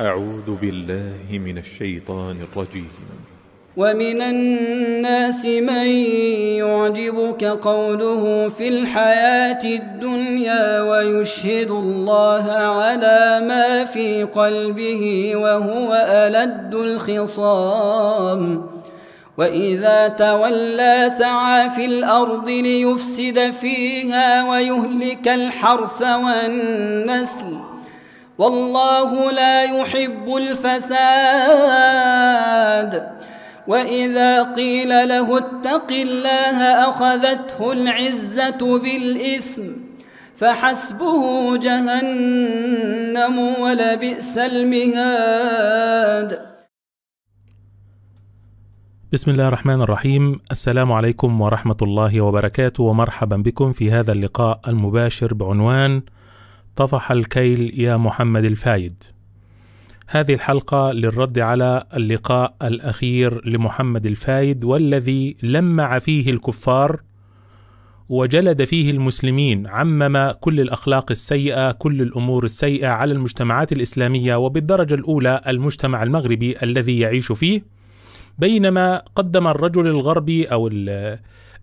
أعوذ بالله من الشيطان الرجيم ومن الناس من يعجبك قوله في الحياة الدنيا ويشهد الله على ما في قلبه وهو ألد الخصام وإذا تولى سعى في الأرض ليفسد فيها ويهلك الحرث والنسل والله لا يحب الفساد واذا قيل له اتق الله اخذته العزه بالاثم فحسبه جهنم ولبئس المهاد بسم الله الرحمن الرحيم السلام عليكم ورحمه الله وبركاته ومرحبا بكم في هذا اللقاء المباشر بعنوان طفح الكيل يا محمد الفايد هذه الحلقة للرد على اللقاء الأخير لمحمد الفايد والذي لمع فيه الكفار وجلد فيه المسلمين عمم كل الأخلاق السيئة كل الأمور السيئة على المجتمعات الإسلامية وبالدرجة الأولى المجتمع المغربي الذي يعيش فيه بينما قدم الرجل الغربي أو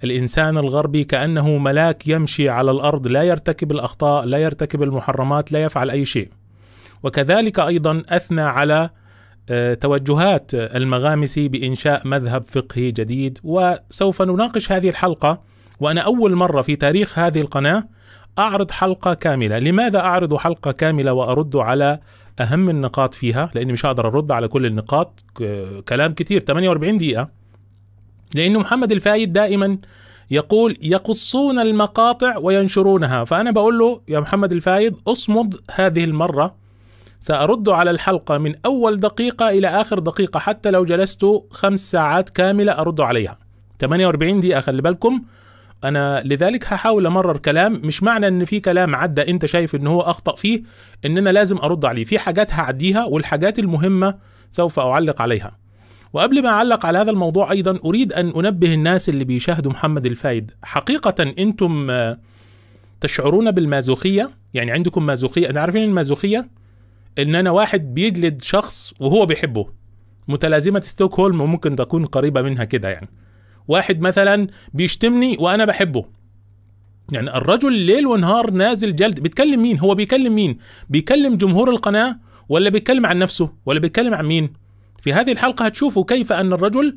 الانسان الغربي كانه ملاك يمشي على الارض لا يرتكب الاخطاء لا يرتكب المحرمات لا يفعل اي شيء وكذلك ايضا اثنى على آه، توجهات المغامسي بانشاء مذهب فقهي جديد وسوف نناقش هذه الحلقه وانا اول مره في تاريخ هذه القناه اعرض حلقه كامله، لماذا اعرض حلقه كامله وارد على اهم النقاط فيها؟ لاني مش هقدر ارد على كل النقاط كلام كثير 48 دقيقه. لأنه محمد الفايد دائما يقول يقصون المقاطع وينشرونها فأنا بقول له يا محمد الفايد اصمد هذه المرة سأرد على الحلقة من أول دقيقة إلى آخر دقيقة حتى لو جلست خمس ساعات كاملة أرد عليها 48 دقيقة خلي بالكم أنا لذلك هحاول أمرر كلام مش معنى إن في كلام عدى أنت شايف إن هو أخطأ فيه إن أنا لازم أرد عليه في حاجات هعديها والحاجات المهمة سوف أعلق عليها وقبل ما أعلق على هذا الموضوع أيضا أريد أن أنبه الناس اللي بيشاهدوا محمد الفايد حقيقة أنتم آه، تشعرون بالمازوخية يعني عندكم مازوخية أنا عارفين المازوخية إن أنا واحد بيجلد شخص وهو بيحبه متلازمة ستوكهولم وممكن تكون قريبة منها كده يعني واحد مثلا بيشتمني وأنا بحبه يعني الرجل ليل ونهار نازل جلد بيتكلم مين هو بيكلم مين بيكلم جمهور القناة ولا بيتكلم عن نفسه ولا بيتكلم عن مين في هذه الحلقة هتشوفوا كيف أن الرجل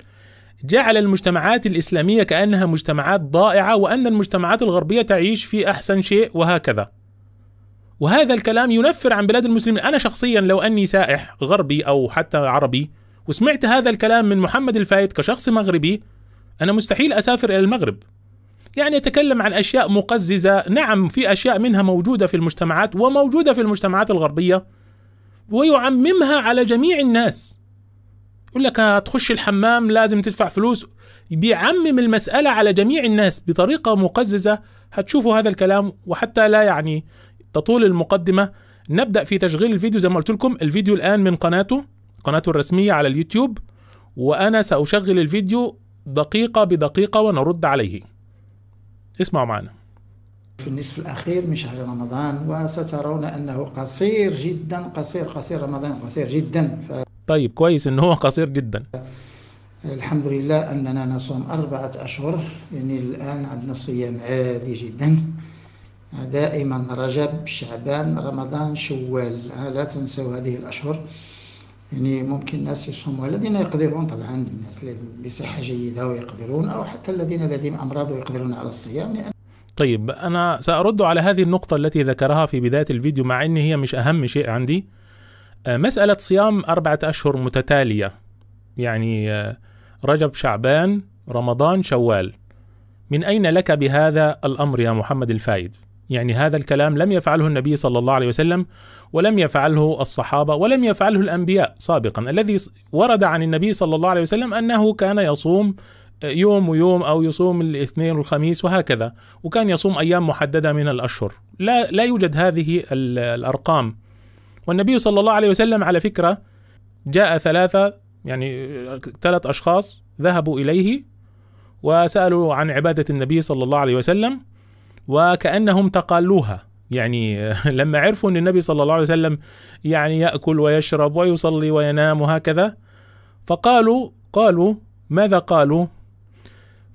جعل المجتمعات الإسلامية كأنها مجتمعات ضائعة وأن المجتمعات الغربية تعيش في أحسن شيء وهكذا وهذا الكلام ينفر عن بلاد المسلمين أنا شخصيا لو أني سائح غربي أو حتى عربي وسمعت هذا الكلام من محمد الفايد كشخص مغربي أنا مستحيل أسافر إلى المغرب يعني يتكلم عن أشياء مقززة نعم في أشياء منها موجودة في المجتمعات وموجودة في المجتمعات الغربية ويعممها على جميع الناس يقول لك هتخش الحمام لازم تدفع فلوس بيعمم المسألة على جميع الناس بطريقة مقززة هتشوفوا هذا الكلام وحتى لا يعني تطول المقدمة نبدأ في تشغيل الفيديو زي ما قلت لكم الفيديو الآن من قناته قناته الرسمية على اليوتيوب وأنا سأشغل الفيديو دقيقة بدقيقة ونرد عليه اسمعوا معنا في النصف الأخير من شهر رمضان وسترون أنه قصير جدا قصير قصير رمضان قصير جدا ف... طيب كويس ان هو قصير جدا الحمد لله اننا نصوم اربعه اشهر يعني الان عندنا صيام عادي جدا دائما رجب شعبان رمضان شوال لا تنسوا هذه الاشهر يعني ممكن الناس يصوموا الذين يقدرون طبعا الناس اللي بصحه جيده ويقدرون او حتى الذين لديهم امراض ويقدرون على الصيام لان طيب انا سارد على هذه النقطه التي ذكرها في بدايه الفيديو مع ان هي مش اهم شيء عندي آه، مسألة صيام أربعة أشهر متتالية يعني آه، رجب شعبان رمضان شوال من أين لك بهذا الأمر يا محمد الفايد يعني هذا الكلام لم يفعله النبي صلى الله عليه وسلم ولم يفعله الصحابة ولم يفعله الأنبياء سابقا الذي ورد عن النبي صلى الله عليه وسلم أنه كان يصوم آه، يوم ويوم أو يصوم الاثنين والخميس وهكذا وكان يصوم أيام محددة من الأشهر لا, لا يوجد هذه الأرقام والنبي صلى الله عليه وسلم على فكرة جاء ثلاثة يعني ثلاث أشخاص ذهبوا إليه وسألوا عن عبادة النبي صلى الله عليه وسلم وكأنهم تقالوها يعني لما عرفوا أن النبي صلى الله عليه وسلم يعني يأكل ويشرب ويصلي وينام وهكذا فقالوا قالوا ماذا قالوا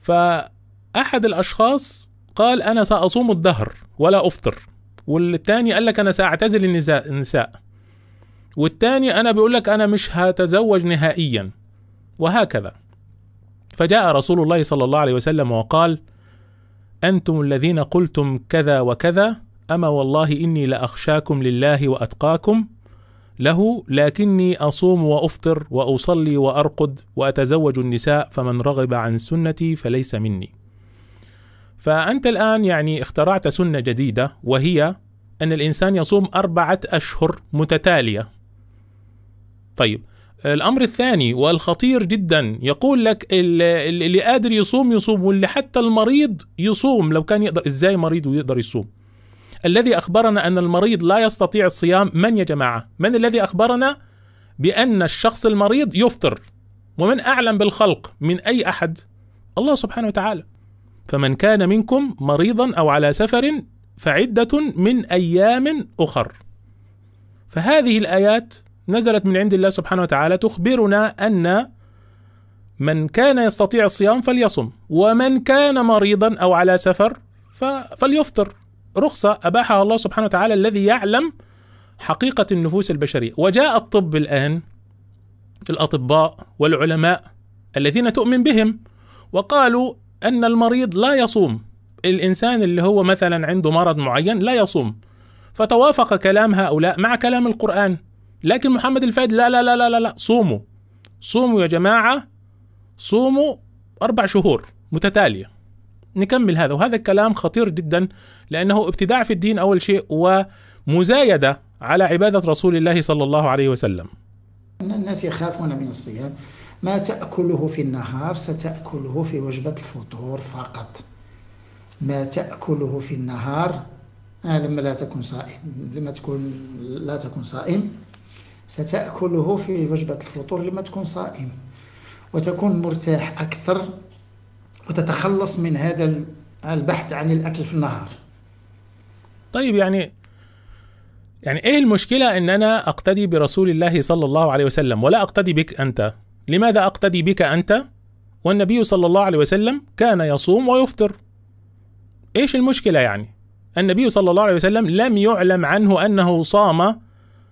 فأحد الأشخاص قال أنا سأصوم الدهر ولا أفطر والثاني قال لك انا ساعتزل النساء النساء والثاني انا بيقول لك انا مش هتزوج نهائيا وهكذا فجاء رسول الله صلى الله عليه وسلم وقال انتم الذين قلتم كذا وكذا اما والله اني لاخشاكم لله واتقاكم له لكني اصوم وافطر واصلي وارقد واتزوج النساء فمن رغب عن سنتي فليس مني فأنت الآن يعني اخترعت سنة جديدة وهي أن الإنسان يصوم أربعة أشهر متتالية. طيب الأمر الثاني والخطير جدا يقول لك اللي قادر يصوم يصوم واللي حتى المريض يصوم لو كان يقدر إزاي مريض ويقدر يصوم الذي أخبرنا أن المريض لا يستطيع الصيام من يا جماعة من الذي أخبرنا بأن الشخص المريض يفطر ومن أعلم بالخلق من أي أحد الله سبحانه وتعالى فمن كان منكم مريضا او على سفر فعده من ايام اخر فهذه الايات نزلت من عند الله سبحانه وتعالى تخبرنا ان من كان يستطيع الصيام فليصم ومن كان مريضا او على سفر فليفطر رخصه اباحها الله سبحانه وتعالى الذي يعلم حقيقه النفوس البشريه وجاء الطب الان الاطباء والعلماء الذين تؤمن بهم وقالوا ان المريض لا يصوم الانسان اللي هو مثلا عنده مرض معين لا يصوم فتوافق كلام هؤلاء مع كلام القران لكن محمد الفايد لا لا لا لا لا, لا صوموا صوموا يا جماعه صوموا اربع شهور متتاليه نكمل هذا وهذا الكلام خطير جدا لانه ابتداع في الدين اول شيء ومزايده على عباده رسول الله صلى الله عليه وسلم. ان الناس يخافون من الصيام ما تأكله في النهار ستأكله في وجبة الفطور فقط ما تأكله في النهار آه لما لا تكون صائم لما تكون لا تكون صائم ستأكله في وجبة الفطور لما تكون صائم وتكون مرتاح أكثر وتتخلص من هذا البحث عن الأكل في النهار طيب يعني يعني ايه المشكله ان انا اقتدي برسول الله صلى الله عليه وسلم ولا اقتدي بك انت لماذا اقتدي بك انت والنبي صلى الله عليه وسلم كان يصوم ويفطر ايش المشكله يعني النبي صلى الله عليه وسلم لم يعلم عنه انه صام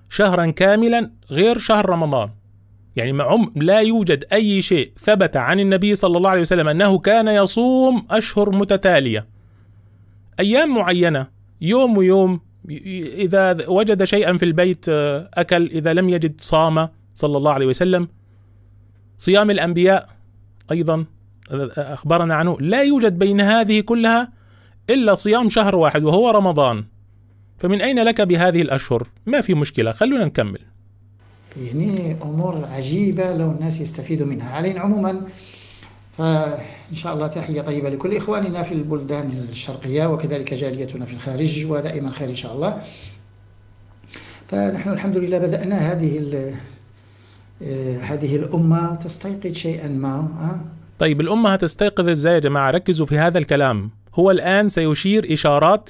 شهرا كاملا غير شهر رمضان يعني لا يوجد أي شيء ثبت عن النبي صلى الله عليه وسلم أنه كان يصوم أشهر متتالية أيام معينة يوم ويوم إذا وجد شيئا في البيت آه، أكل إذا لم يجد صام صلى الله عليه وسلم صيام الانبياء ايضا اخبرنا عنه لا يوجد بين هذه كلها الا صيام شهر واحد وهو رمضان فمن اين لك بهذه الاشهر؟ ما في مشكله خلونا نكمل. يعني امور عجيبه لو الناس يستفيدوا منها، علينا عموما فان شاء الله تحيه طيبه لكل اخواننا في البلدان الشرقيه وكذلك جاليتنا في الخارج ودائما خير ان شاء الله. فنحن الحمد لله بدانا هذه آه، هذه الأمة تستيقظ شيئا ما طيب الأمة هتستيقظ إزاي يا جماعة ركزوا في هذا الكلام هو الآن سيشير إشارات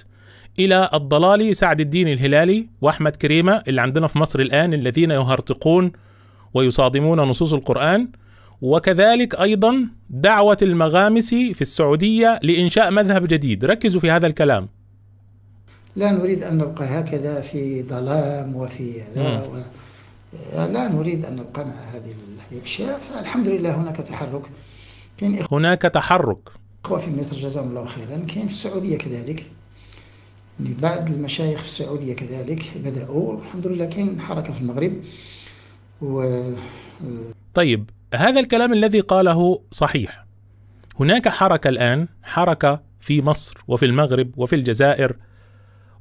إلى الضلالي سعد الدين الهلالي وأحمد كريمة اللي عندنا في مصر الآن الذين يهرطقون ويصادمون نصوص القرآن وكذلك أيضا دعوة المغامسي في السعودية لإنشاء مذهب جديد ركزوا في هذا الكلام لا نريد أن نبقى هكذا في ظلام وفي هذا آه، لا نريد أن نبقى مع هذه الأشياء فالحمد لله هناك تحرك كاين هناك تحرك إخوة في مصر جزاهم الله خيرا كاين في السعودية كذلك يعني بعض المشايخ في السعودية كذلك بدأوا الحمد لله كاين حركة في المغرب و... طيب هذا الكلام الذي قاله صحيح هناك حركة الآن حركة في مصر وفي المغرب وفي الجزائر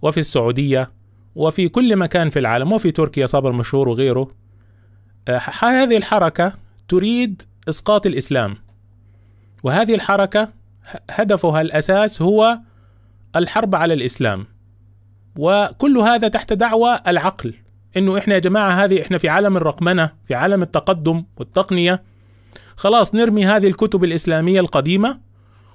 وفي السعودية وفي كل مكان في العالم وفي تركيا صابر مشهور وغيره آه، هذه الحركة تريد إسقاط الإسلام وهذه الحركة هدفها الأساس هو الحرب على الإسلام وكل هذا تحت دعوة العقل انه احنا يا جماعه هذه احنا في عالم الرقمنه، في عالم التقدم والتقنيه. خلاص نرمي هذه الكتب الاسلاميه القديمه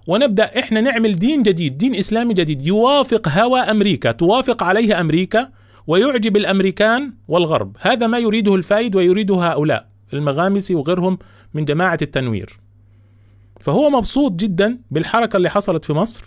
ونبدا احنا نعمل دين جديد دين اسلامي جديد يوافق هوى امريكا توافق عليه امريكا ويعجب الامريكان والغرب هذا ما يريده الفايد ويريده هؤلاء المغامسي وغيرهم من جماعه التنوير فهو مبسوط جدا بالحركه اللي حصلت في مصر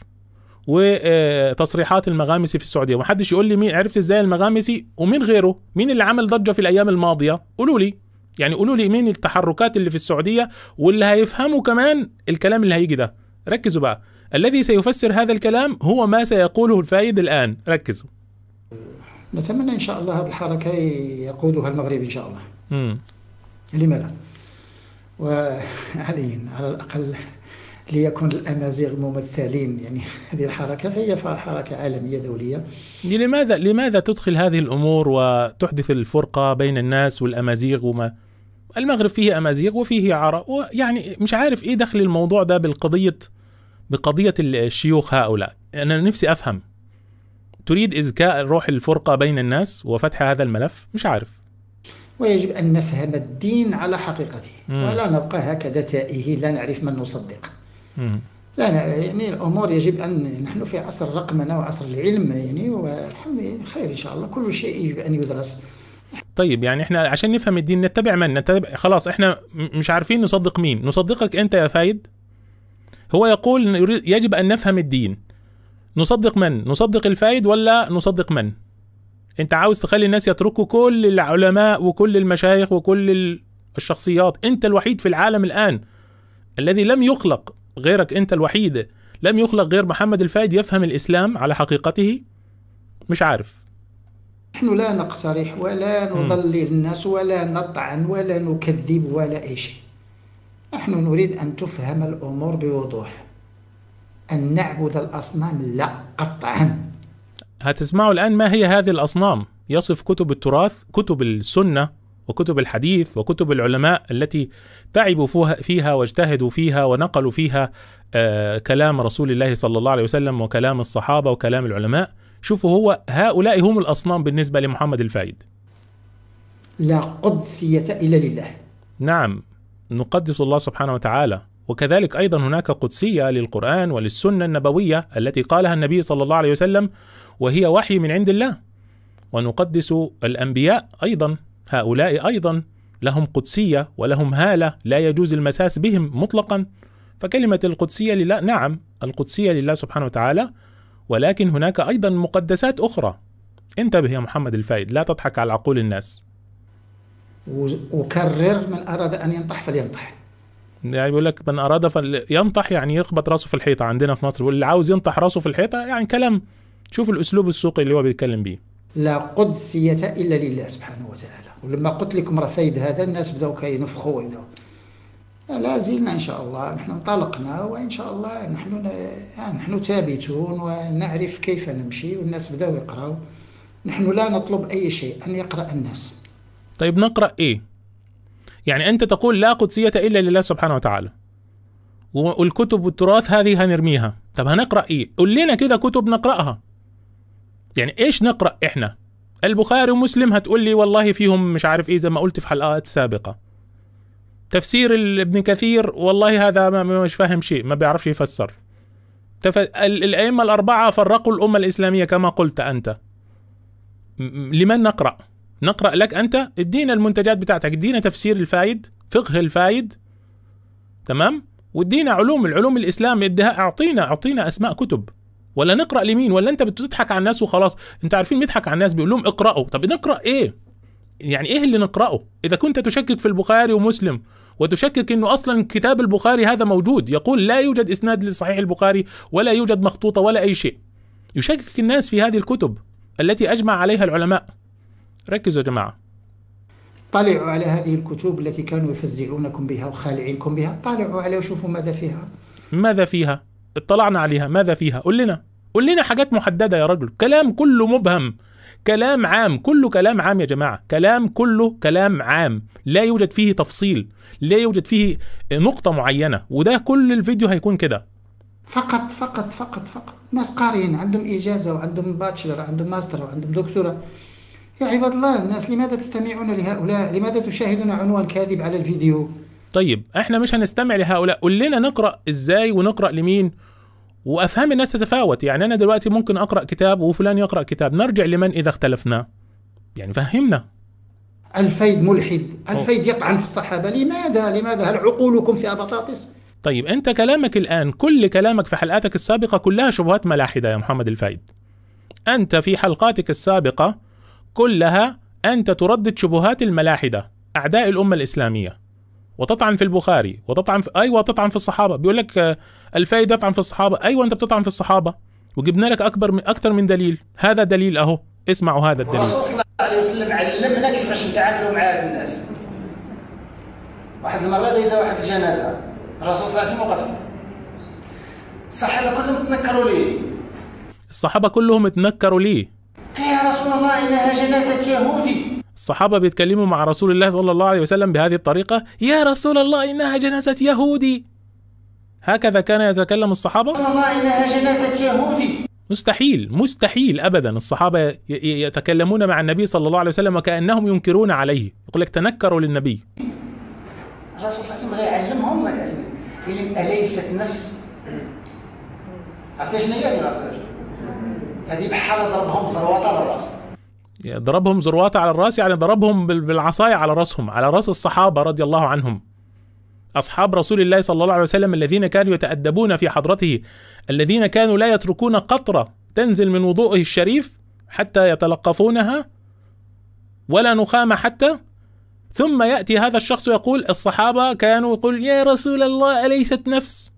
وتصريحات المغامسي في السعوديه ومحدش يقول لي مين عرفت ازاي المغامسي ومين غيره مين اللي عمل ضجه في الايام الماضيه قولوا لي يعني قولوا لي مين التحركات اللي في السعوديه واللي هيفهموا كمان الكلام اللي هيجي ده ركزوا بقى الذي سيفسر هذا الكلام هو ما سيقوله الفايد الآن ركزوا نتمنى إن شاء الله هذه الحركة يقودها المغرب إن شاء الله لماذا؟ لما لا وعلي على الأقل ليكون الامازيغ ممثلين يعني هذه الحركه فهي حركه عالميه دوليه. لماذا لماذا تدخل هذه الامور وتحدث الفرقه بين الناس والامازيغ وما المغرب فيه امازيغ وفيه عرب ويعني مش عارف ايه دخل الموضوع ده بالقضيه بقضية الشيوخ هؤلاء أنا نفسي أفهم تريد إزكاء روح الفرقة بين الناس وفتح هذا الملف مش عارف ويجب أن نفهم الدين على حقيقته مم. ولا نبقى هكذا تائه لا نعرف من نصدق مم. لا يعني الامور يجب ان نحن في عصر الرقمنه وعصر العلم يعني والحمد لله خير ان شاء الله كل شيء يجب ان يدرس طيب يعني احنا عشان نفهم الدين نتبع من نتبع خلاص احنا مش عارفين نصدق مين نصدقك انت يا فايد هو يقول يجب أن نفهم الدين نصدق من نصدق الفايد ولا نصدق من انت عاوز تخلي الناس يتركوا كل العلماء وكل المشايخ وكل الشخصيات انت الوحيد في العالم الآن الذي لم يخلق غيرك انت الوحيد لم يخلق غير محمد الفايد يفهم الإسلام على حقيقته مش عارف نحن لا نقترح ولا نضلل الناس ولا نطعن ولا نكذب ولا أي شيء نحن نريد أن تفهم الأمور بوضوح أن نعبد الأصنام لا قطعا هتسمعوا الآن ما هي هذه الأصنام يصف كتب التراث كتب السنة وكتب الحديث وكتب العلماء التي تعبوا فيها واجتهدوا فيها ونقلوا فيها آه، كلام رسول الله صلى الله عليه وسلم وكلام الصحابة وكلام العلماء شوفوا هو هؤلاء هم الأصنام بالنسبة لمحمد الفايد لا قدسية إلا لله نعم نقدس الله سبحانه وتعالى وكذلك ايضا هناك قدسيه للقران وللسنه النبويه التي قالها النبي صلى الله عليه وسلم وهي وحي من عند الله ونقدس الانبياء ايضا هؤلاء ايضا لهم قدسيه ولهم هاله لا يجوز المساس بهم مطلقا فكلمه القدسيه لله نعم القدسيه لله سبحانه وتعالى ولكن هناك ايضا مقدسات اخرى انتبه يا محمد الفايد لا تضحك على عقول الناس وكرر من أراد أن ينطح فلينطح يعني بيقول لك من أراد فلينطح يعني يخبط راسه في الحيطة عندنا في مصر واللي عاوز ينطح راسه في الحيطة يعني كلام شوف الأسلوب السوقي اللي هو بيتكلم بيه لا قدسية إلا لله سبحانه وتعالى ولما قلت لكم رفيد هذا الناس بدأوا كي ويبدأوا لا زلنا إن شاء الله نحن انطلقنا وإن شاء الله نحن آه، نحن ثابتون ونعرف كيف نمشي والناس بدأوا يقرأوا نحن لا نطلب أي شيء أن يقرأ الناس طيب نقرأ إيه؟ يعني أنت تقول لا قدسية إلا لله سبحانه وتعالى والكتب والتراث هذه هنرميها طب هنقرأ إيه؟ قول لنا كده كتب نقرأها يعني إيش نقرأ إحنا؟ البخاري ومسلم هتقول لي والله فيهم مش عارف إيه زي ما قلت في حلقات سابقة تفسير ابن كثير والله هذا مش فاهم شيء ما بيعرفش يفسر تف... الأئمة الأربعة فرقوا الأمة الإسلامية كما قلت أنت لمن نقرأ؟ نقرا لك انت ادينا المنتجات بتاعتك ادينا تفسير الفايد فقه الفايد تمام وادينا علوم العلوم الاسلام ادها اعطينا اعطينا اسماء كتب ولا نقرا لمين ولا انت بتضحك على الناس وخلاص انت عارفين بيضحك على الناس بيقول لهم اقراوا طب نقرا ايه يعني ايه اللي نقراه اذا كنت تشكك في البخاري ومسلم وتشكك انه اصلا كتاب البخاري هذا موجود يقول لا يوجد اسناد لصحيح البخاري ولا يوجد مخطوطه ولا اي شيء يشكك الناس في هذه الكتب التي اجمع عليها العلماء ركزوا يا جماعه طلعوا على هذه الكتب التي كانوا يفزعونكم بها وخالعينكم بها طالعوا عليها وشوفوا ماذا فيها ماذا فيها اطلعنا عليها ماذا فيها قول لنا قول لنا حاجات محدده يا رجل كلام كله مبهم كلام عام كله كلام عام يا جماعه كلام كله كلام عام لا يوجد فيه تفصيل لا يوجد فيه نقطه معينه وده كل الفيديو هيكون كده فقط فقط فقط فقط ناس قارين عندهم اجازه وعندهم باتشلر عندهم ماستر وعندهم دكتوراه يا عباد الله الناس لماذا تستمعون لهؤلاء لماذا تشاهدون عنوان كاذب على الفيديو طيب احنا مش هنستمع لهؤلاء قول لنا نقرا ازاي ونقرا لمين وافهام الناس تتفاوت يعني انا دلوقتي ممكن اقرا كتاب وفلان يقرا كتاب نرجع لمن اذا اختلفنا يعني فهمنا الفيد ملحد الفيد يطعن في الصحابه لماذا لماذا هل عقولكم فيها بطاطس طيب انت كلامك الان كل كلامك في حلقاتك السابقه كلها شبهات ملاحده يا محمد الفايد انت في حلقاتك السابقه كلها أنت تردد شبهات الملاحدة أعداء الأمة الإسلامية وتطعن في البخاري وتطعن في أيوة تطعن في الصحابة بيقول لك آه، الفايدة تطعن في الصحابة أيوة أنت بتطعن في الصحابة وجبنا لك أكبر من أكثر من دليل هذا دليل أهو اسمعوا هذا الدليل الرسول صلى الله عليه وسلم علمنا كيفاش نتعاملوا مع الناس واحد المرة دايزة واحد الجنازة الرسول صلى الله عليه وسلم وقف الصحابة كلهم تنكروا ليه الصحابة كلهم تنكروا ليه يا رسول الله إنها جنازة يهودي الصحابة بيتكلموا مع رسول الله صلى الله عليه وسلم بهذه الطريقة يا رسول الله إنها جنازة يهودي هكذا كان يتكلم الصحابة الله إنها جنازة يهودي مستحيل مستحيل ابدا الصحابه يتكلمون مع النبي صلى الله عليه وسلم وكانهم ينكرون عليه يقول لك تنكروا للنبي الرسول صلى الله عليه وسلم يعلمهم ما يقول اليست نفس عرفتي شنو قال فدي بحاله ضربهم زرواطه على الراس ضربهم زرواطه على الراس يعني ضربهم بالعصايه على راسهم على راس الصحابه رضي الله عنهم اصحاب رسول الله صلى الله عليه وسلم الذين كانوا يتادبون في حضرته الذين كانوا لا يتركون قطره تنزل من وضوئه الشريف حتى يتلقفونها ولا نخام حتى ثم ياتي هذا الشخص ويقول الصحابه كانوا يقول يا رسول الله اليست نفس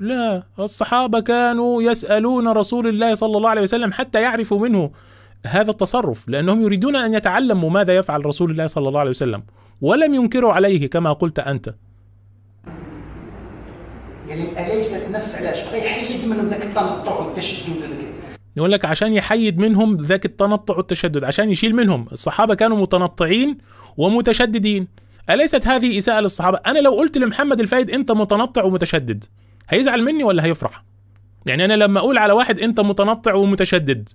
لا الصحابة كانوا يسألون رسول الله صلى الله عليه وسلم حتى يعرفوا منه هذا التصرف لأنهم يريدون أن يتعلموا ماذا يفعل رسول الله صلى الله عليه وسلم ولم ينكروا عليه كما قلت أنت يعني أليست نفس علاش يحيد منهم ذاك التنطع والتشدد يقول لك عشان يحيد منهم ذاك التنطع والتشدد عشان يشيل منهم الصحابة كانوا متنطعين ومتشددين أليست هذه إساءة للصحابة أنا لو قلت لمحمد الفايد أنت متنطع ومتشدد هيزعل مني ولا هيفرح يعني انا لما اقول على واحد انت متنطع ومتشدد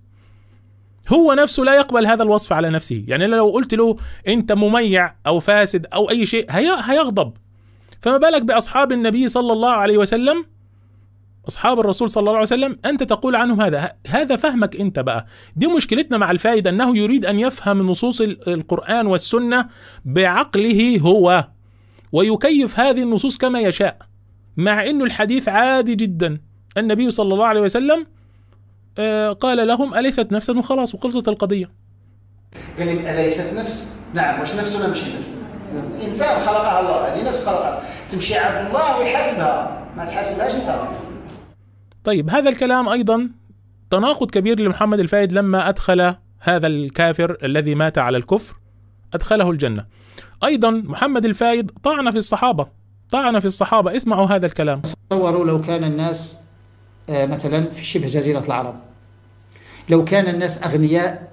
هو نفسه لا يقبل هذا الوصف على نفسه يعني لو قلت له انت مميع او فاسد او اي شيء هيغضب فما بالك باصحاب النبي صلى الله عليه وسلم اصحاب الرسول صلى الله عليه وسلم انت تقول عنهم هذا هذا فهمك انت بقى دي مشكلتنا مع الفائده انه يريد ان يفهم نصوص القران والسنه بعقله هو ويكيف هذه النصوص كما يشاء مع انه الحديث عادي جدا النبي صلى الله عليه وسلم آه، قال لهم أليست نفسا وخلاص وخلصت القضية قال يعني أليست نفس نعم واش نفس ولا ماشي نفس إنسان خلقها الله هذه نفس خلقها تمشي عند الله ويحاسبها ما تحاسبهاش أنت طيب هذا الكلام أيضا تناقض كبير لمحمد الفايد لما أدخل هذا الكافر الذي مات على الكفر أدخله الجنة أيضا محمد الفايد طعن في الصحابة طعن في الصحابة اسمعوا هذا الكلام تصوروا لو كان الناس آه، مثلا في شبه جزيرة العرب لو كان الناس أغنياء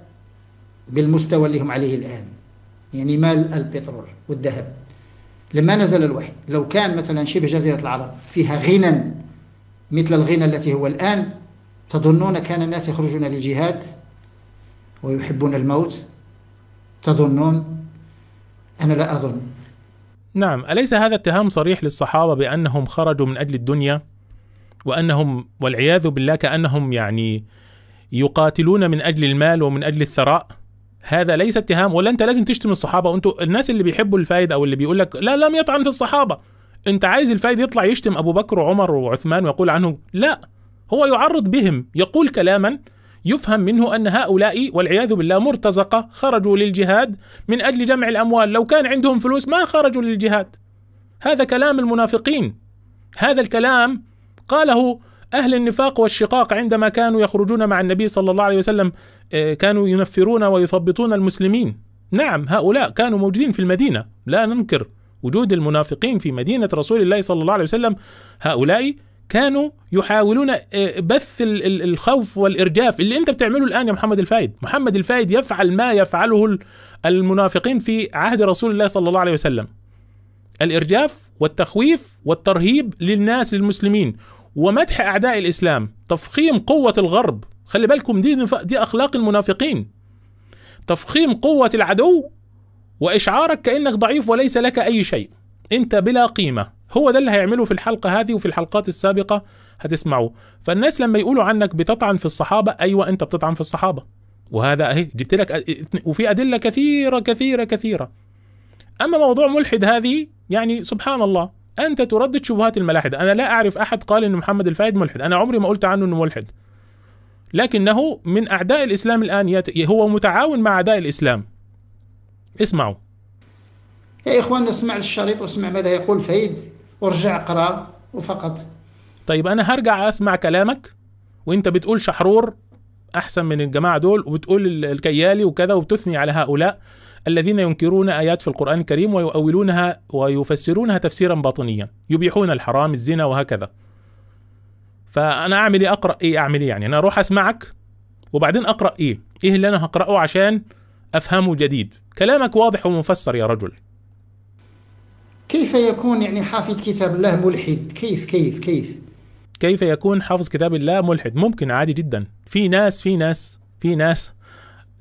بالمستوى اللي هم عليه الآن يعني مال البترول والذهب لما نزل الوحي لو كان مثلا شبه جزيرة العرب فيها غنى مثل الغنى التي هو الآن تظنون كان الناس يخرجون للجهاد ويحبون الموت تظنون أنا لا أظن نعم أليس هذا اتهام صريح للصحابة بأنهم خرجوا من أجل الدنيا وأنهم والعياذ بالله كأنهم يعني يقاتلون من أجل المال ومن أجل الثراء هذا ليس اتهام ولا أنت لازم تشتم الصحابة وأنتوا الناس اللي بيحبوا الفايدة أو اللي بيقول لك لا لم يطعن في الصحابة أنت عايز الفايد يطلع يشتم أبو بكر وعمر وعثمان ويقول عنهم لا هو يعرض بهم يقول كلاما يفهم منه أن هؤلاء والعياذ بالله مرتزقة خرجوا للجهاد من أجل جمع الأموال لو كان عندهم فلوس ما خرجوا للجهاد هذا كلام المنافقين هذا الكلام قاله أهل النفاق والشقاق عندما كانوا يخرجون مع النبي صلى الله عليه وسلم آه، كانوا ينفرون ويثبطون المسلمين نعم هؤلاء كانوا موجودين في المدينة لا ننكر وجود المنافقين في مدينة رسول الله صلى الله عليه وسلم هؤلاء كانوا يحاولون آه، بث الخوف والارجاف اللي انت بتعمله الان يا محمد الفايد، محمد الفايد يفعل ما يفعله المنافقين في عهد رسول الله صلى الله عليه وسلم. الارجاف والتخويف والترهيب للناس للمسلمين ومدح اعداء الاسلام، تفخيم قوه الغرب، خلي بالكم دي دي اخلاق المنافقين. تفخيم قوه العدو واشعارك كانك ضعيف وليس لك اي شيء، انت بلا قيمه. هو ده اللي هيعمله في الحلقه هذه وفي الحلقات السابقه هتسمعوه فالناس لما يقولوا عنك بتطعن في الصحابه ايوه انت بتطعن في الصحابه وهذا اهي جبت لك وفي ادله كثيره كثيره كثيره اما موضوع ملحد هذه يعني سبحان الله انت تردد شبهات الملاحده انا لا اعرف احد قال ان محمد الفايد ملحد انا عمري ما قلت عنه انه ملحد لكنه من اعداء الاسلام الان يت... هو متعاون مع اعداء الاسلام اسمعوا يا اخوان اسمع الشريط واسمع ماذا يقول فايد وارجع اقرا وفقط طيب انا هرجع اسمع كلامك وانت بتقول شحرور احسن من الجماعه دول وبتقول الكيالي وكذا وبتثني على هؤلاء الذين ينكرون ايات في القران الكريم ويؤولونها ويفسرونها تفسيرا باطنيا يبيحون الحرام الزنا وهكذا فانا اعمل ايه اقرا ايه اعمل ايه يعني انا اروح اسمعك وبعدين اقرا ايه ايه اللي انا هقراه عشان افهمه جديد كلامك واضح ومفسر يا رجل كيف يكون يعني حافظ كتاب الله ملحد كيف كيف كيف كيف يكون حافظ كتاب الله ملحد ممكن عادي جدا في ناس في ناس في ناس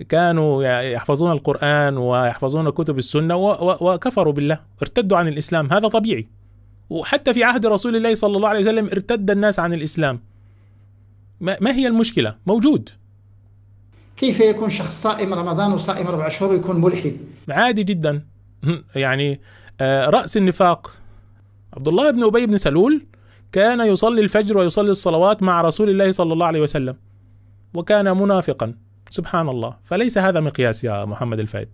كانوا يحفظون القرآن ويحفظون كتب السنة وكفروا بالله ارتدوا عن الإسلام هذا طبيعي وحتى في عهد رسول الله صلى الله عليه وسلم ارتد الناس عن الإسلام ما هي المشكلة موجود كيف يكون شخص صائم رمضان وصائم أربع شهور ويكون ملحد عادي جدا يعني آه، رأس النفاق عبد الله بن أبي بن سلول كان يصلي الفجر ويصلي الصلوات مع رسول الله صلى الله عليه وسلم وكان منافقا سبحان الله فليس هذا مقياس يا محمد الفايد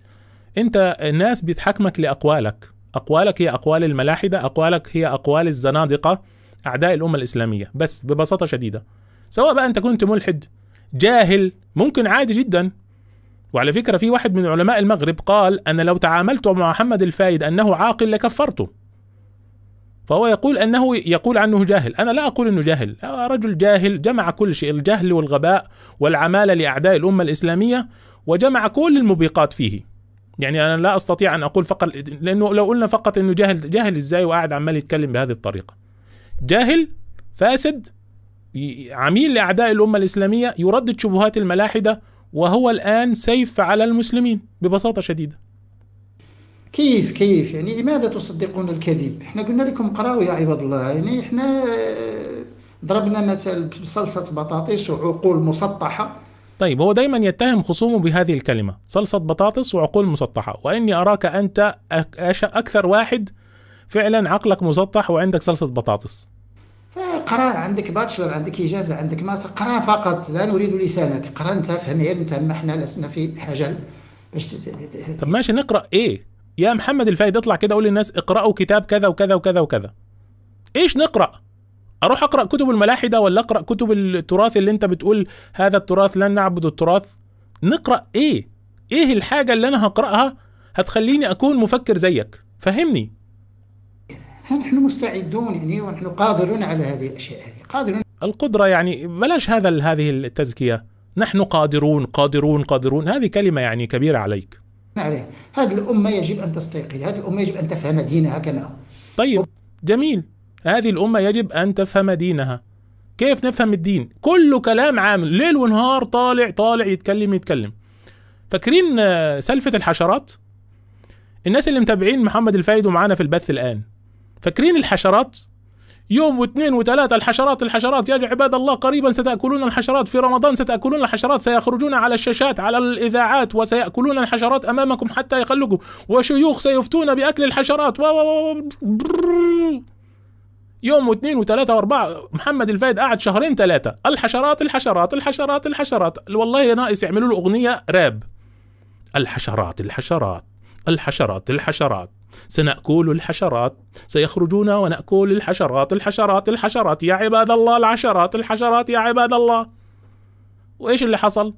انت الناس بتحكمك لأقوالك أقوالك هي أقوال الملاحدة أقوالك هي أقوال الزنادقة أعداء الأمة الإسلامية بس ببساطة شديدة سواء بقى أنت كنت ملحد جاهل ممكن عادي جدا وعلى فكرة في واحد من علماء المغرب قال أن لو تعاملت مع محمد الفايد أنه عاقل لكفرته فهو يقول أنه يقول عنه جاهل أنا لا أقول أنه جاهل رجل جاهل جمع كل شيء الجهل والغباء والعمالة لأعداء الأمة الإسلامية وجمع كل الموبقات فيه يعني انا لا استطيع ان اقول فقط لانه لو قلنا فقط انه جاهل جاهل ازاي وقاعد عمال يتكلم بهذه الطريقه جاهل فاسد عميل لاعداء الامه الاسلاميه يردد شبهات الملاحده وهو الآن سيف على المسلمين ببساطة شديدة كيف كيف يعني لماذا تصدقون الكذب احنا قلنا لكم قراوا يا عباد الله يعني احنا آه، ضربنا مثل بصلصة بطاطس وعقول مسطحة طيب هو دايما يتهم خصومه بهذه الكلمة صلصة بطاطس وعقول مسطحة وإني أراك أنت أكثر واحد فعلا عقلك مسطح وعندك صلصة بطاطس قرا عندك باتشلر عندك اجازه عندك ماستر قرا فقط لا نريد لسانك قرا انت فهم غير انت ما احنا لسنا في حاجه باش طب ماشي نقرا ايه يا محمد الفايد اطلع كده قول للناس اقرأوا كتاب كذا وكذا وكذا وكذا ايش نقرأ اروح اقرأ كتب الملاحدة ولا اقرأ كتب التراث اللي انت بتقول هذا التراث لن نعبد التراث نقرأ ايه ايه الحاجة اللي انا هقرأها هتخليني اكون مفكر زيك فهمني نحن مستعدون يعني ونحن قادرون على هذه الاشياء هذه قادرون القدره يعني بلاش هذا هذه التزكيه نحن قادرون قادرون قادرون هذه كلمه يعني كبيره عليك عليه هذه الامه يجب ان تستيقظ هذه الامه يجب ان تفهم دينها كما هو طيب جميل هذه الامه يجب ان تفهم دينها كيف نفهم الدين كله كلام عام ليل ونهار طالع طالع يتكلم يتكلم فاكرين آه، سلفه الحشرات الناس اللي متابعين محمد الفايد ومعانا في البث الان فاكرين الحشرات يوم واثنين وثلاثة الحشرات الحشرات يا عباد الله قريبا ستأكلون الحشرات في رمضان ستأكلون الحشرات سيخرجون على الشاشات على الإذاعات وسيأكلون الحشرات أمامكم حتى يقلقوا وشيوخ سيفتون بأكل الحشرات و... يوم واثنين وثلاثة وأربعة محمد الفايد قعد شهرين ثلاثة الحشرات الحشرات الحشرات الحشرات والله ناقص يعملوا له أغنية راب الحشرات الحشرات الحشرات الحشرات سنأكل الحشرات سيخرجون ونأكل الحشرات الحشرات الحشرات يا عباد الله العشرات الحشرات يا عباد الله وإيش اللي حصل؟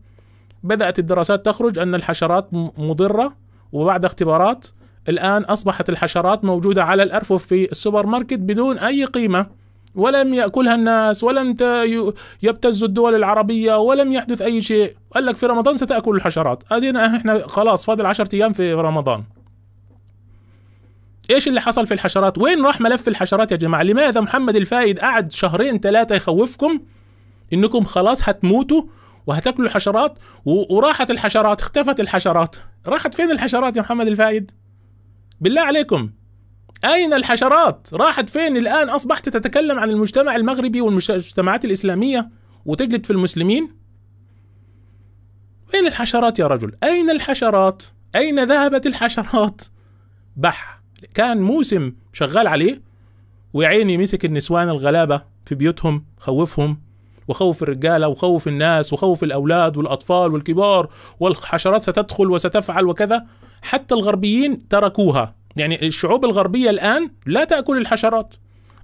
بدأت الدراسات تخرج أن الحشرات مضرة وبعد اختبارات الآن أصبحت الحشرات موجودة على الأرفف في السوبر ماركت بدون أي قيمة ولم يأكلها الناس ولم يبتز الدول العربية ولم يحدث أي شيء قال لك في رمضان ستأكل الحشرات أدينا إحنا خلاص فاضل 10 أيام في رمضان ايش اللي حصل في الحشرات وين راح ملف الحشرات يا جماعه لماذا محمد الفايد قعد شهرين ثلاثه يخوفكم انكم خلاص هتموتوا وهتاكلوا و... وراحت الحشرات اختفت الحشرات راحت فين الحشرات يا محمد الفايد بالله عليكم أين الحشرات؟ راحت فين الآن أصبحت تتكلم عن المجتمع المغربي والمجتمعات الإسلامية وتجلد في المسلمين؟ وين الحشرات يا رجل؟ أين الحشرات؟ أين ذهبت الحشرات؟ بح كان موسم شغال عليه وعيني مسك النسوان الغلابة في بيوتهم خوفهم وخوف الرجالة وخوف الناس وخوف الأولاد والأطفال والكبار والحشرات ستدخل وستفعل وكذا حتى الغربيين تركوها يعني الشعوب الغربية الآن لا تأكل الحشرات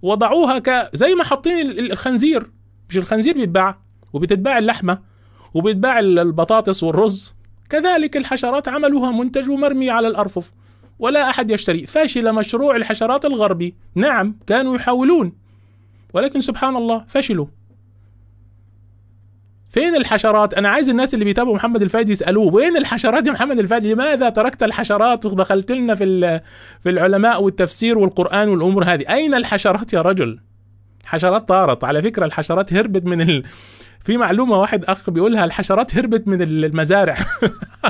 وضعوها ك زي ما حاطين الخنزير مش الخنزير بيتباع وبتتباع اللحمة وبيتباع البطاطس والرز كذلك الحشرات عملوها منتج ومرمي على الأرفف ولا أحد يشتري فشل مشروع الحشرات الغربي نعم كانوا يحاولون ولكن سبحان الله فشلوا فين الحشرات انا عايز الناس اللي بيتابعوا محمد الفادي يسالوه وين الحشرات يا محمد الفادي لماذا تركت الحشرات ودخلت لنا في في العلماء والتفسير والقران والامور هذه اين الحشرات يا رجل حشرات طارت على فكره الحشرات هربت من ال... في معلومه واحد اخ بيقولها الحشرات هربت من المزارع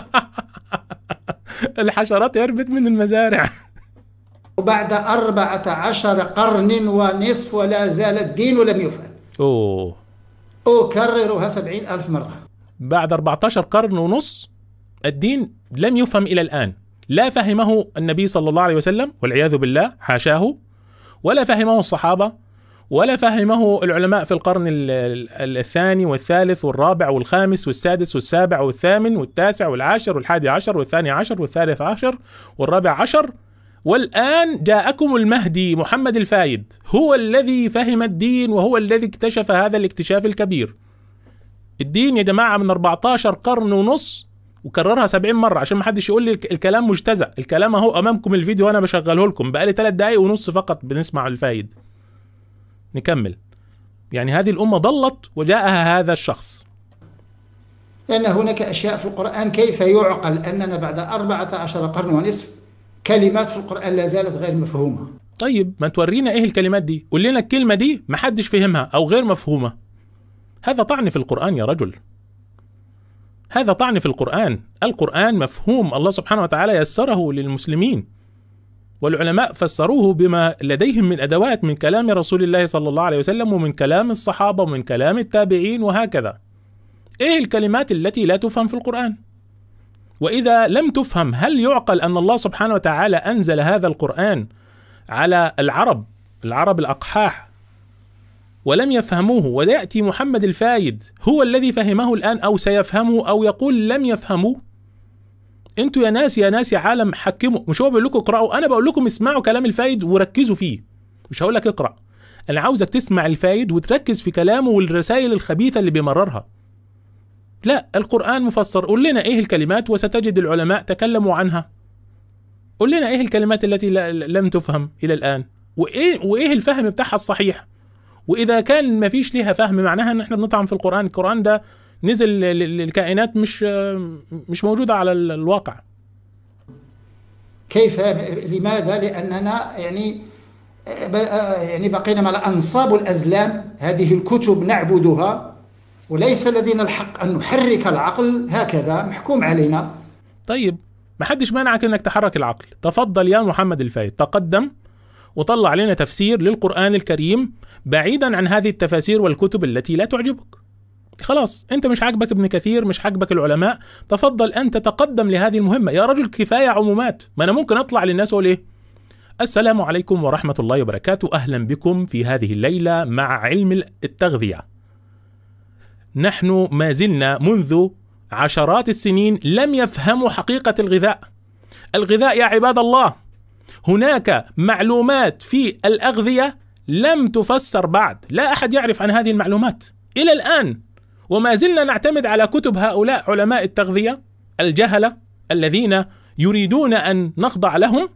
الحشرات هربت من المزارع وبعد أربعة عشر قرن ونصف ولا زال الدين لم يفعل أوه أكررها سبعين ألف مرة بعد 14 قرن ونص الدين لم يفهم إلى الآن لا فهمه النبي صلى الله عليه وسلم والعياذ بالله حاشاه ولا فهمه الصحابة ولا فهمه العلماء في القرن الثاني والثالث والرابع والخامس والسادس والسابع والثامن والتاسع والعاشر والحادي عشر والثاني عشر والثالث عشر والرابع عشر والآن جاءكم المهدي محمد الفايد هو الذي فهم الدين وهو الذي اكتشف هذا الاكتشاف الكبير الدين يا جماعة من 14 قرن ونص وكررها 70 مرة عشان ما حدش يقول لي الكلام مجتزأ الكلام اهو أمامكم الفيديو وأنا بشغله لكم بقالي 3 دقايق ونص فقط بنسمع الفايد نكمل يعني هذه الأمة ضلت وجاءها هذا الشخص لأن هناك أشياء في القرآن كيف يعقل أننا بعد 14 قرن ونصف كلمات في القرآن لا زالت غير مفهومة طيب ما تورينا إيه الكلمات دي قول لنا الكلمة دي محدش فهمها أو غير مفهومة هذا طعن في القرآن يا رجل هذا طعن في القرآن القرآن مفهوم الله سبحانه وتعالى يسره للمسلمين والعلماء فسروه بما لديهم من أدوات من كلام رسول الله صلى الله عليه وسلم ومن كلام الصحابة ومن كلام التابعين وهكذا إيه الكلمات التي لا تفهم في القرآن؟ وإذا لم تفهم هل يعقل أن الله سبحانه وتعالى أنزل هذا القرآن على العرب العرب الأقحاح ولم يفهموه ويأتي محمد الفايد هو الذي فهمه الآن أو سيفهمه أو يقول لم يفهموه انتوا يا ناس يا ناس يا عالم حكموا مش هو بيقول لكم اقرأوا انا بقول لكم اسمعوا كلام الفايد وركزوا فيه مش هقول لك اقرأ انا عاوزك تسمع الفايد وتركز في كلامه والرسائل الخبيثة اللي بيمررها لا القرآن مفسر قول لنا ايه الكلمات وستجد العلماء تكلموا عنها قول لنا ايه الكلمات التي لم تفهم الى الان وايه وايه الفهم بتاعها الصحيح واذا كان ما فيش ليها فهم معناها ان احنا بنطعم في القرآن القرآن ده نزل لكائنات مش مش موجوده على الواقع كيف لماذا لاننا يعني يعني بقينا مع الانصاب الازلام هذه الكتب نعبدها وليس لدينا الحق ان نحرك العقل هكذا محكوم علينا طيب ما حدش مانعك انك تحرك العقل تفضل يا محمد الفايد تقدم وطلع لنا تفسير للقرآن الكريم بعيدا عن هذه التفاسير والكتب التي لا تعجبك خلاص انت مش عاجبك ابن كثير مش عاجبك العلماء تفضل ان تتقدم لهذه المهمه يا رجل كفايه عمومات ما انا ممكن اطلع للناس واقول ايه السلام عليكم ورحمه الله وبركاته اهلا بكم في هذه الليله مع علم التغذيه نحن ما زلنا منذ عشرات السنين لم يفهموا حقيقه الغذاء الغذاء يا عباد الله هناك معلومات في الاغذيه لم تفسر بعد لا احد يعرف عن هذه المعلومات الى الان وما زلنا نعتمد على كتب هؤلاء علماء التغذيه الجهله الذين يريدون ان نخضع لهم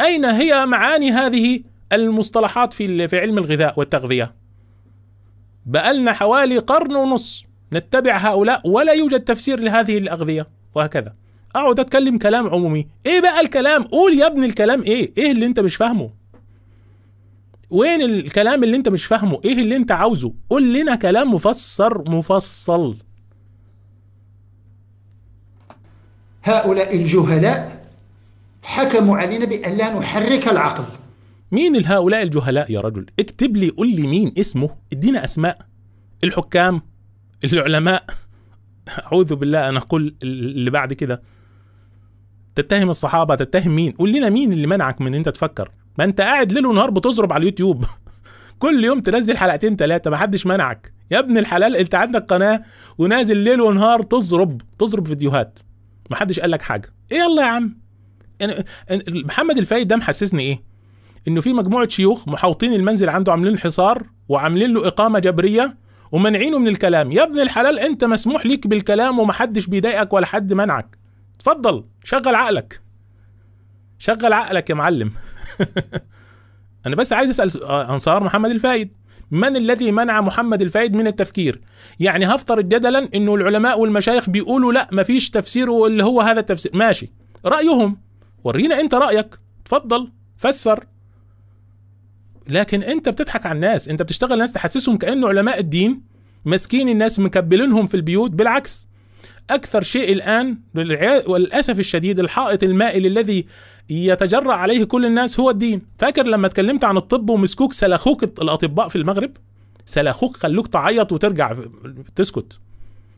اين هي معاني هذه المصطلحات في في علم الغذاء والتغذيه بقلنا حوالي قرن ونص نتبع هؤلاء ولا يوجد تفسير لهذه الاغذيه وهكذا اقعد اتكلم كلام عمومي ايه بقى الكلام قول يا ابني الكلام ايه ايه اللي انت مش فاهمه وين الكلام اللي انت مش فاهمه ايه اللي انت عاوزه قول لنا كلام مفسر مفصل هؤلاء الجهلاء حكموا علينا بأن لا نحرك العقل مين هؤلاء الجهلاء يا رجل اكتب لي قول لي مين اسمه ادينا اسماء الحكام العلماء اعوذ بالله انا اقول اللي بعد كده تتهم الصحابه تتهم مين قول لنا مين اللي منعك من انت تفكر ما انت قاعد ليل ونهار بتزرب على اليوتيوب كل يوم تنزل حلقتين ثلاثه ما حدش منعك يا ابن الحلال انت عندك قناه ونازل ليل ونهار تزرب تزرب فيديوهات ما حدش قال لك حاجه ايه يلا يا عم يعني، يعني محمد الفايد ده محسسني ايه انه في مجموعه شيوخ محاوطين المنزل عنده عاملين حصار وعاملين له اقامه جبريه ومنعينه من الكلام يا ابن الحلال انت مسموح ليك بالكلام ومحدش بيضايقك ولا حد منعك اتفضل شغل عقلك شغل عقلك يا معلم انا بس عايز اسال آه، انصار محمد الفايد من الذي منع محمد الفايد من التفكير يعني هفترض جدلا انه العلماء والمشايخ بيقولوا لا مفيش تفسير اللي هو هذا التفسير ماشي رايهم ورينا انت رايك اتفضل فسر لكن انت بتضحك على الناس انت بتشتغل الناس تحسسهم كانه علماء الدين ماسكين الناس مكبلينهم في البيوت بالعكس اكثر شيء الان وللاسف الشديد الحائط المائل الذي يتجرأ عليه كل الناس هو الدين فاكر لما اتكلمت عن الطب ومسكوك سلخوك الاطباء في المغرب سلخوك خلوك تعيط وترجع تسكت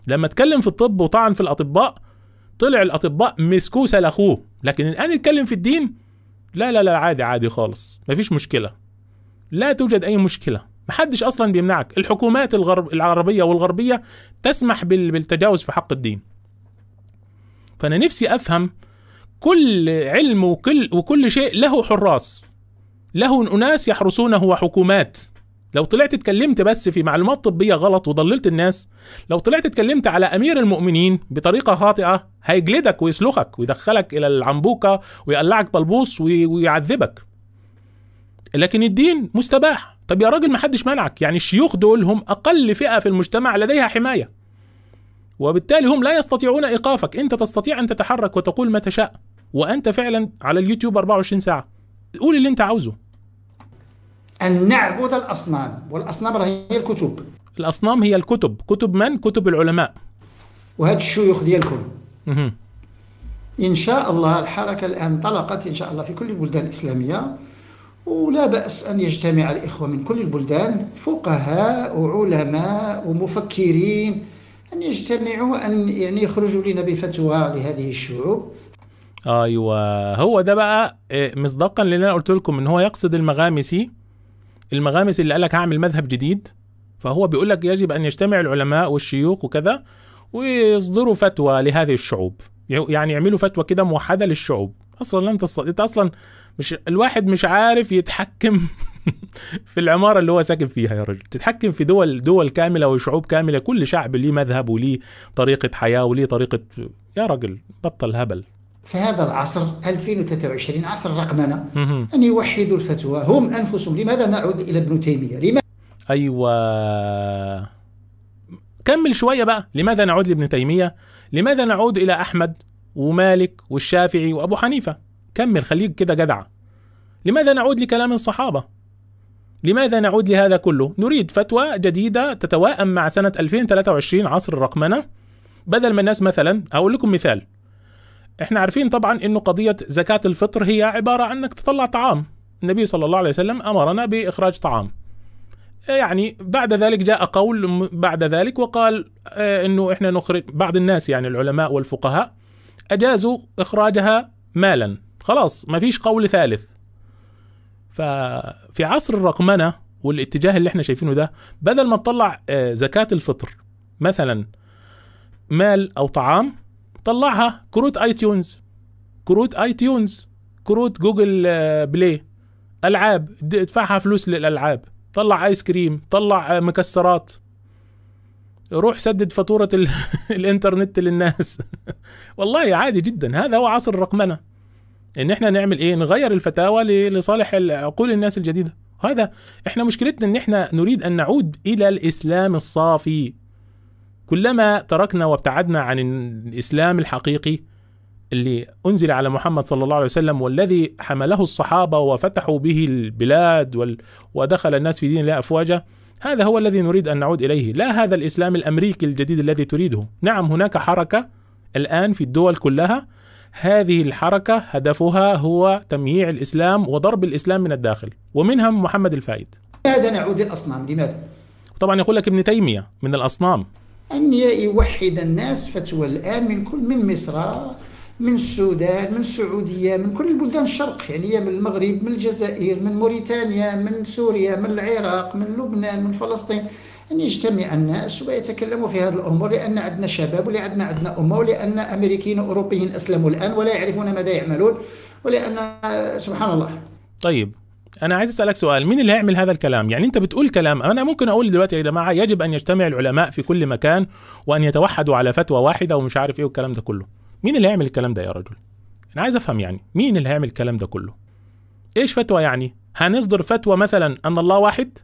لما اتكلم في الطب وطعن في الاطباء طلع الاطباء مسكوه سلخوه لكن الان اتكلم في الدين لا لا لا عادي عادي خالص مفيش مشكله لا توجد اي مشكله محدش اصلا بيمنعك الحكومات الغرب العربيه والغربيه تسمح بالتجاوز في حق الدين فانا نفسي افهم كل علم وكل وكل شيء له حراس له اناس يحرسونه وحكومات لو طلعت اتكلمت بس في معلومات طبيه غلط وضللت الناس لو طلعت اتكلمت على امير المؤمنين بطريقه خاطئه هيجلدك ويسلخك ويدخلك الى العنبوكه ويقلعك بلبوص ويعذبك لكن الدين مستباح طب يا راجل محدش منعك يعني الشيوخ دول هم اقل فئه في المجتمع لديها حمايه وبالتالي هم لا يستطيعون ايقافك انت تستطيع ان تتحرك وتقول ما تشاء وانت فعلا على اليوتيوب 24 ساعه قول اللي انت عاوزه ان نعبد الاصنام والاصنام هي الكتب الاصنام هي الكتب كتب من كتب العلماء وهاد الشيوخ ديالكم ان شاء الله الحركه الان انطلقت ان شاء الله في كل البلدان الاسلاميه ولا بأس أن يجتمع الإخوة من كل البلدان فقهاء وعلماء ومفكرين أن يجتمعوا أن يعني يخرجوا لنا بفتوى لهذه الشعوب ايوه هو ده بقى آه، مصداقا للي انا قلت لكم ان هو يقصد المغامسي المغامسي اللي قال لك هعمل مذهب جديد فهو بيقول لك يجب ان يجتمع العلماء والشيوخ وكذا ويصدروا فتوى لهذه الشعوب يعني يعملوا فتوى كده موحده للشعوب اصلا لن تستطيع اصلا مش الواحد مش عارف يتحكم في العماره اللي هو ساكن فيها يا رجل تتحكم في دول دول كامله وشعوب كامله كل شعب ليه مذهب وليه طريقه حياه وليه طريقه يا رجل بطل هبل في هذا العصر 2023 عصر الرقمنه ان يوحدوا الفتوى هم انفسهم لماذا نعود الى ابن تيميه لماذا ايوه كمل شويه بقى لماذا نعود لابن تيميه لماذا نعود الى احمد ومالك والشافعي وابو حنيفه كمل خليك كده جدع لماذا نعود لكلام الصحابه لماذا نعود لهذا كله نريد فتوى جديده تتواءم مع سنه 2023 عصر الرقمنه بدل ما الناس مثلا اقول لكم مثال احنا عارفين طبعا انه قضيه زكاه الفطر هي عباره عن انك تطلع طعام النبي صلى الله عليه وسلم امرنا باخراج طعام يعني بعد ذلك جاء قول بعد ذلك وقال آه، انه احنا نخرج بعض الناس يعني العلماء والفقهاء اجازوا اخراجها مالا خلاص ما فيش قول ثالث ففي عصر الرقمنه والاتجاه اللي احنا شايفينه ده بدل ما تطلع آه، زكاه الفطر مثلا مال او طعام طلعها كروت اي تيونز كروت اي تيونز كروت جوجل آه، بلاي العاب ادفعها فلوس للالعاب طلع ايس كريم طلع آه، مكسرات روح سدد فاتورة ال... الانترنت للناس والله عادي جدا هذا هو عصر الرقمنة ان احنا نعمل ايه نغير الفتاوى ل... لصالح عقول الناس الجديدة هذا احنا مشكلتنا ان احنا نريد ان نعود الى الاسلام الصافي كلما تركنا وابتعدنا عن الاسلام الحقيقي اللي انزل على محمد صلى الله عليه وسلم والذي حمله الصحابه وفتحوا به البلاد ودخل الناس في دين الله افواجا هذا هو الذي نريد ان نعود اليه لا هذا الاسلام الامريكي الجديد الذي تريده نعم هناك حركه الان في الدول كلها هذه الحركه هدفها هو تمييع الاسلام وضرب الاسلام من الداخل ومنهم محمد الفايد لماذا نعود للاصنام لماذا طبعا يقول لك ابن تيميه من الاصنام أن يوحد الناس فتوى الآن من كل من مصر من السودان من السعودية من كل البلدان الشرق يعني من المغرب من الجزائر من موريتانيا من سوريا من العراق من لبنان من فلسطين أن يجتمع الناس ويتكلموا في هذه الأمور لأن عندنا شباب ولأن عندنا أمة ولأن أمريكيين وأوروبيين أسلموا الآن ولا يعرفون ماذا يعملون ولأن سبحان الله طيب انا عايز اسالك سؤال مين اللي هيعمل هذا الكلام يعني انت بتقول كلام انا ممكن اقول دلوقتي يا جماعه يجب ان يجتمع العلماء في كل مكان وان يتوحدوا على فتوى واحده ومش عارف ايه والكلام ده كله مين اللي هيعمل الكلام ده يا رجل انا عايز افهم يعني مين اللي هيعمل الكلام ده كله ايش فتوى يعني هنصدر فتوى مثلا ان الله واحد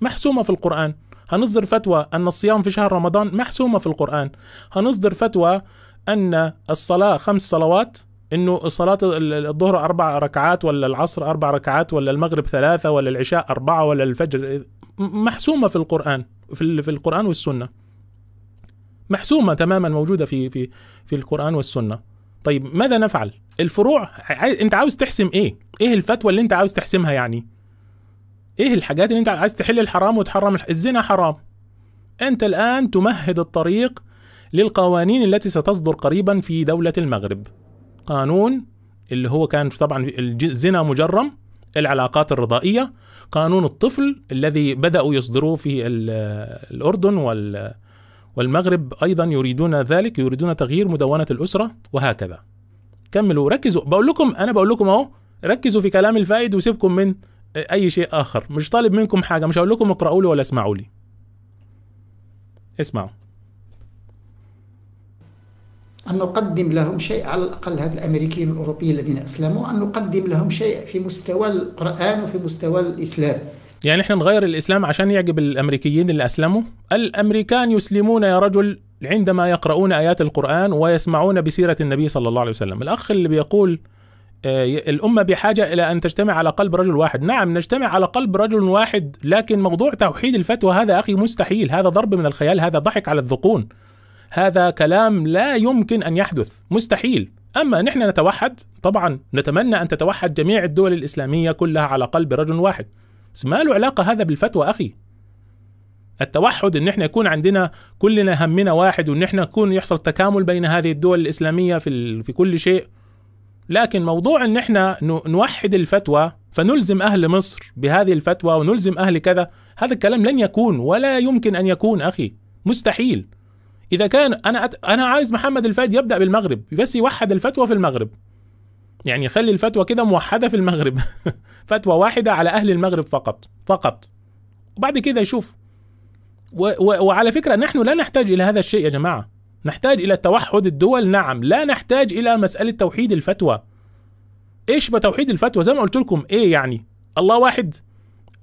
محسومه في القران هنصدر فتوى ان الصيام في شهر رمضان محسومه في القران هنصدر فتوى ان الصلاه خمس صلوات انه صلاه الظهر اربع ركعات ولا العصر اربع ركعات ولا المغرب ثلاثه ولا العشاء اربعه ولا الفجر محسومه في القران في في القران والسنه محسومه تماما موجوده في في في القران والسنه طيب ماذا نفعل الفروع انت عاوز تحسم ايه ايه الفتوى اللي انت عاوز تحسمها يعني ايه الحاجات اللي انت عايز تحل الحرام وتحرم الزنا حرام انت الان تمهد الطريق للقوانين التي ستصدر قريبا في دوله المغرب قانون اللي هو كان طبعا الزنا مجرم العلاقات الرضائيه قانون الطفل الذي بداوا يصدروه في الاردن وال والمغرب ايضا يريدون ذلك يريدون تغيير مدونه الاسره وهكذا كملوا ركزوا بقول لكم انا بقول لكم اهو ركزوا في كلام الفائد وسيبكم من اي شيء اخر مش طالب منكم حاجه مش هقول لكم اقراوا لي ولا اسمعوا لي اسمعوا أن نقدم لهم شيء على الأقل هذا الأمريكيين الأوروبيين الذين أسلموا أن نقدم لهم شيء في مستوى القرآن وفي مستوى الإسلام يعني احنا نغير الإسلام عشان يعجب الأمريكيين اللي أسلموا الأمريكان يسلمون يا رجل عندما يقرؤون آيات القرآن ويسمعون بسيرة النبي صلى الله عليه وسلم الأخ اللي بيقول آه، الأمة بحاجة إلى أن تجتمع على قلب رجل واحد نعم نجتمع على قلب رجل واحد لكن موضوع توحيد الفتوى هذا أخي مستحيل هذا ضرب من الخيال هذا ضحك على الذقون هذا كلام لا يمكن أن يحدث مستحيل أما نحن نتوحد طبعا نتمنى أن تتوحد جميع الدول الإسلامية كلها على قلب رجل واحد بس ما له علاقة هذا بالفتوى أخي التوحد ان احنا يكون عندنا كلنا همنا واحد وان احنا يكون يحصل تكامل بين هذه الدول الاسلاميه في في كل شيء لكن موضوع ان احنا نوحد الفتوى فنلزم اهل مصر بهذه الفتوى ونلزم اهل كذا هذا الكلام لن يكون ولا يمكن ان يكون اخي مستحيل اذا كان انا أت... انا عايز محمد الفايد يبدا بالمغرب بس يوحد الفتوى في المغرب يعني يخلي الفتوى كده موحده في المغرب فتوى واحده على اهل المغرب فقط فقط وبعد كده يشوف و... و... وعلى فكره نحن لا نحتاج الى هذا الشيء يا جماعه نحتاج الى توحد الدول نعم لا نحتاج الى مساله توحيد الفتوى ايش بتوحيد الفتوى زي ما قلت لكم ايه يعني الله واحد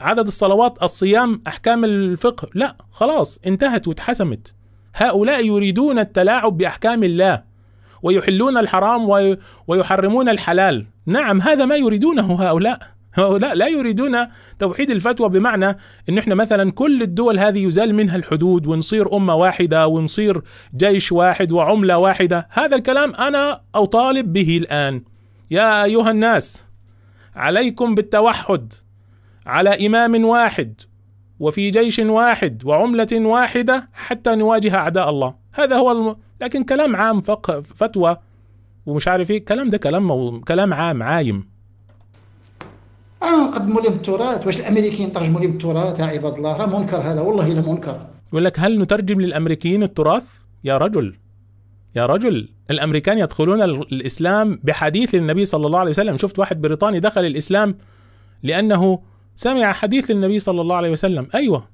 عدد الصلوات الصيام احكام الفقه لا خلاص انتهت واتحسمت هؤلاء يريدون التلاعب باحكام الله ويحلون الحرام ويحرمون الحلال نعم هذا ما يريدونه هؤلاء هؤلاء لا يريدون توحيد الفتوى بمعنى ان احنا مثلا كل الدول هذه يزال منها الحدود ونصير امه واحده ونصير جيش واحد وعمله واحده، هذا الكلام انا اطالب به الان. يا ايها الناس عليكم بالتوحد على امام واحد وفي جيش واحد وعملة واحدة حتى نواجه أعداء الله هذا هو الم... لكن كلام عام فقه فتوى ومش عارف ايه الكلام ده كلام مو... كلام عام عايم اه قدموا لهم التراث واش الامريكيين ترجموا لهم التراث يا عباد الله راه منكر هذا والله الا منكر يقول لك هل نترجم للامريكيين التراث يا رجل يا رجل الامريكان يدخلون الاسلام بحديث النبي صلى الله عليه وسلم شفت واحد بريطاني دخل الاسلام لانه سمع حديث النبي صلى الله عليه وسلم ايوه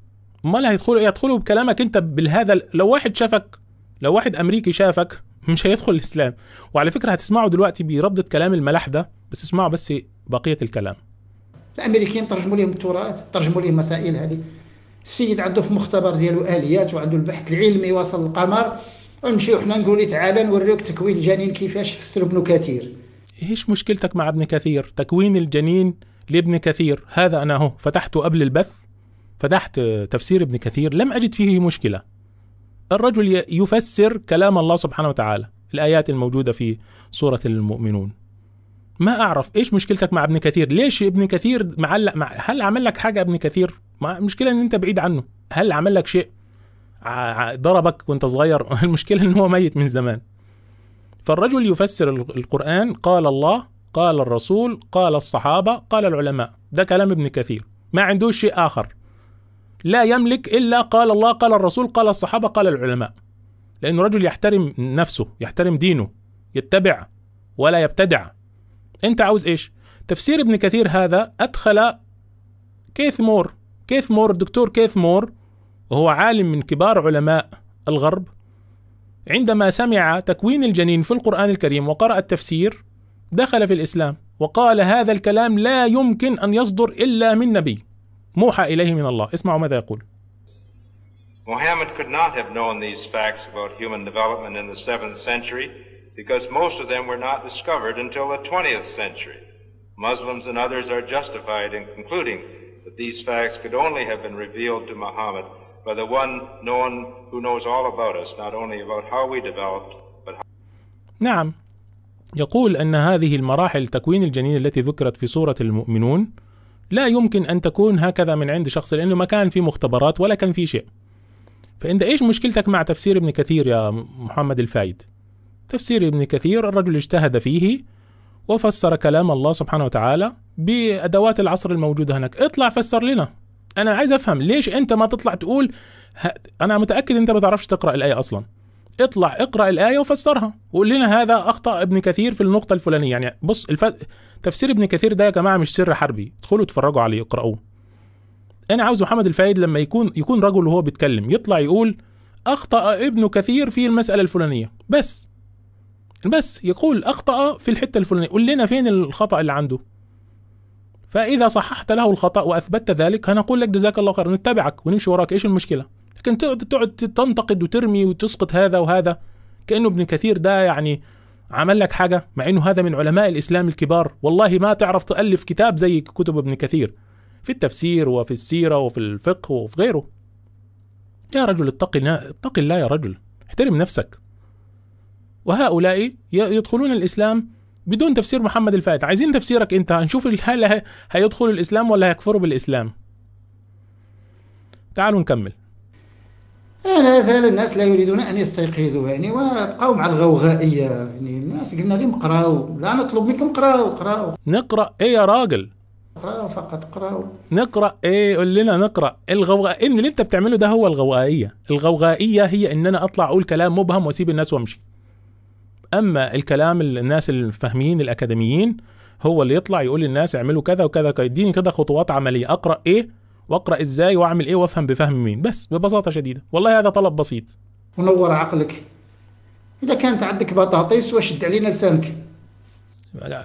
امال هيدخلوا يدخلوا بكلامك انت بالهذا لو واحد شافك لو واحد امريكي شافك مش هيدخل الاسلام وعلى فكره هتسمعوا دلوقتي بردة كلام الملاح ده بس اسمعوا بس بقيه الكلام الامريكيين ترجموا لهم التراث ترجموا لهم المسائل هذه السيد عنده في مختبر ديالو اليات وعنده البحث العلمي واصل القمر نمشيو حنا نقول تعالى نوريوك تكوين الجنين كيفاش فسر ابن كثير ايش مشكلتك مع ابن كثير تكوين الجنين لابن كثير هذا أنا أهو فتحته قبل البث فتحت تفسير ابن كثير لم أجد فيه مشكلة الرجل يفسر كلام الله سبحانه وتعالى الآيات الموجودة في سورة المؤمنون ما أعرف إيش مشكلتك مع ابن كثير ليش ابن كثير معلق مع هل عمل لك حاجة ابن كثير المشكلة إن أنت بعيد عنه هل عمل لك شيء ضربك وانت صغير المشكلة إن هو ميت من زمان فالرجل يفسر القرآن قال الله قال الرسول قال الصحابة قال العلماء ده كلام ابن كثير ما عنده شيء آخر لا يملك إلا قال الله قال الرسول قال الصحابة قال العلماء لأنه رجل يحترم نفسه يحترم دينه يتبع ولا يبتدع أنت عاوز إيش تفسير ابن كثير هذا أدخل كيث مور كيث مور الدكتور كيث مور وهو عالم من كبار علماء الغرب عندما سمع تكوين الجنين في القرآن الكريم وقرأ التفسير دخل في الإسلام وقال هذا الكلام لا يمكن أن يصدر إلا من نبي موحى إليه من الله اسمعوا ماذا يقول Mohammed could not have known these facts about human development in the 7th century because most of them were not discovered until the 20th century. Muslims and others are justified in concluding that these facts could only have been revealed to Muhammad by the one known who knows all about us, not only about how we developed, but how... نعم يقول أن هذه المراحل تكوين الجنين التي ذكرت في سورة المؤمنون لا يمكن أن تكون هكذا من عند شخص لأنه ما كان في مختبرات ولا كان في شيء فأنت إيش مشكلتك مع تفسير ابن كثير يا محمد الفايد تفسير ابن كثير الرجل اجتهد فيه وفسر كلام الله سبحانه وتعالى بأدوات العصر الموجودة هناك اطلع فسر لنا أنا عايز أفهم ليش أنت ما تطلع تقول أنا متأكد أنت ما تعرفش تقرأ الآية أصلاً اطلع اقرا الايه وفسرها وقول لنا هذا اخطا ابن كثير في النقطه الفلانيه يعني بص الف... تفسير ابن كثير ده يا جماعه مش سر حربي ادخلوا اتفرجوا عليه اقراوه انا عاوز محمد الفايد لما يكون يكون رجل وهو بيتكلم يطلع يقول اخطا ابن كثير في المساله الفلانيه بس بس يقول اخطا في الحته الفلانيه قول لنا فين الخطا اللي عنده فاذا صححت له الخطا واثبتت ذلك هنقول لك جزاك الله خير نتبعك ونمشي وراك ايش المشكله لكن تقعد تنتقد وترمي وتسقط هذا وهذا كانه ابن كثير ده يعني عمل لك حاجه مع انه هذا من علماء الاسلام الكبار والله ما تعرف تالف كتاب زي كتب ابن كثير في التفسير وفي السيره وفي الفقه وفي غيره يا رجل اتقي اتقي الله يا رجل احترم نفسك وهؤلاء يدخلون الاسلام بدون تفسير محمد الفائت عايزين تفسيرك انت هنشوف هل هيدخل الاسلام ولا هيكفروا بالاسلام تعالوا نكمل لا زال الناس لا يريدون أن يستيقظوا يعني وبقاو مع الغوغائية يعني الناس قلنا لهم قراو لا نطلب منكم قراو قراو نقرأ إيه يا راجل قراو فقط قراو نقرا ايه قول لنا نقرا الغوغائيه اللي انت بتعمله ده هو الغوغائيه الغوغائيه هي ان انا اطلع اقول كلام مبهم واسيب الناس وامشي اما الكلام الناس الفاهمين الاكاديميين هو اللي يطلع يقول للناس اعملوا كذا وكذا يديني كده خطوات عمليه اقرا ايه واقرا ازاي واعمل ايه وافهم بفهم مين بس ببساطه شديده والله هذا طلب بسيط ونور عقلك اذا كانت عندك بطاطس وشد علينا لسانك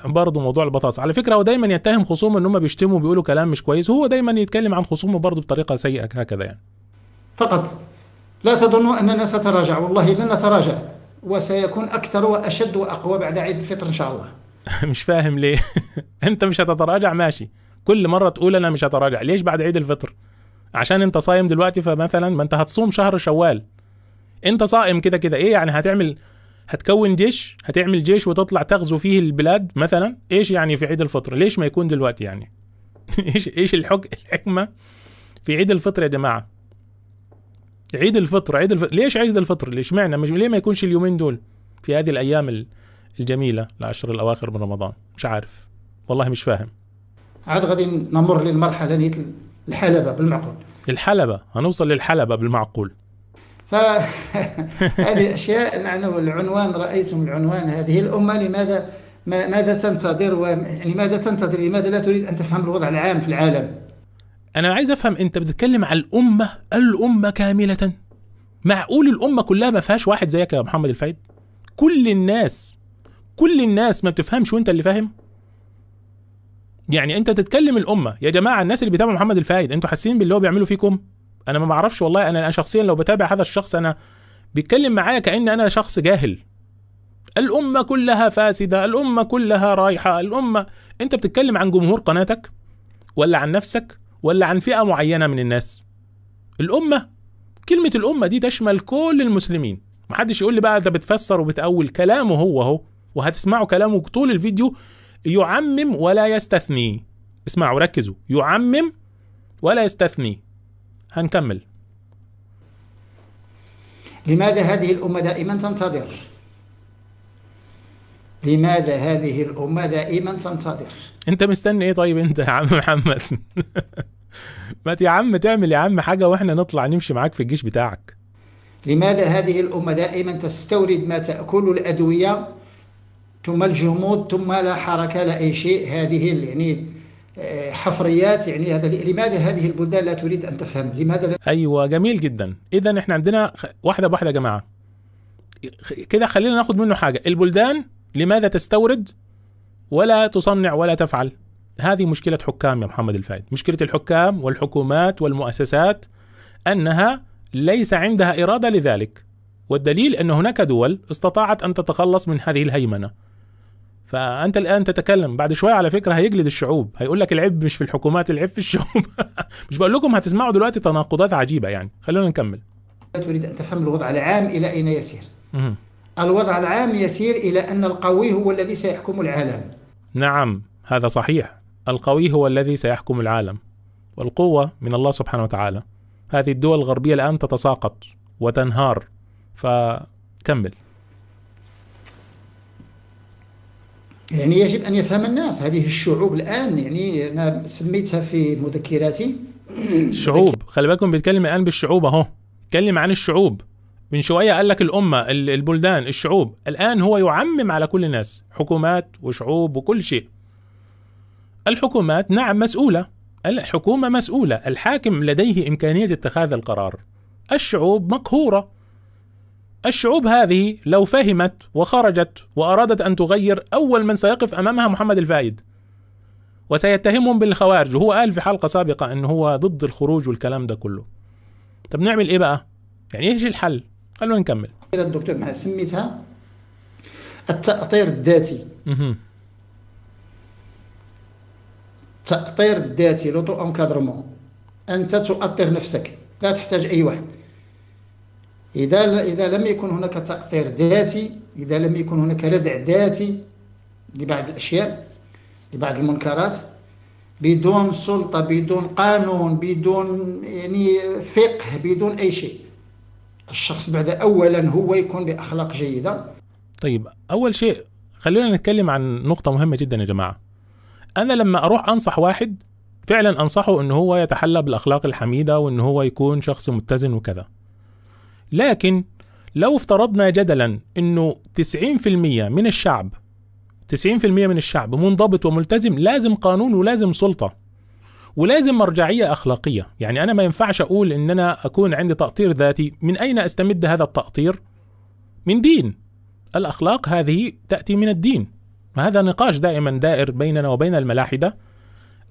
برضه موضوع البطاطس على فكره هو دايما يتهم خصومه ان هم بيشتموا وبيقولوا كلام مش كويس وهو دايما يتكلم عن خصومه برضه بطريقه سيئه هكذا يعني فقط لا تظنوا اننا سنتراجع والله لن نتراجع وسيكون اكثر واشد واقوى بعد عيد الفطر ان شاء الله مش فاهم ليه انت مش هتتراجع ماشي كل مره تقول انا مش هتراجع ليش بعد عيد الفطر عشان انت صايم دلوقتي فمثلا ما انت هتصوم شهر شوال انت صائم كده كده ايه يعني هتعمل هتكون جيش هتعمل جيش وتطلع تغزو فيه البلاد مثلا ايش يعني في عيد الفطر ليش ما يكون دلوقتي يعني ايش ايش الحك... الحكمه في عيد الفطر يا جماعه عيد الفطر عيد الفطر ليش عيد الفطر ليش معنى مش... ليه ما يكونش اليومين دول في هذه الايام الجميله العشر الاواخر من رمضان مش عارف والله مش فاهم عاد غادي نمر للمرحله نيت الحلبه بالمعقول الحلبه هنوصل للحلبه بالمعقول ف هذه الاشياء نحن العنوان رايتم العنوان هذه الامه لماذا ماذا تنتظر و... يعني ماذا تنتظر لماذا لا تريد ان تفهم الوضع العام في العالم انا عايز افهم انت بتتكلم على الامه الامه كامله معقول الامه كلها ما فيهاش واحد زيك يا محمد الفايد كل الناس كل الناس ما بتفهمش وانت اللي فاهم يعني انت تتكلم الامه يا جماعه الناس اللي بيتابعوا محمد الفايد انتوا حاسين باللي هو بيعمله فيكم انا ما بعرفش والله انا انا شخصيا لو بتابع هذا الشخص انا بيتكلم معايا كان انا شخص جاهل الامه كلها فاسده الامه كلها رايحه الامه انت بتتكلم عن جمهور قناتك ولا عن نفسك ولا عن فئه معينه من الناس الامه كلمه الامه دي تشمل كل المسلمين محدش يقول لي بقى ده بتفسر وبتاول كلامه هو هو وهتسمعوا كلامه طول الفيديو يعمم ولا يستثني اسمعوا ركزوا يعمم ولا يستثني هنكمل لماذا هذه الأمة دائما تنتظر لماذا هذه الأمة دائما تنتظر انت مستني ايه طيب انت يا عم محمد ما يا عم تعمل يا عم حاجة واحنا نطلع نمشي معاك في الجيش بتاعك لماذا هذه الأمة دائما تستورد ما تأكل الأدوية ثم الجمود ثم لا حركة لا أي شيء هذه يعني آه، حفريات يعني هذا لماذا هذه البلدان لا تريد أن تفهم لماذا لا أيوة جميل جدا إذا إحنا عندنا واحدة بواحدة يا جماعة كده خلينا ناخد منه حاجة البلدان لماذا تستورد ولا تصنع ولا تفعل هذه مشكلة حكام يا محمد الفايد مشكلة الحكام والحكومات والمؤسسات أنها ليس عندها إرادة لذلك والدليل أن هناك دول استطاعت أن تتخلص من هذه الهيمنة فانت الان تتكلم بعد شويه على فكره هيجلد الشعوب هيقول لك العيب مش في الحكومات العيب في الشعوب مش بقول لكم هتسمعوا دلوقتي تناقضات عجيبه يعني خلونا نكمل تريد ان تفهم الوضع العام الى اين يسير الوضع العام يسير الى ان القوي هو الذي سيحكم العالم نعم هذا صحيح القوي هو الذي سيحكم العالم والقوه من الله سبحانه وتعالى هذه الدول الغربيه الان تتساقط وتنهار فكمل يعني يجب أن يفهم الناس هذه الشعوب الآن يعني أنا سميتها في مذكراتي شعوب خلي بالكم بيتكلم الآن بالشعوب أهو بيتكلم عن الشعوب من شوية قال لك الأمة البلدان الشعوب الآن هو يعمم على كل الناس حكومات وشعوب وكل شيء الحكومات نعم مسؤولة الحكومة مسؤولة الحاكم لديه إمكانية اتخاذ القرار الشعوب مقهورة الشعوب هذه لو فهمت وخرجت وارادت ان تغير اول من سيقف امامها محمد الفايد وسيتهمهم بالخوارج وهو قال في حلقه سابقه أنه هو ضد الخروج والكلام ده كله طب نعمل ايه بقى يعني ايش الحل خلونا نكمل الدكتور محمد سميتها التأطير الذاتي التأطير الذاتي لوتو انكادرمون انت تؤطر نفسك لا تحتاج اي واحد إذا إذا لم يكن هناك تقدير ذاتي إذا لم يكن هناك ردع ذاتي لبعض الأشياء لبعض المنكرات بدون سلطة بدون قانون بدون يعني فقه بدون أي شيء الشخص بعد أولا هو يكون بأخلاق جيدة طيب أول شيء خلينا نتكلم عن نقطة مهمة جدا يا جماعة أنا لما أروح أنصح واحد فعلا أنصحه أنه هو يتحلى بالأخلاق الحميدة وأنه هو يكون شخص متزن وكذا لكن لو افترضنا جدلا انه 90% من الشعب 90% من الشعب منضبط وملتزم لازم قانون ولازم سلطه ولازم مرجعيه اخلاقيه يعني انا ما ينفعش اقول ان انا اكون عندي تاطير ذاتي من اين استمد هذا التاطير من دين الاخلاق هذه تاتي من الدين وهذا نقاش دائما دائر بيننا وبين الملاحده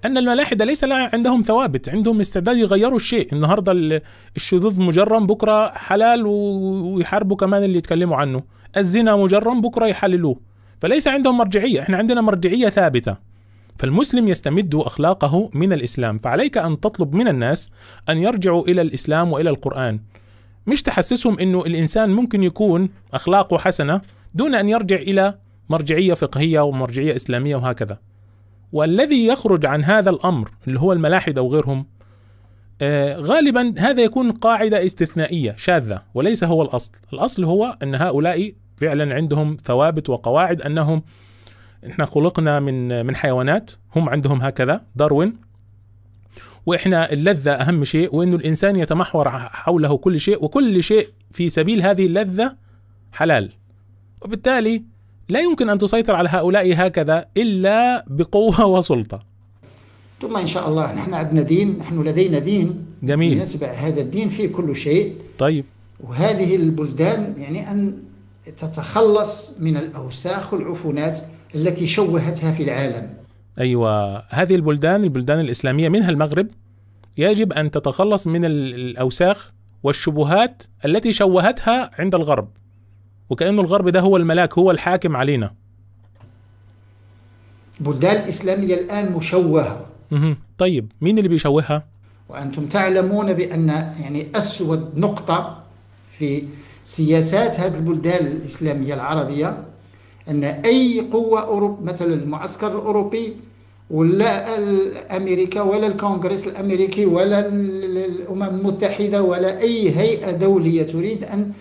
ان الملاحده ليس عندهم ثوابت عندهم استعداد يغيروا الشيء النهارده الشذوذ مجرم بكره حلال ويحاربوا كمان اللي يتكلموا عنه الزنا مجرم بكره يحللوه فليس عندهم مرجعيه احنا عندنا مرجعيه ثابته فالمسلم يستمد اخلاقه من الاسلام فعليك ان تطلب من الناس ان يرجعوا الى الاسلام والى القران مش تحسسهم انه الانسان ممكن يكون اخلاقه حسنه دون ان يرجع الى مرجعيه فقهيه ومرجعيه اسلاميه وهكذا والذي يخرج عن هذا الامر اللي هو الملاحده وغيرهم آه، غالبا هذا يكون قاعده استثنائيه شاذه وليس هو الاصل، الاصل هو ان هؤلاء فعلا عندهم ثوابت وقواعد انهم احنا خلقنا من من حيوانات هم عندهم هكذا داروين واحنا اللذه اهم شيء وانه الانسان يتمحور حوله كل شيء وكل شيء في سبيل هذه اللذه حلال وبالتالي لا يمكن أن تسيطر على هؤلاء هكذا إلا بقوة وسلطة ثم إن شاء الله نحن عندنا دين نحن لدينا دين جميل نتبع هذا الدين فيه كل شيء طيب وهذه البلدان يعني أن تتخلص من الأوساخ والعفونات التي شوهتها في العالم أيوة هذه البلدان البلدان الإسلامية منها المغرب يجب أن تتخلص من الأوساخ والشبهات التي شوهتها عند الغرب وكأنه الغرب ده هو الملاك هو الحاكم علينا البلدان الإسلامية الآن مشوهة طيب مين اللي بيشوهها؟ وأنتم تعلمون بأن يعني أسود نقطة في سياسات هذه البلدان الإسلامية العربية أن أي قوة أوروب مثلا المعسكر الأوروبي ولا الامريكا ولا الكونغرس الامريكي ولا الامم المتحده ولا اي هيئه دوليه تريد ان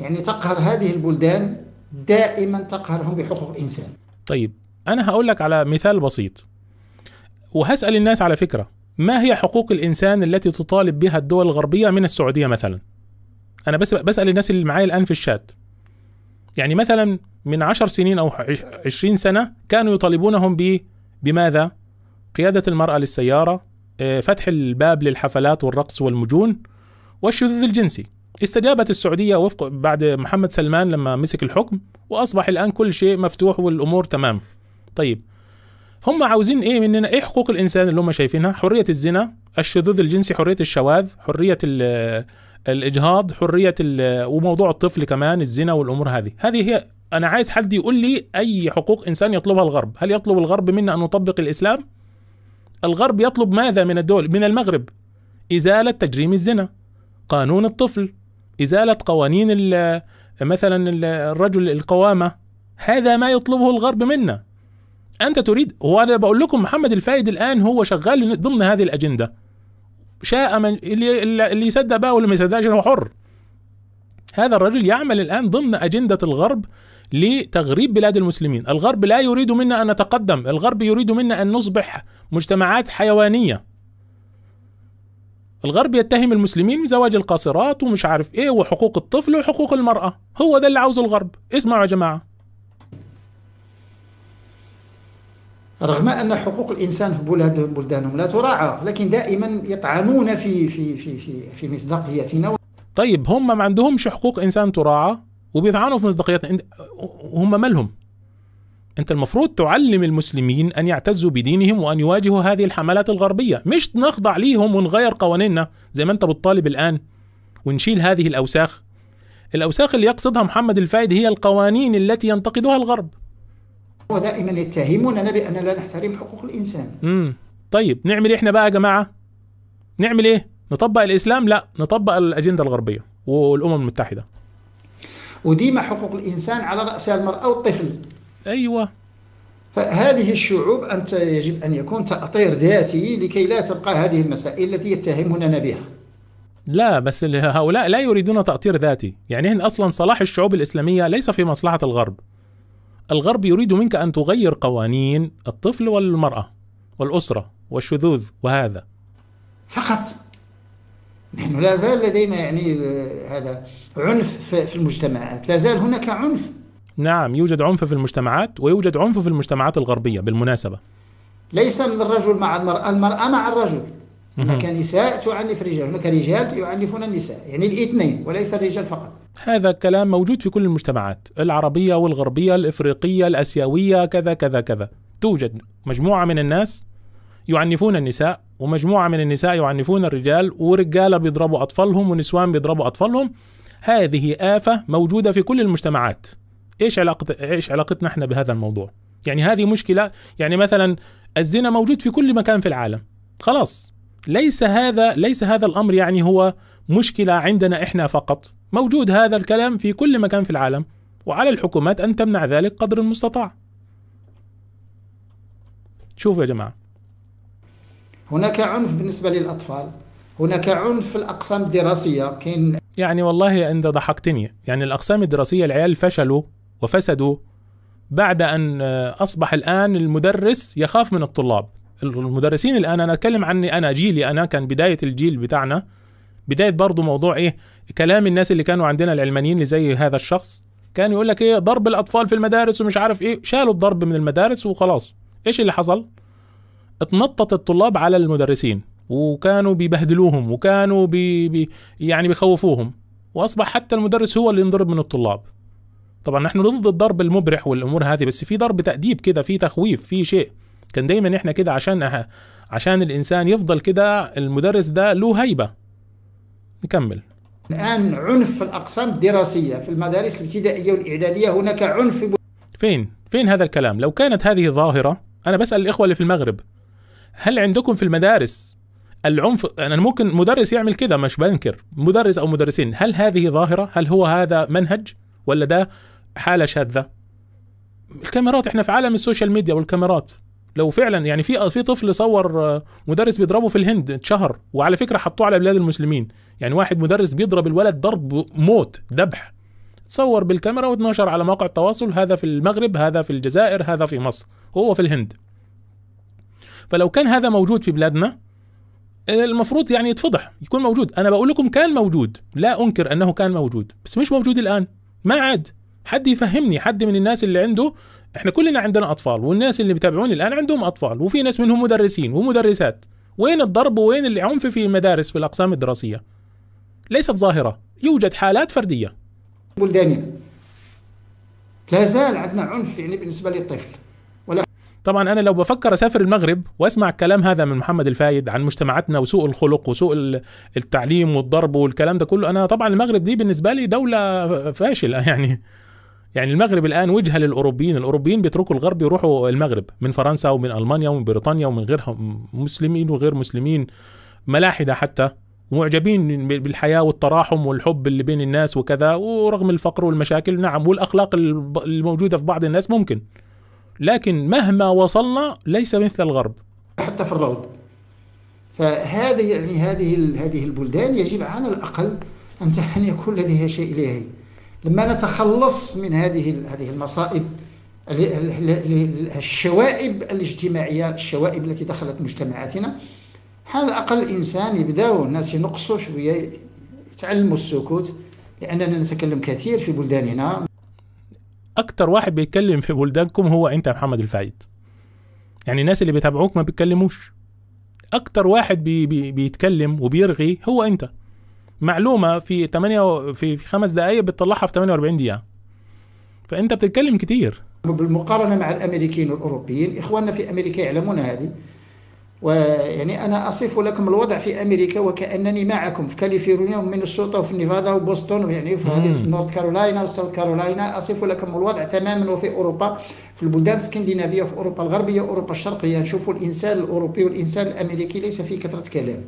يعني تقهر هذه البلدان دائما تقهرهم بحقوق الإنسان طيب أنا هقول لك على مثال بسيط وهسأل الناس على فكرة ما هي حقوق الإنسان التي تطالب بها الدول الغربية من السعودية مثلا أنا بس بسأل الناس اللي معايا الآن في الشات يعني مثلا من عشر سنين أو عشرين سنة كانوا يطالبونهم ب بماذا؟ قيادة المرأة للسيارة آه، فتح الباب للحفلات والرقص والمجون والشذوذ الجنسي استجابت السعوديه وفق بعد محمد سلمان لما مسك الحكم واصبح الان كل شيء مفتوح والامور تمام طيب هم عاوزين ايه مننا ايه حقوق الانسان اللي هم شايفينها حريه الزنا الشذوذ الجنسي حريه الشواذ حريه الاجهاض حريه وموضوع الطفل كمان الزنا والامور هذه هذه هي انا عايز حد يقول لي اي حقوق انسان يطلبها الغرب هل يطلب الغرب منا ان نطبق الاسلام الغرب يطلب ماذا من الدول من المغرب ازاله تجريم الزنا قانون الطفل ازاله قوانين مثلا الرجل القوامه هذا ما يطلبه الغرب منا انت تريد وانا بقول لكم محمد الفايد الان هو شغال ضمن هذه الاجنده شاء من اللي اللي يصدق بقى واللي ما يصدقش هو حر هذا الرجل يعمل الان ضمن اجنده الغرب لتغريب بلاد المسلمين، الغرب لا يريد منا ان نتقدم، الغرب يريد منا ان نصبح مجتمعات حيوانيه. الغرب يتهم المسلمين بزواج القاصرات ومش عارف ايه وحقوق الطفل وحقوق المرأة هو ده اللي عاوزه الغرب اسمعوا يا جماعة رغم ان حقوق الانسان في بلدانهم لا تراعى لكن دائما يطعنون في في في في, في مصداقيتنا طيب هم ما عندهمش حقوق انسان تراعى وبيطعنوا في مصداقيتنا هم مالهم انت المفروض تعلم المسلمين ان يعتزوا بدينهم وان يواجهوا هذه الحملات الغربيه مش نخضع ليهم ونغير قوانيننا زي ما انت بتطالب الان ونشيل هذه الاوساخ الاوساخ اللي يقصدها محمد الفايد هي القوانين التي ينتقدها الغرب هو دائما يتهموننا بان لا نحترم حقوق الانسان امم طيب نعمل احنا بقى يا جماعه نعمل ايه نطبق الاسلام لا نطبق الاجنده الغربيه والامم المتحده وديما حقوق الانسان على راسها المراه والطفل أيوة فهذه الشعوب أنت يجب أن يكون تأطير ذاتي لكي لا تبقى هذه المسائل التي يتهموننا بها لا بس هؤلاء لا يريدون تأطير ذاتي يعني هن أصلا صلاح الشعوب الإسلامية ليس في مصلحة الغرب الغرب يريد منك أن تغير قوانين الطفل والمرأة والأسرة والشذوذ وهذا فقط نحن لا زال لدينا يعني آه، هذا عنف في المجتمعات لا زال هناك عنف نعم يوجد عنف في المجتمعات ويوجد عنف في المجتمعات الغربية بالمناسبة ليس من الرجل مع المرأة المرأة مع الرجل هناك نساء تعنف الرجال هناك رجال يعنفون النساء يعني الاثنين وليس الرجال فقط هذا كلام موجود في كل المجتمعات العربية والغربية الإفريقية الأسيوية كذا كذا كذا توجد مجموعة من الناس يعنفون النساء ومجموعة من النساء يعنفون الرجال ورجالة بيضربوا أطفالهم ونسوان بيضربوا أطفالهم هذه آفة موجودة في كل المجتمعات ايش علاقه ايش علاقتنا احنا بهذا الموضوع يعني هذه مشكله يعني مثلا الزنا موجود في كل مكان في العالم خلاص ليس هذا ليس هذا الامر يعني هو مشكله عندنا احنا فقط موجود هذا الكلام في كل مكان في العالم وعلى الحكومات ان تمنع ذلك قدر المستطاع شوفوا يا جماعه هناك عنف بالنسبه للاطفال هناك عنف في الاقسام الدراسيه كاين يعني والله انت ضحكتني يعني الاقسام الدراسيه العيال فشلوا وفسدوا بعد ان آه، اصبح الان المدرس يخاف من الطلاب المدرسين الان انا اتكلم عني انا جيلي انا كان بدايه الجيل بتاعنا بدايه برضه موضوع ايه كلام الناس اللي كانوا عندنا العلمانيين اللي زي هذا الشخص كان يقول لك ايه ضرب الاطفال في المدارس ومش عارف ايه شالوا الضرب من المدارس وخلاص ايش اللي حصل اتنطط الطلاب على المدرسين وكانوا بيبهدلوهم وكانوا بي بي يعني بيخوفوهم واصبح حتى المدرس هو اللي ينضرب من الطلاب طبعا نحن ضد الضرب المبرح والامور هذه بس في ضرب تاديب كده في تخويف في شيء كان دايما احنا كده عشان أها عشان الانسان يفضل كده المدرس ده له هيبه نكمل الان عنف في الاقسام الدراسيه في المدارس الابتدائيه والاعداديه هناك عنف فين فين هذا الكلام لو كانت هذه ظاهره انا بسال الاخوه اللي في المغرب هل عندكم في المدارس العنف انا ممكن مدرس يعمل كده مش بنكر مدرس او مدرسين هل هذه ظاهره هل هو هذا منهج ولا ده حاله شاذه الكاميرات احنا في عالم السوشيال ميديا والكاميرات لو فعلا يعني في في طفل صور آه، مدرس بيضربه في الهند اتشهر وعلى فكره حطوه على بلاد المسلمين يعني واحد مدرس بيضرب الولد ضرب موت ذبح تصور بالكاميرا واتنشر على مواقع التواصل هذا في المغرب هذا في الجزائر هذا في مصر هو في الهند فلو كان هذا موجود في بلادنا المفروض يعني يتفضح يكون موجود انا بقول لكم كان موجود لا انكر انه كان موجود بس مش موجود الان ما عاد حد يفهمني حد من الناس اللي عنده احنا كلنا عندنا اطفال والناس اللي بيتابعوني الان عندهم اطفال وفي ناس منهم مدرسين ومدرسات وين الضرب وين العنف في المدارس في الاقسام الدراسيه ليست ظاهره يوجد حالات فرديه بلداننا لا زال عندنا عنف يعني بالنسبه للطفل ولا طبعا انا لو بفكر اسافر المغرب واسمع الكلام هذا من محمد الفايد عن مجتمعاتنا وسوء الخلق وسوء التعليم والضرب والكلام ده كله انا طبعا المغرب دي بالنسبه لي دوله فاشله يعني يعني المغرب الان وجهه للاوروبيين الاوروبيين بيتركوا الغرب يروحوا المغرب من فرنسا ومن المانيا ومن بريطانيا ومن غيرها مسلمين وغير مسلمين ملاحده حتى معجبين بالحياه والتراحم والحب اللي بين الناس وكذا ورغم الفقر والمشاكل نعم والاخلاق الموجوده في بعض الناس ممكن لكن مهما وصلنا ليس مثل الغرب حتى في الروض فهذه يعني هذه هذه البلدان يجب على الاقل ان يكون لديها شيء الهي لما نتخلص من هذه هذه المصائب الشوائب الاجتماعية الشوائب التي دخلت مجتمعاتنا على الأقل الإنسان يبداو الناس ينقصوا شوية يتعلموا السكوت لأننا نتكلم كثير في بلداننا اكثر واحد بيتكلم في بلدانكم هو أنت محمد الفايد يعني الناس اللي بيتابعوك ما بيتكلموش اكثر واحد بي بي بيتكلم وبيرغي هو أنت معلومه في 8 في خمس دقائق بتطلعها في 48 دقيقه فانت بتتكلم كتير بالمقارنه مع الامريكيين والاوروبيين اخواننا في امريكا يعلمون هذه ويعني انا اصف لكم الوضع في امريكا وكانني معكم في كاليفورنيا ومن الشرطه وفي نيفادا وبوسطن يعني في هذه في نورث كارولاينا وساوث كارولاينا اصف لكم الوضع تماما وفي اوروبا في البلدان الاسكندنافيه في اوروبا الغربيه اوروبا الشرقيه نشوفوا الانسان الاوروبي والانسان الامريكي ليس في كثره كلام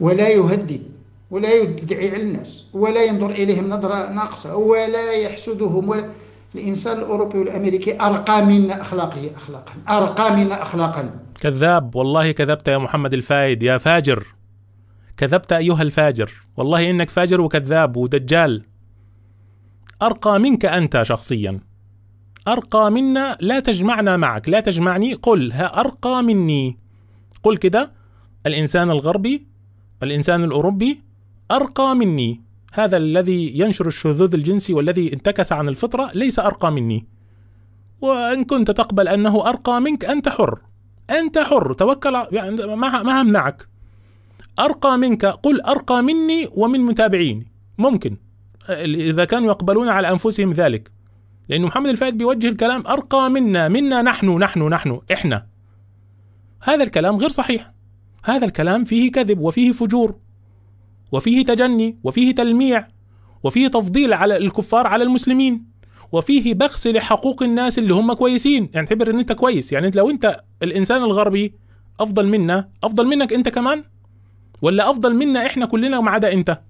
ولا يهدد ولا يدعي على الناس ولا ينظر إليهم نظرة ناقصة ولا يحسدهم ولا الإنسان الأوروبي والأمريكي أرقى منا أخلاقه أخلاقا أرقى منا أخلاقا كذاب والله كذبت يا محمد الفايد يا فاجر كذبت أيها الفاجر والله إنك فاجر وكذاب ودجال أرقى منك أنت شخصيا أرقى منا لا تجمعنا معك لا تجمعني قل ها أرقى مني قل كده الإنسان الغربي الإنسان الأوروبي أرقى مني هذا الذي ينشر الشذوذ الجنسي والذي انتكس عن الفطرة ليس أرقى مني وإن كنت تقبل أنه أرقى منك أنت حر أنت حر توكل يعني ما همنعك أرقى منك قل أرقى مني ومن متابعيني ممكن إذا كانوا يقبلون على أنفسهم ذلك لأن محمد الفائد بيوجه الكلام أرقى منا منا نحن نحن نحن إحنا هذا الكلام غير صحيح هذا الكلام فيه كذب وفيه فجور وفيه تجني وفيه تلميع وفيه تفضيل على الكفار على المسلمين وفيه بخس لحقوق الناس اللي هم كويسين يعني اعتبر ان انت كويس يعني انت لو انت الانسان الغربي افضل منا افضل منك انت كمان ولا افضل منا احنا كلنا ما عدا انت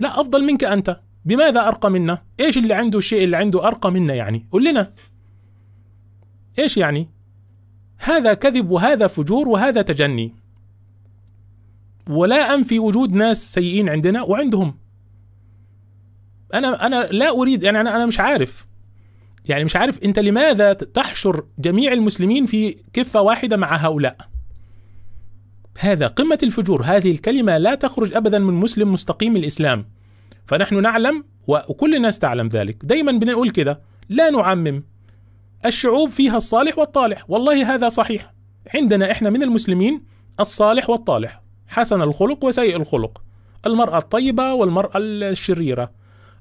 لا افضل منك انت بماذا ارقى منا ايش اللي عنده الشيء اللي عنده ارقى منا يعني قول لنا ايش يعني هذا كذب وهذا فجور وهذا تجني ولا انفي وجود ناس سيئين عندنا وعندهم انا انا لا اريد يعني انا انا مش عارف يعني مش عارف انت لماذا تحشر جميع المسلمين في كفه واحده مع هؤلاء هذا قمه الفجور هذه الكلمه لا تخرج ابدا من مسلم مستقيم الاسلام فنحن نعلم وكل الناس تعلم ذلك دايما بنقول كده لا نعمم الشعوب فيها الصالح والطالح والله هذا صحيح عندنا احنا من المسلمين الصالح والطالح حسن الخلق وسيء الخلق المرأة الطيبة والمرأة الشريرة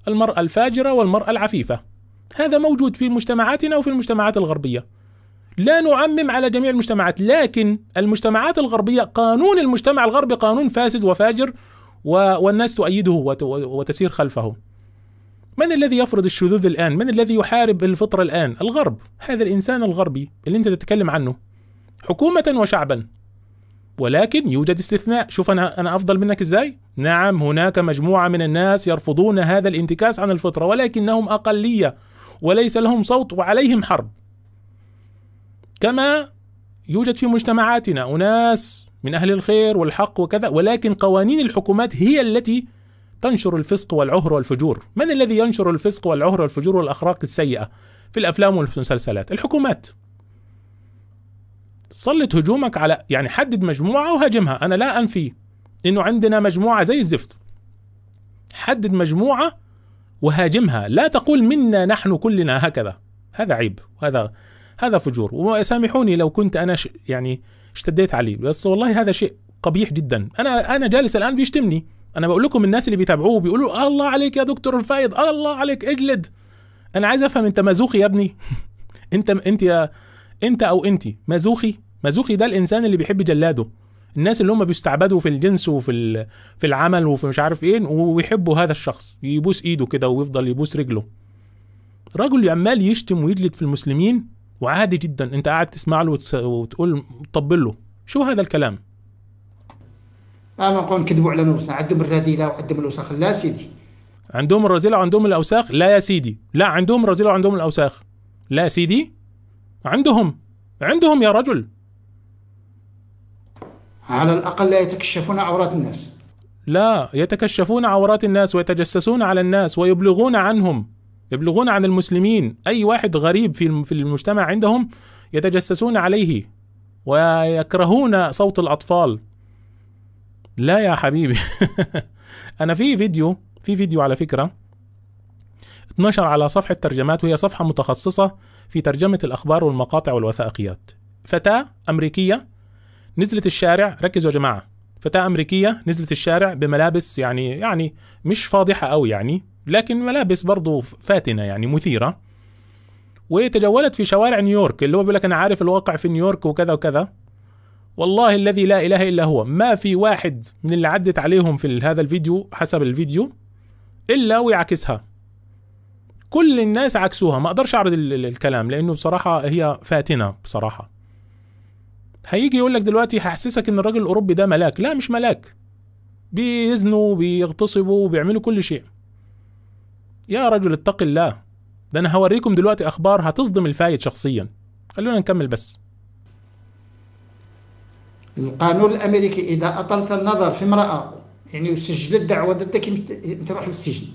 المرأة الفاجرة والمرأة العفيفة هذا موجود في مجتمعاتنا وفي المجتمعات الغربية لا نعمم على جميع المجتمعات لكن المجتمعات الغربية قانون المجتمع الغربي قانون فاسد وفاجر والناس تؤيده وتسير خلفه من الذي يفرض الشذوذ الآن؟ من الذي يحارب الفطرة الآن؟ الغرب هذا الإنسان الغربي اللي أنت تتكلم عنه حكومة وشعبا ولكن يوجد استثناء شوف أنا, أنا أفضل منك إزاي؟ نعم هناك مجموعة من الناس يرفضون هذا الانتكاس عن الفطرة ولكنهم أقلية وليس لهم صوت وعليهم حرب كما يوجد في مجتمعاتنا أناس من أهل الخير والحق وكذا ولكن قوانين الحكومات هي التي تنشر الفسق والعهر والفجور من الذي ينشر الفسق والعهر والفجور والأخلاق السيئة في الأفلام والمسلسلات الحكومات سلط هجومك على يعني حدد مجموعة وهاجمها أنا لا أنفي إنه عندنا مجموعة زي الزفت حدد مجموعة وهاجمها لا تقول منا نحن كلنا هكذا هذا عيب وهذا هذا فجور وسامحوني لو كنت انا ش... يعني اشتديت عليه بس والله هذا شيء قبيح جدا انا انا جالس الان بيشتمني انا بقول لكم الناس اللي بيتابعوه بيقولوا الله عليك يا دكتور الفايد الله عليك اجلد انا عايز افهم انت مازوخي يا ابني انت انت يا انت او انت مازوخي مازوخي ده الانسان اللي بيحب جلاده الناس اللي هم بيستعبدوا في الجنس وفي في العمل وفي مش عارف ايه ويحبوا هذا الشخص يبوس ايده كده ويفضل يبوس رجله رجل عمال يشتم ويجلد في المسلمين وعادي جدا انت قاعد تسمع له وتقول طبل له شو هذا الكلام انا آه، نقول نكذبوا على نفسنا عندهم الرذيله وعندهم الاوساخ لا سيدي عندهم الرذيله وعندهم الاوساخ لا يا سيدي لا عندهم الرذيله وعندهم الاوساخ لا يا سيدي عندهم عندهم يا رجل على الاقل لا يتكشفون عورات الناس لا يتكشفون عورات الناس ويتجسسون على الناس ويبلغون عنهم يبلغون عن المسلمين اي واحد غريب في في المجتمع عندهم يتجسسون عليه ويكرهون صوت الاطفال لا يا حبيبي انا في فيديو في فيديو على فكره اتنشر على صفحه ترجمات وهي صفحه متخصصه في ترجمه الاخبار والمقاطع والوثائقيات فتاه امريكيه نزلت الشارع ركزوا يا جماعه فتاه امريكيه نزلت الشارع بملابس يعني يعني مش فاضحه قوي يعني لكن ملابس برضه فاتنه يعني مثيره وتجولت في شوارع نيويورك اللي هو بيقول لك انا عارف الواقع في نيويورك وكذا وكذا والله الذي لا اله الا هو ما في واحد من اللي عدت عليهم في هذا الفيديو حسب الفيديو الا ويعكسها كل الناس عكسوها ما اقدرش اعرض الكلام لانه بصراحه هي فاتنه بصراحه هيجي يقول لك دلوقتي هحسسك ان الراجل الاوروبي ده ملاك لا مش ملاك بيزنوا بيغتصبوا وبيعملوا كل شيء يا رجل اتق الله ده انا هوريكم دلوقتي اخبار هتصدم الفايت شخصيا خلونا نكمل بس القانون الامريكي اذا اطلت النظر في امراه يعني وسجلت دعوه ضدك تروح للسجن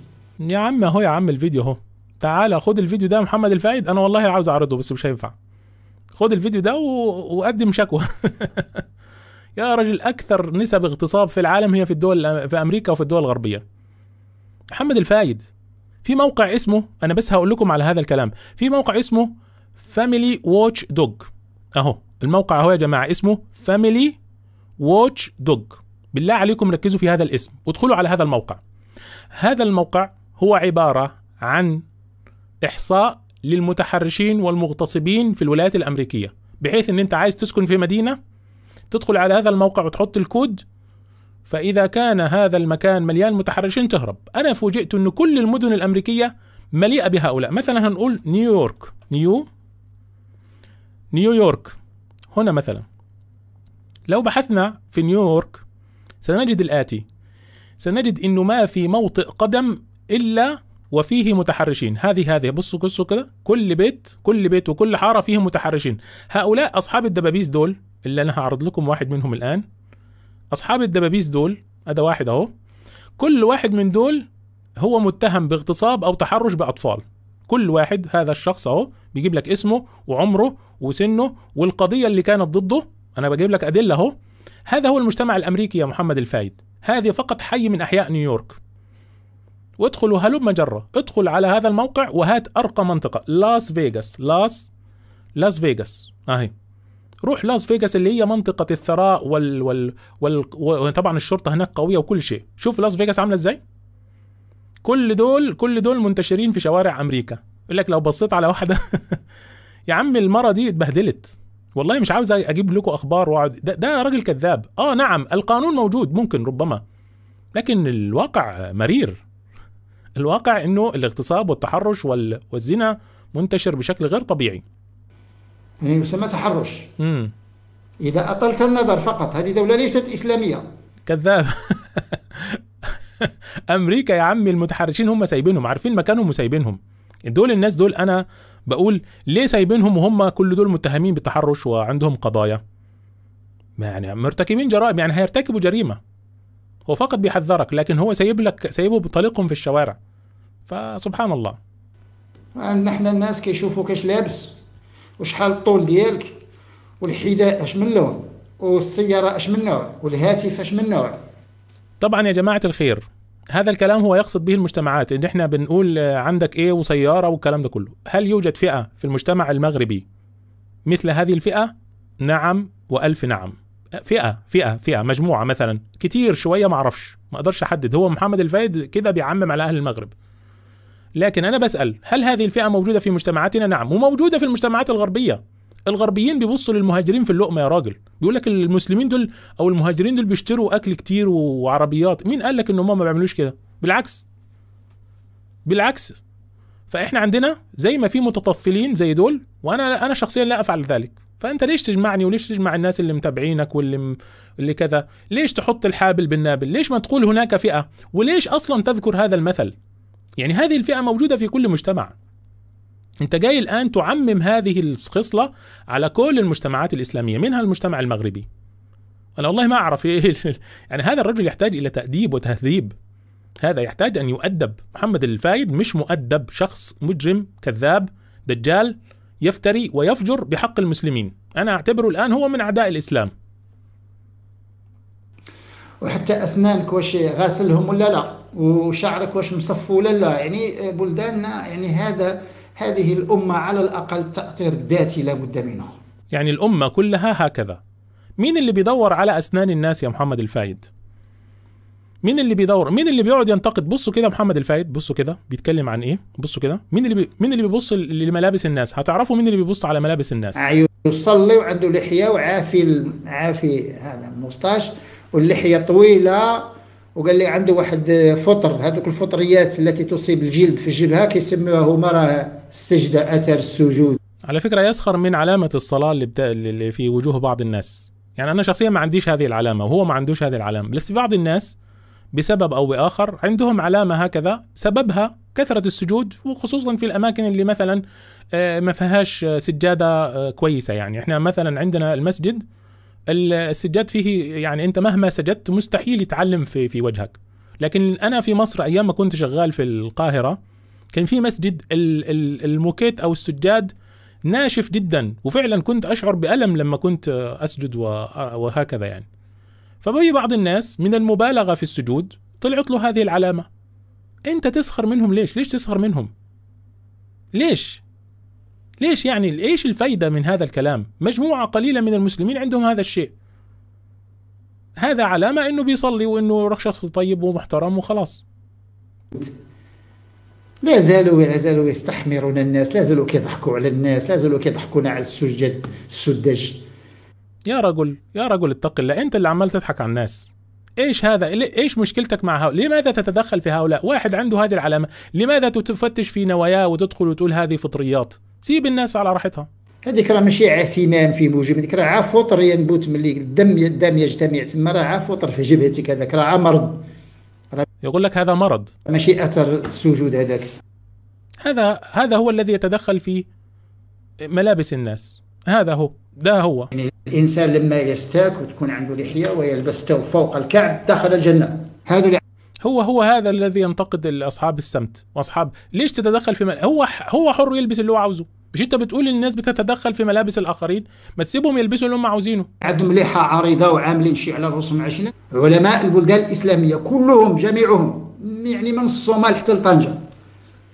يا عم اهو يا عم الفيديو اهو تعالى خد الفيديو ده محمد الفايد انا والله عاوز اعرضه بس مش هينفع خد الفيديو ده و... وقدم شكوى يا راجل اكثر نسب اغتصاب في العالم هي في الدول في امريكا وفي الدول الغربيه محمد الفايد في موقع اسمه انا بس هقول لكم على هذا الكلام في موقع اسمه فاميلي واتش دوج اهو الموقع هو يا جماعه اسمه فاميلي واتش دوج بالله عليكم ركزوا في هذا الاسم وادخلوا على هذا الموقع هذا الموقع هو عباره عن احصاء للمتحرشين والمغتصبين في الولايات الامريكيه بحيث ان انت عايز تسكن في مدينه تدخل على هذا الموقع وتحط الكود فاذا كان هذا المكان مليان متحرشين تهرب انا فوجئت ان كل المدن الامريكيه مليئه بهؤلاء مثلا هنقول نيويورك نيو نيويورك هنا مثلا لو بحثنا في نيويورك سنجد الآتي سنجد انه ما في موطئ قدم الا وفيه متحرشين هذه هذه بصوا بصوا كده كل بيت كل بيت وكل حاره فيه متحرشين هؤلاء اصحاب الدبابيس دول اللي انا هعرض لكم واحد منهم الان اصحاب الدبابيس دول هذا واحد اهو كل واحد من دول هو متهم باغتصاب او تحرش باطفال كل واحد هذا الشخص اهو بيجيب لك اسمه وعمره وسنه والقضيه اللي كانت ضده انا بجيب لك ادله اهو هذا هو المجتمع الامريكي يا محمد الفايد هذه فقط حي من احياء نيويورك وادخلوا هلم جرة ادخل على هذا الموقع وهات ارقى منطقه لاس فيغاس لاس لاس فيغاس اهي آه روح لاس فيغاس اللي هي منطقه الثراء وال وال, وال... وطبعا الشرطه هناك قويه وكل شيء شوف لاس فيغاس عامله ازاي كل دول كل دول منتشرين في شوارع امريكا يقول لك لو بصيت على واحده يا عم المره دي اتبهدلت والله مش عاوز اجيب لكم اخبار واقعد ده, ده راجل كذاب اه نعم القانون موجود ممكن ربما لكن الواقع مرير الواقع انه الاغتصاب والتحرش والزنا منتشر بشكل غير طبيعي يعني يسمى تحرش مم. اذا اطلت النظر فقط هذه دوله ليست اسلاميه كذاب امريكا يا عمي المتحرشين هم سايبينهم عارفين مكانهم وسايبينهم دول الناس دول انا بقول ليه سايبينهم وهم كل دول متهمين بالتحرش وعندهم قضايا يعني مرتكبين جرائم يعني هيرتكبوا جريمه هو فقط بيحذرك لكن هو سايب لك سايبه بطليقهم في الشوارع فسبحان الله نحن الناس كيشوفوا كاش لابس وشحال الطول ديالك والحذاء اش من لون والسياره اش من نوع والهاتف اش من نوع طبعا يا جماعه الخير هذا الكلام هو يقصد به المجتمعات ان احنا بنقول عندك ايه وسياره والكلام ده كله هل يوجد فئه في المجتمع المغربي مثل هذه الفئه نعم والف نعم فئه فئه فئه مجموعه مثلا كتير شويه ما اعرفش ما اقدرش احدد هو محمد الفايد كده بيعمم على اهل المغرب لكن انا بسال هل هذه الفئه موجوده في مجتمعاتنا نعم وموجوده في المجتمعات الغربيه الغربيين بيبصوا للمهاجرين في اللقمه يا راجل بيقول لك المسلمين دول او المهاجرين دول بيشتروا اكل كتير وعربيات مين قال لك ان هم ما بيعملوش كده بالعكس بالعكس فاحنا عندنا زي ما في متطفلين زي دول وانا انا شخصيا لا افعل ذلك فانت ليش تجمعني وليش تجمع الناس اللي متابعينك واللي م... اللي كذا ليش تحط الحابل بالنابل ليش ما تقول هناك فئه وليش اصلا تذكر هذا المثل يعني هذه الفئه موجوده في كل مجتمع انت جاي الان تعمم هذه الخصله على كل المجتمعات الاسلاميه منها المجتمع المغربي انا والله ما اعرف ايه يعني هذا الرجل يحتاج الى تاديب وتهذيب هذا يحتاج ان يؤدب محمد الفايد مش مؤدب شخص مجرم كذاب دجال يفتري ويفجر بحق المسلمين انا اعتبره الان هو من اعداء الاسلام وحتى اسنانك واش غاسلهم ولا لا وشعرك واش مصف ولا لا يعني بلداننا يعني هذا هذه الأمة على الأقل ذاتي لا لابد منه يعني الأمة كلها هكذا مين اللي بيدور على أسنان الناس يا محمد الفايد؟ مين اللي بيدور مين اللي بيقعد ينتقد بصوا كده محمد الفايد بصوا كده بيتكلم عن ايه بصوا كده مين اللي بي... مين اللي بيبص لملابس الناس هتعرفوا مين اللي بيبص على ملابس الناس يصلي وعنده لحيه وعافي عافي هذا المستاش واللحيه طويله وقال لي عنده واحد فطر هذوك الفطريات التي تصيب الجلد في الجبهه كيسموها هما راه السجده اثر السجود على فكره يسخر من علامه الصلاه اللي, بتا... اللي في وجوه بعض الناس يعني انا شخصيا ما عنديش هذه العلامه وهو ما عندوش هذه العلامه بس بعض الناس بسبب او باخر عندهم علامه هكذا سببها كثره السجود وخصوصا في الاماكن اللي مثلا آه، ما فيهاش سجاده آه، كويسه يعني احنا مثلا عندنا المسجد السجاد فيه يعني انت مهما سجدت مستحيل يتعلم في في وجهك لكن انا في مصر ايام ما كنت شغال في القاهره كان في مسجد الموكيت او السجاد ناشف جدا وفعلا كنت اشعر بالم لما كنت اسجد وهكذا يعني فبي بعض الناس من المبالغه في السجود طلعت له هذه العلامه انت تسخر منهم ليش ليش تسخر منهم ليش ليش يعني ايش الفائده من هذا الكلام؟ مجموعه قليله من المسلمين عندهم هذا الشيء. هذا علامه انه بيصلي وانه شخص طيب ومحترم وخلاص. لا زالوا لا زالوا يستحمرون الناس، لا زالوا كيضحكوا على الناس، لا زالوا كيضحكون على السجد السدج. يا رجل يا رجل اتق الله، انت اللي عمال تضحك على الناس. ايش هذا ايش مشكلتك مع هؤلاء لماذا تتدخل في هؤلاء واحد عنده هذه العلامه لماذا تفتش في نواياه وتدخل وتقول هذه فطريات سيب الناس على راحتها هذيك راه ماشي عسيمان في موجب هذيك راه عاف وطر ينبت ملي الدم الدم يجتمع تما راه عفوطر في جبهتك هذاك راه مرض يقول لك هذا مرض ماشي اثر السجود هذاك هذا هذا هو الذي يتدخل في ملابس الناس هذا هو ده هو يعني الانسان لما يستاك وتكون عنده لحيه ويلبس ثوب فوق الكعب دخل الجنه هذا اللي هو هو هذا الذي ينتقد اصحاب السمت واصحاب ليش تتدخل في مل... هو هو حر يلبس اللي هو عاوزه مش انت بتقول الناس بتتدخل في ملابس الاخرين ما تسيبهم يلبسوا اللي هم عاوزينه عندهم لحى عريضه وعاملين شيء على الرسم عشنا علماء البلدان الاسلاميه كلهم جميعهم يعني من الصومال حتى لطنجه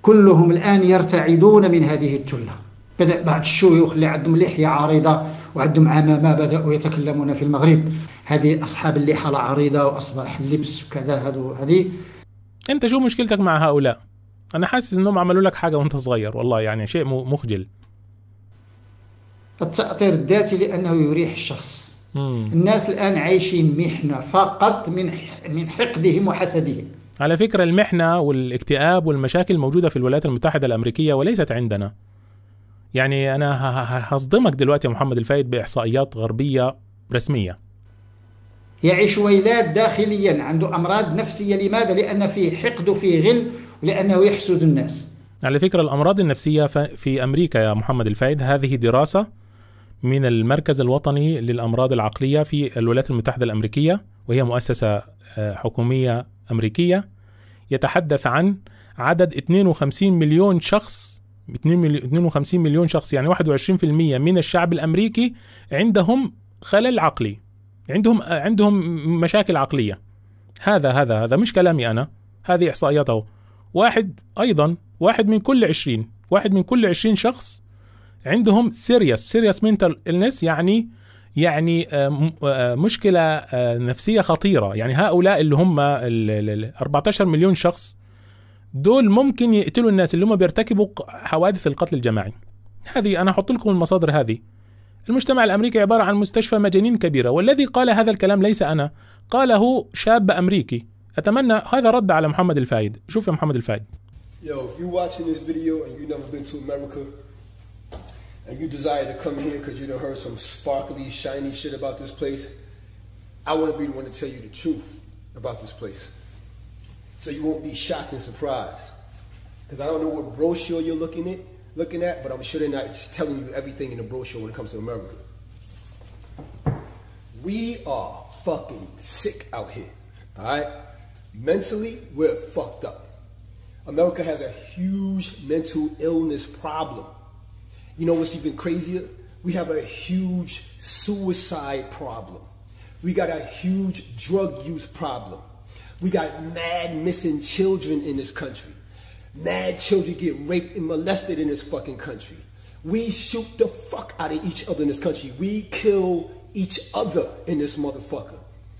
كلهم الان يرتعدون من هذه التله بدأ بعض الشيوخ اللي عندهم لحية عريضة وعندهم عمامة بدأوا يتكلمون في المغرب هذه أصحاب اللحى العريضة وأصبح اللبس وكذا هذو هذه أنت شو مشكلتك مع هؤلاء؟ أنا حاسس إنهم عملوا لك حاجة وأنت صغير والله يعني شيء مخجل التأطير الذاتي لأنه يريح الشخص مم. الناس الآن عايشين محنة فقط من من حقدهم وحسدهم على فكرة المحنة والاكتئاب والمشاكل موجودة في الولايات المتحدة الأمريكية وليست عندنا يعني انا هصدمك دلوقتي يا محمد الفايد باحصائيات غربيه رسميه يعيش ويلات داخليا عنده امراض نفسيه لماذا لان فيه حقد وفيه غل ولانه يحسد الناس على فكره الامراض النفسيه في امريكا يا محمد الفايد هذه دراسه من المركز الوطني للامراض العقليه في الولايات المتحده الامريكيه وهي مؤسسه آه، حكوميه امريكيه يتحدث عن عدد 52 مليون شخص 52 مليون شخص يعني 21% من الشعب الامريكي عندهم خلل عقلي عندهم عندهم مشاكل عقليه هذا هذا هذا مش كلامي انا هذه احصائياته واحد ايضا واحد من كل 20 واحد من كل 20 شخص عندهم سيريس سيريس مينتال النس يعني يعني آه، آه، مشكلة آه، نفسية خطيرة يعني هؤلاء اللي هم 14 مليون شخص دول ممكن يقتلوا الناس اللي هم بيرتكبوا حوادث القتل الجماعي هذه انا هحط لكم المصادر هذه المجتمع الامريكي عباره عن مستشفى مجانين كبيره والذي قال هذا الكلام ليس انا قاله شاب امريكي اتمنى هذا رد على محمد الفايد شوف يا محمد الفايد Yo, if you're watching this video and you've never been to America and you desire to come here because you done heard some sparkly, shiny shit about this place, I want to be the one to tell you the truth about this place. so you won't be shocked and surprised. Because I don't know what brochure you're looking at, looking at, but I'm sure they're not telling you everything in the brochure when it comes to America. We are fucking sick out here. All right? Mentally, we're fucked up. America has a huge mental illness problem. You know what's even crazier? We have a huge suicide problem. We got a huge drug use problem. We got mad missing children in this country. Mad children get raped and molested in this fucking country. We shoot the fuck out of each other in this country. We kill each other in this motherfucker.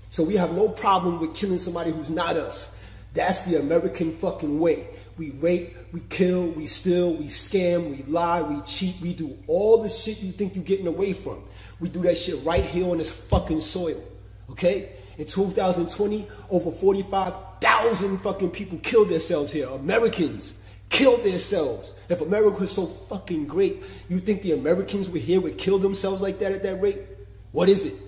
So we have no problem with killing somebody who's not us. That's the American fucking way. We rape, we kill, we steal, we scam, we lie, we cheat, we do all the shit you think you're getting away from. We do that shit right here on this fucking soil. Okay? In 2020, over 45,000 fucking people killed themselves here. Americans killed themselves. If America was so fucking great, you think the Americans were here would kill themselves like that at that rate? What is it?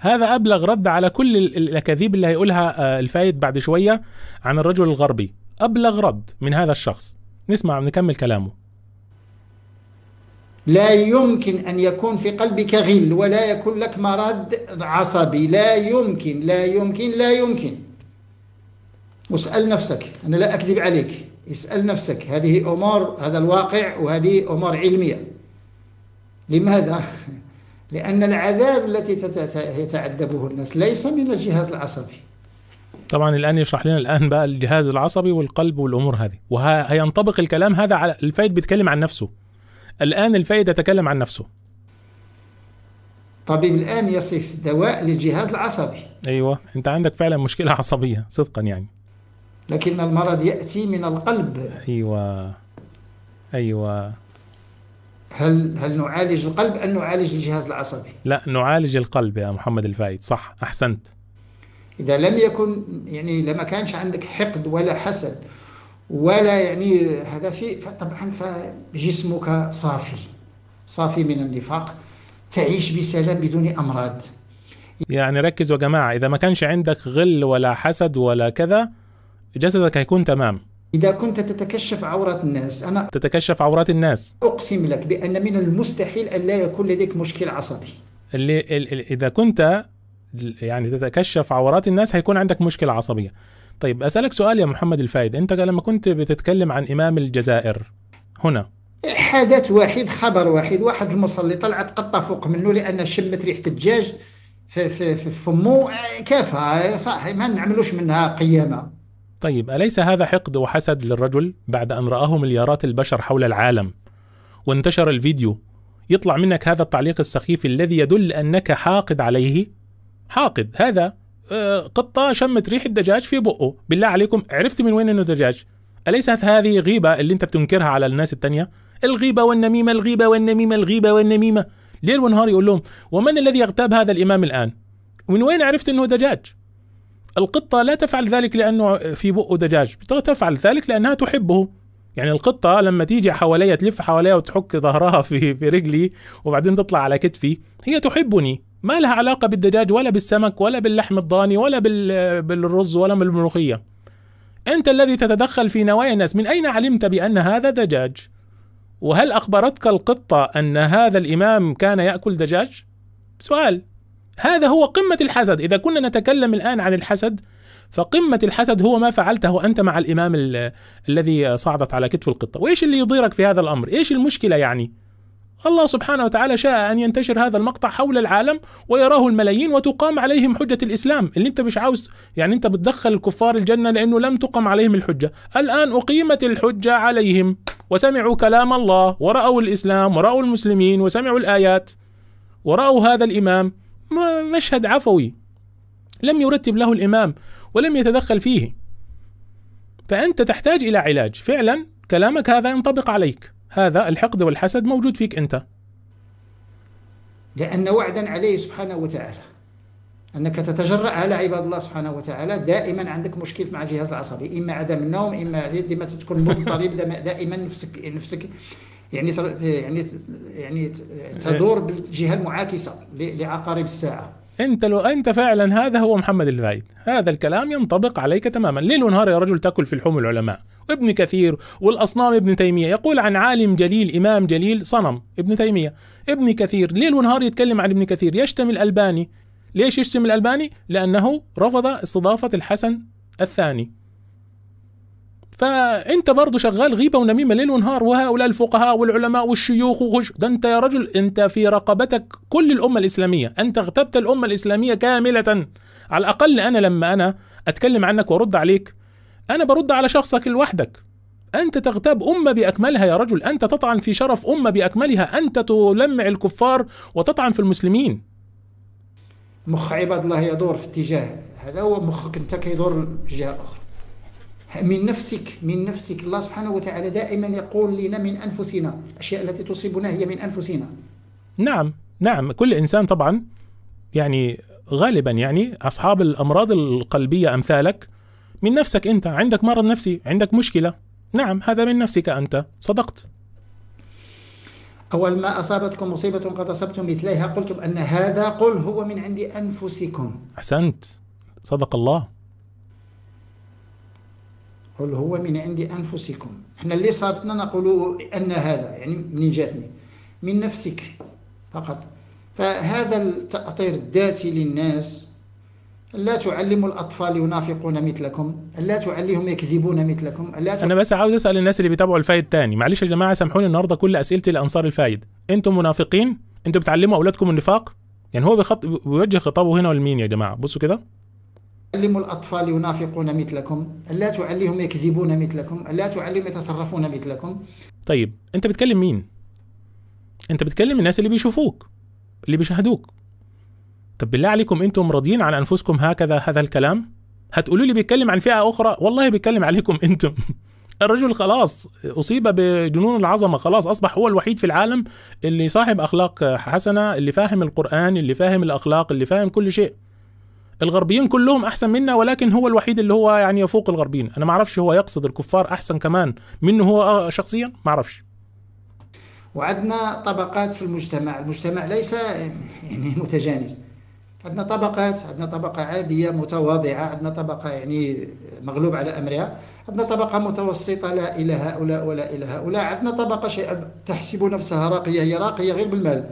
هذا أبلغ رد على كل الأكاذيب اللي هيقولها الفايد بعد شوية عن الرجل الغربي أبلغ رد من هذا الشخص نسمع نكمل كلامه لا يمكن أن يكون في قلبك غل ولا يكون لك مرض عصبي لا يمكن لا يمكن لا يمكن واسأل نفسك أنا لا أكذب عليك اسأل نفسك هذه أمور هذا الواقع وهذه أمور علمية لماذا؟ لأن العذاب التي يتعذبه الناس ليس من الجهاز العصبي طبعا الآن يشرح لنا الآن بقى الجهاز العصبي والقلب والأمور هذه وهينطبق الكلام هذا على الفايد بيتكلم عن نفسه الآن الفايد يتكلم عن نفسه طبيب الآن يصف دواء للجهاز العصبي أيوة أنت عندك فعلا مشكلة عصبية صدقا يعني لكن المرض يأتي من القلب أيوة أيوة هل هل نعالج القلب أم نعالج الجهاز العصبي؟ لا نعالج القلب يا محمد الفايد صح أحسنت إذا لم يكن يعني لما كانش عندك حقد ولا حسد ولا يعني هذا في طبعا فجسمك صافي صافي من النفاق تعيش بسلام بدون امراض يعني ركزوا يا جماعه اذا ما كانش عندك غل ولا حسد ولا كذا جسدك هيكون تمام إذا كنت تتكشف عورات الناس أنا تتكشف عورات الناس أقسم لك بأن من المستحيل أن لا يكون لديك مشكل عصبي اللي إذا كنت يعني تتكشف عورات الناس هيكون عندك مشكلة عصبية طيب اسالك سؤال يا محمد الفايد انت لما كنت بتتكلم عن امام الجزائر هنا حدث واحد خبر واحد واحد المصلي طلعت قطه فوق منه لان شمت ريحه الدجاج في في في فمه آه، كافها آه، صح ما نعملوش منها قيامه طيب اليس هذا حقد وحسد للرجل بعد ان راه مليارات البشر حول العالم وانتشر الفيديو يطلع منك هذا التعليق السخيف الذي يدل انك حاقد عليه حاقد هذا قطه شمت ريح الدجاج في بقه بالله عليكم عرفت من وين انه دجاج اليست هذه غيبه اللي انت بتنكرها على الناس التانية الغيبه والنميمه الغيبه والنميمه الغيبه والنميمه ليل ونهار يقول لهم ومن الذي يغتاب هذا الامام الان ومن وين عرفت انه دجاج القطه لا تفعل ذلك لانه في بقه دجاج تفعل ذلك لانها تحبه يعني القطه لما تيجي حواليا تلف حواليا وتحك ظهرها في في رجلي وبعدين تطلع على كتفي هي تحبني ما لها علاقة بالدجاج ولا بالسمك ولا باللحم الضاني ولا بالرز ولا بالملوخية أنت الذي تتدخل في نوايا الناس من أين علمت بأن هذا دجاج؟ وهل أخبرتك القطة أن هذا الإمام كان يأكل دجاج؟ سؤال هذا هو قمة الحسد إذا كنا نتكلم الآن عن الحسد فقمة الحسد هو ما فعلته أنت مع الإمام الذي صعدت على كتف القطة وإيش اللي يضيرك في هذا الأمر؟ إيش المشكلة يعني؟ الله سبحانه وتعالى شاء أن ينتشر هذا المقطع حول العالم ويراه الملايين وتقام عليهم حجة الإسلام اللي أنت مش عاوز يعني أنت بتدخل الكفار الجنة لأنه لم تقم عليهم الحجة الآن أقيمت الحجة عليهم وسمعوا كلام الله ورأوا الإسلام ورأوا المسلمين وسمعوا الآيات ورأوا هذا الإمام مشهد عفوي لم يرتب له الإمام ولم يتدخل فيه فأنت تحتاج إلى علاج فعلا كلامك هذا ينطبق عليك هذا الحقد والحسد موجود فيك انت لان وعدا عليه سبحانه وتعالى انك تتجرأ على عباد الله سبحانه وتعالى دائما عندك مشكل مع الجهاز العصبي اما عدم النوم اما ديما تكون مضطرب دائما نفسك نفسك يعني يعني يعني تدور بالجهه المعاكسه لعقارب الساعه انت لو انت فعلا هذا هو محمد الفايد هذا الكلام ينطبق عليك تماما ليل ونهار يا رجل تاكل في لحوم العلماء وابن كثير والاصنام ابن تيميه يقول عن عالم جليل امام جليل صنم ابن تيميه ابن كثير ليل ونهار يتكلم عن ابن كثير يشتم الالباني ليش يشتم الالباني لانه رفض استضافه الحسن الثاني فانت برضه شغال غيبه ونميمه ليل ونهار وهؤلاء الفقهاء والعلماء والشيوخ وغش ده انت يا رجل انت في رقبتك كل الامه الاسلاميه انت اغتبت الامه الاسلاميه كامله على الاقل انا لما انا اتكلم عنك وارد عليك انا برد على شخصك لوحدك انت تغتاب امه باكملها يا رجل انت تطعن في شرف امه باكملها انت تلمع الكفار وتطعن في المسلمين مخ عباد الله يدور في اتجاه هذا هو مخك انت كيدور في جهه اخرى من نفسك من نفسك الله سبحانه وتعالى دائما يقول لنا من أنفسنا الأشياء التي تصيبنا هي من أنفسنا نعم نعم كل إنسان طبعا يعني غالبا يعني أصحاب الأمراض القلبية أمثالك من نفسك أنت عندك مرض نفسي عندك مشكلة نعم هذا من نفسك أنت صدقت أول ما أصابتكم مصيبة قد أصبتم مثليها قلتم أن هذا قل هو من عند أنفسكم أحسنت صدق الله قل هو من عند انفسكم احنا اللي صابتنا نقول ان هذا يعني منين جاتني من نفسك فقط فهذا التأطير الذاتي للناس لا تعلم الأطفال ينافقون مثلكم لا تعلمهم يكذبون مثلكم لا ت... أنا بس عاوز أسأل الناس اللي بيتابعوا الفايد تاني معلش يا جماعة سامحوني النهاردة كل أسئلتي لأنصار الفايد أنتم منافقين أنتم بتعلموا أولادكم النفاق يعني هو بيخط... بيوجه خطابه هنا ولمين يا جماعة بصوا كده علموا الأطفال ينافقون مثلكم ألا تعليهم يكذبون مثلكم ألا تعليهم يتصرفون مثلكم طيب أنت بتكلم مين؟ أنت بتكلم الناس اللي بيشوفوك اللي بيشاهدوك طب بالله عليكم أنتم راضيين عن أنفسكم هكذا هذا الكلام؟ هتقولوا لي بيتكلم عن فئة أخرى والله بيتكلم عليكم أنتم الرجل خلاص أصيب بجنون العظمة خلاص أصبح هو الوحيد في العالم اللي صاحب أخلاق حسنة اللي فاهم القرآن اللي فاهم الأخلاق اللي فاهم كل شيء الغربيين كلهم احسن منا ولكن هو الوحيد اللي هو يعني يفوق الغربيين انا ما اعرفش هو يقصد الكفار احسن كمان منه هو آه، شخصيا ما اعرفش وعدنا طبقات في المجتمع المجتمع ليس يعني متجانس عندنا طبقات عندنا طبقة عادية متواضعة عندنا طبقة يعني مغلوب على أمرها عندنا طبقة متوسطة لا إلى هؤلاء ولا إلى هؤلاء عندنا طبقة شيء تحسب نفسها راقية هي راقية غير بالمال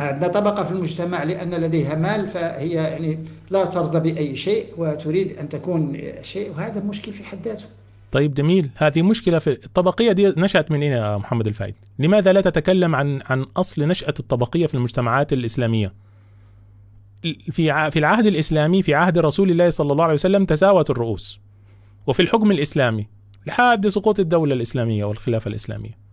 عندنا طبقة في المجتمع لأن لديها مال فهي يعني لا ترضى بأي شيء وتريد أن تكون شيء وهذا مشكل في حد ذاته طيب جميل هذه مشكلة في الطبقية دي نشأت من هنا يا محمد الفايد لماذا لا تتكلم عن عن أصل نشأة الطبقية في المجتمعات الإسلامية في في العهد الإسلامي في عهد رسول الله صلى الله عليه وسلم تساوت الرؤوس وفي الحكم الإسلامي لحد سقوط الدولة الإسلامية والخلافة الإسلامية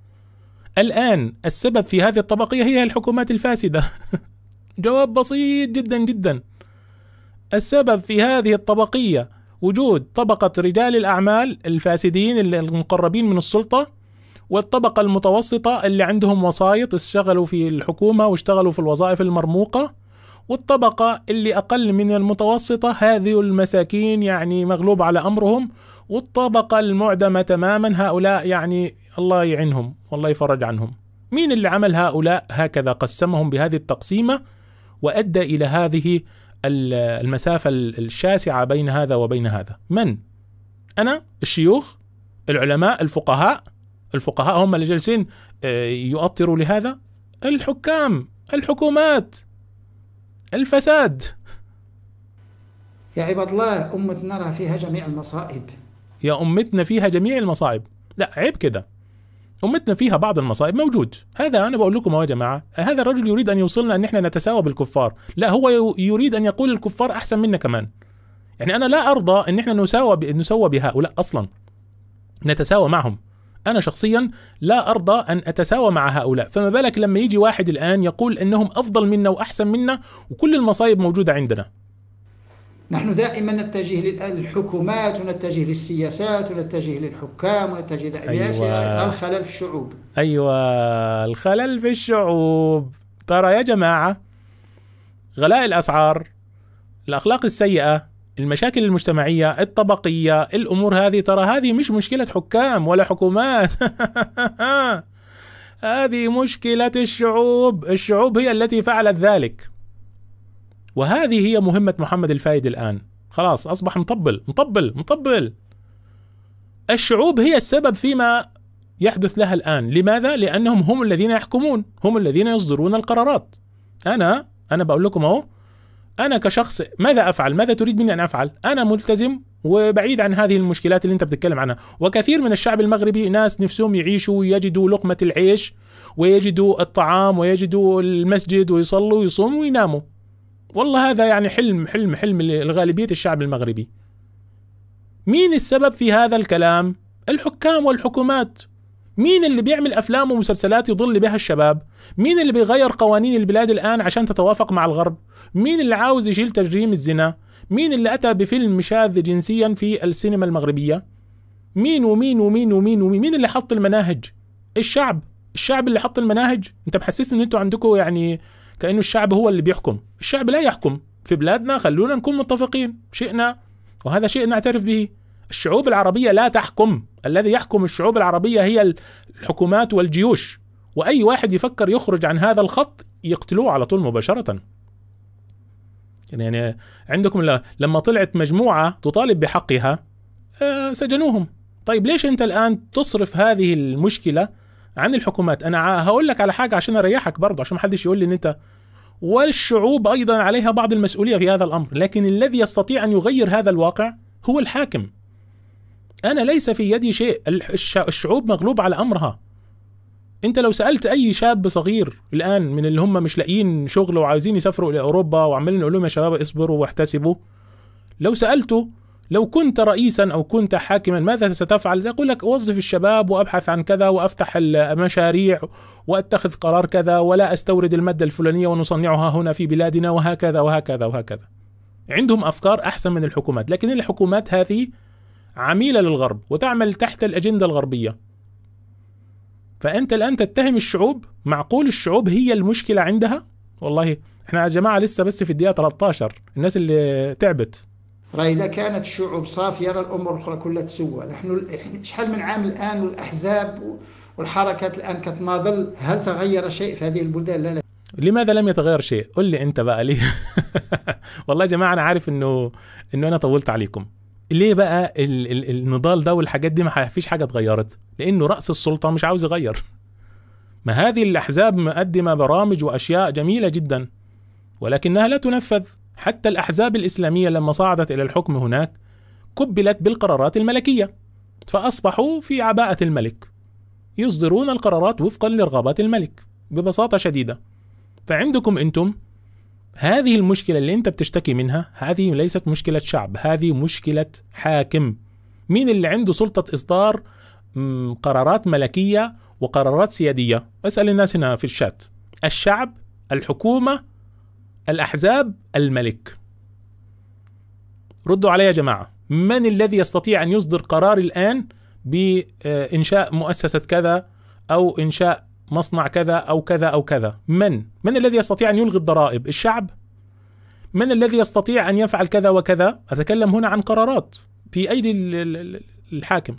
الآن السبب في هذه الطبقية هي الحكومات الفاسدة جواب بسيط جدا جدا السبب في هذه الطبقية وجود طبقة رجال الأعمال الفاسدين المقربين من السلطة والطبقة المتوسطة اللي عندهم وسايط اشتغلوا في الحكومة واشتغلوا في الوظائف المرموقة والطبقة اللي أقل من المتوسطة هذه المساكين يعني مغلوب على أمرهم والطبقة المعدمة تماما هؤلاء يعني الله يعينهم والله يفرج عنهم مين اللي عمل هؤلاء هكذا قسمهم بهذه التقسيمة وأدى إلى هذه المسافة الشاسعة بين هذا وبين هذا من؟ أنا الشيوخ العلماء الفقهاء الفقهاء هم اللي جالسين آه، يؤطروا لهذا الحكام الحكومات الفساد يا عباد الله أمتنا فيها جميع المصائب يا أمتنا فيها جميع المصائب لا عيب كده أمتنا فيها بعض المصائب موجود هذا أنا بقول لكم أهو يا جماعة هذا الرجل يريد أن يوصلنا أن إحنا نتساوى بالكفار لا هو يريد أن يقول الكفار أحسن منا كمان يعني أنا لا أرضى أن إحنا نساوى ب... نسوى بهؤلاء أصلا نتساوى معهم أنا شخصيا لا أرضى أن أتساوى مع هؤلاء فما بالك لما يجي واحد الآن يقول أنهم أفضل منا وأحسن منا وكل المصايب موجودة عندنا نحن دائما نتجه للحكومات ونتجه للسياسات ونتجه للحكام ونتجه أيوة. الخلل في الشعوب أيوة الخلل في الشعوب ترى يا جماعة غلاء الأسعار الأخلاق السيئة المشاكل المجتمعية الطبقية الأمور هذه ترى هذه مش مشكلة حكام ولا حكومات هذه مشكلة الشعوب الشعوب هي التي فعلت ذلك وهذه هي مهمة محمد الفايد الآن خلاص أصبح مطبل مطبل مطبل الشعوب هي السبب فيما يحدث لها الآن لماذا؟ لأنهم هم الذين يحكمون هم الذين يصدرون القرارات أنا أنا بقول لكم أهو أنا كشخص ماذا أفعل؟ ماذا تريد مني أن أفعل؟ أنا ملتزم وبعيد عن هذه المشكلات اللي انت بتتكلم عنها وكثير من الشعب المغربي ناس نفسهم يعيشوا ويجدوا لقمة العيش ويجدوا الطعام ويجدوا المسجد ويصلوا ويصوموا ويناموا والله هذا يعني حلم حلم حلم لغالبيه الشعب المغربي مين السبب في هذا الكلام الحكام والحكومات مين اللي بيعمل افلام ومسلسلات يضل بها الشباب؟ مين اللي بيغير قوانين البلاد الان عشان تتوافق مع الغرب؟ مين اللي عاوز يشيل تجريم الزنا؟ مين اللي اتى بفيلم شاذ جنسيا في السينما المغربيه؟ مين ومين ومين ومين ومين مين اللي حط المناهج؟ الشعب، الشعب اللي حط المناهج، انت بحسسني ان انتوا عندكم يعني كأنه الشعب هو اللي بيحكم الشعب لا يحكم في بلادنا خلونا نكون متفقين شئنا وهذا شيء نعترف به الشعوب العربية لا تحكم الذي يحكم الشعوب العربية هي الحكومات والجيوش وأي واحد يفكر يخرج عن هذا الخط يقتلوه على طول مباشرة يعني عندكم لما طلعت مجموعة تطالب بحقها آه، سجنوهم طيب ليش أنت الآن تصرف هذه المشكلة عن الحكومات انا هقول لك على حاجه عشان اريحك برضه عشان ما حدش يقول لي ان انت والشعوب ايضا عليها بعض المسؤوليه في هذا الامر لكن الذي يستطيع ان يغير هذا الواقع هو الحاكم انا ليس في يدي شيء الشعوب مغلوب على امرها انت لو سالت اي شاب صغير الان من اللي هم مش لاقيين شغل وعايزين يسافروا الى اوروبا وعمالين نقول لهم يا شباب اصبروا واحتسبوا لو سالته لو كنت رئيسا او كنت حاكما ماذا ستفعل؟ يقول لك اوظف الشباب وابحث عن كذا وافتح المشاريع واتخذ قرار كذا ولا استورد الماده الفلانيه ونصنعها هنا في بلادنا وهكذا وهكذا وهكذا. عندهم افكار احسن من الحكومات، لكن الحكومات هذه عميله للغرب وتعمل تحت الاجنده الغربيه. فانت الان تتهم الشعوب، معقول الشعوب هي المشكله عندها؟ والله احنا يا جماعه لسه بس في الدقيقه 13 الناس اللي تعبت راه إذا كانت الشعوب صافية راه الأمور الأخرى كلها تسوى نحن شحال من عام الآن والأحزاب والحركات الآن كتناضل هل تغير شيء في هذه البلدان لا لا لماذا لم يتغير شيء؟ قل لي انت بقى ليه؟ والله يا جماعه انا عارف انه انه انا طولت عليكم. ليه بقى ال... ال... النضال ده والحاجات دي ما فيش حاجه اتغيرت؟ لانه راس السلطه مش عاوز يغير. ما هذه الاحزاب مقدمه برامج واشياء جميله جدا ولكنها لا تنفذ حتى الأحزاب الإسلامية لما صعدت إلى الحكم هناك قبلت بالقرارات الملكية فأصبحوا في عباءة الملك يصدرون القرارات وفقا لرغبات الملك ببساطة شديدة فعندكم أنتم هذه المشكلة اللي أنت بتشتكي منها هذه ليست مشكلة شعب هذه مشكلة حاكم مين اللي عنده سلطة إصدار قرارات ملكية وقرارات سيادية اسأل الناس هنا في الشات الشعب الحكومة الأحزاب الملك ردوا علي يا جماعة من الذي يستطيع أن يصدر قرار الآن بإنشاء مؤسسة كذا أو إنشاء مصنع كذا أو كذا أو كذا من؟ من الذي يستطيع أن يلغي الضرائب؟ الشعب؟ من الذي يستطيع أن يفعل كذا وكذا؟ أتكلم هنا عن قرارات في أيدي الحاكم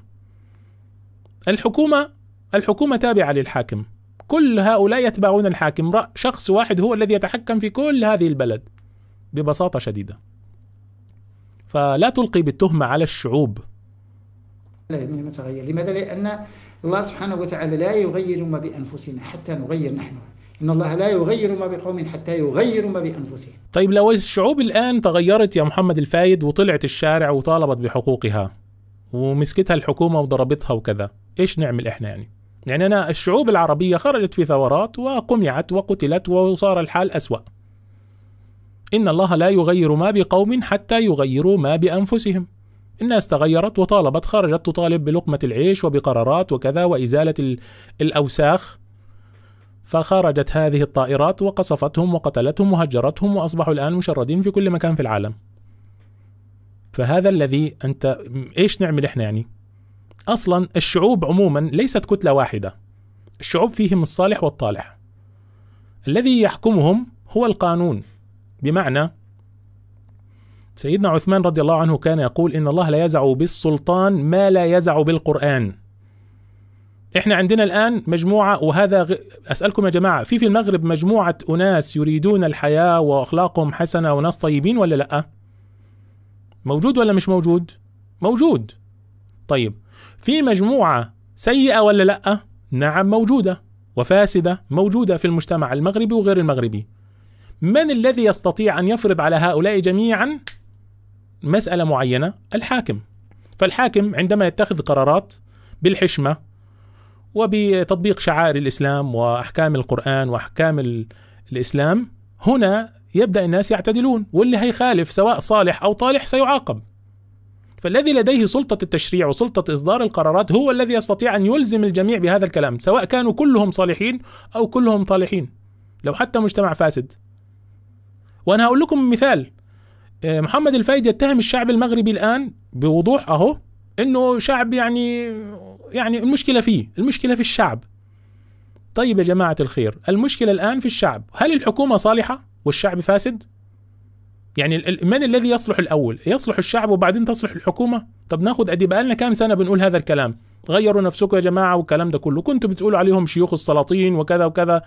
الحكومة الحكومة تابعة للحاكم كل هؤلاء يتبعون الحاكم شخص واحد هو الذي يتحكم في كل هذه البلد ببساطة شديدة فلا تلقي بالتهمة على الشعوب لا لماذا؟ لأن الله سبحانه وتعالى لا يغير ما بأنفسنا حتى نغير نحن إن الله لا يغير ما بقوم حتى يغيروا ما بأنفسهم طيب لو الشعوب الآن تغيرت يا محمد الفايد وطلعت الشارع وطالبت بحقوقها ومسكتها الحكومة وضربتها وكذا إيش نعمل إحنا يعني؟ يعني أنا الشعوب العربية خرجت في ثورات وقمعت وقتلت وصار الحال أسوأ إن الله لا يغير ما بقوم حتى يغيروا ما بأنفسهم الناس تغيرت وطالبت خرجت تطالب بلقمة العيش وبقرارات وكذا وإزالة الأوساخ فخرجت هذه الطائرات وقصفتهم وقتلتهم وهجرتهم وأصبحوا الآن مشردين في كل مكان في العالم فهذا الذي أنت إيش نعمل إحنا يعني اصلا الشعوب عموما ليست كتله واحده الشعوب فيهم الصالح والطالح الذي يحكمهم هو القانون بمعنى سيدنا عثمان رضي الله عنه كان يقول ان الله لا يزع بالسلطان ما لا يزع بالقران احنا عندنا الان مجموعه وهذا اسالكم يا جماعه في في المغرب مجموعه اناس يريدون الحياه واخلاقهم حسنه وناس طيبين ولا لا موجود ولا مش موجود موجود طيب في مجموعة سيئة ولا لأ؟ نعم موجودة وفاسدة موجودة في المجتمع المغربي وغير المغربي من الذي يستطيع أن يفرض على هؤلاء جميعا مسألة معينة؟ الحاكم فالحاكم عندما يتخذ قرارات بالحشمة وبتطبيق شعائر الإسلام وأحكام القرآن وأحكام الإسلام هنا يبدأ الناس يعتدلون واللي هيخالف سواء صالح أو طالح سيعاقب فالذي لديه سلطة التشريع وسلطة إصدار القرارات هو الذي يستطيع أن يلزم الجميع بهذا الكلام سواء كانوا كلهم صالحين أو كلهم طالحين لو حتى مجتمع فاسد وأنا هقول لكم مثال آه، محمد الفايد يتهم الشعب المغربي الآن بوضوح أهو إنه شعب يعني يعني المشكلة فيه المشكلة في الشعب طيب يا جماعة الخير المشكلة الآن في الشعب هل الحكومة صالحة والشعب فاسد؟ يعني من الذي يصلح الاول يصلح الشعب وبعدين تصلح الحكومه طب اديب ادي لنا كام سنه بنقول هذا الكلام غيروا نفسكم يا جماعه والكلام ده كله كنتوا بتقولوا عليهم شيوخ السلاطين وكذا وكذا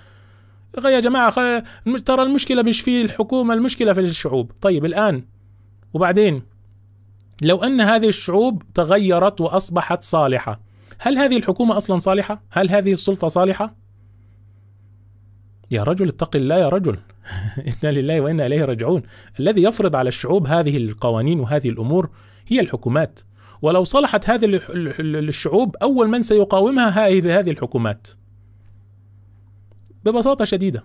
يا جماعه ترى المشكله مش في الحكومه المشكله في الشعوب طيب الان وبعدين لو ان هذه الشعوب تغيرت واصبحت صالحه هل هذه الحكومه اصلا صالحه هل هذه السلطه صالحه يا رجل اتق الله يا رجل انا لله وانا اليه راجعون الذي يفرض على الشعوب هذه القوانين وهذه الامور هي الحكومات ولو صلحت هذه الشعوب اول من سيقاومها هذه الحكومات ببساطه شديده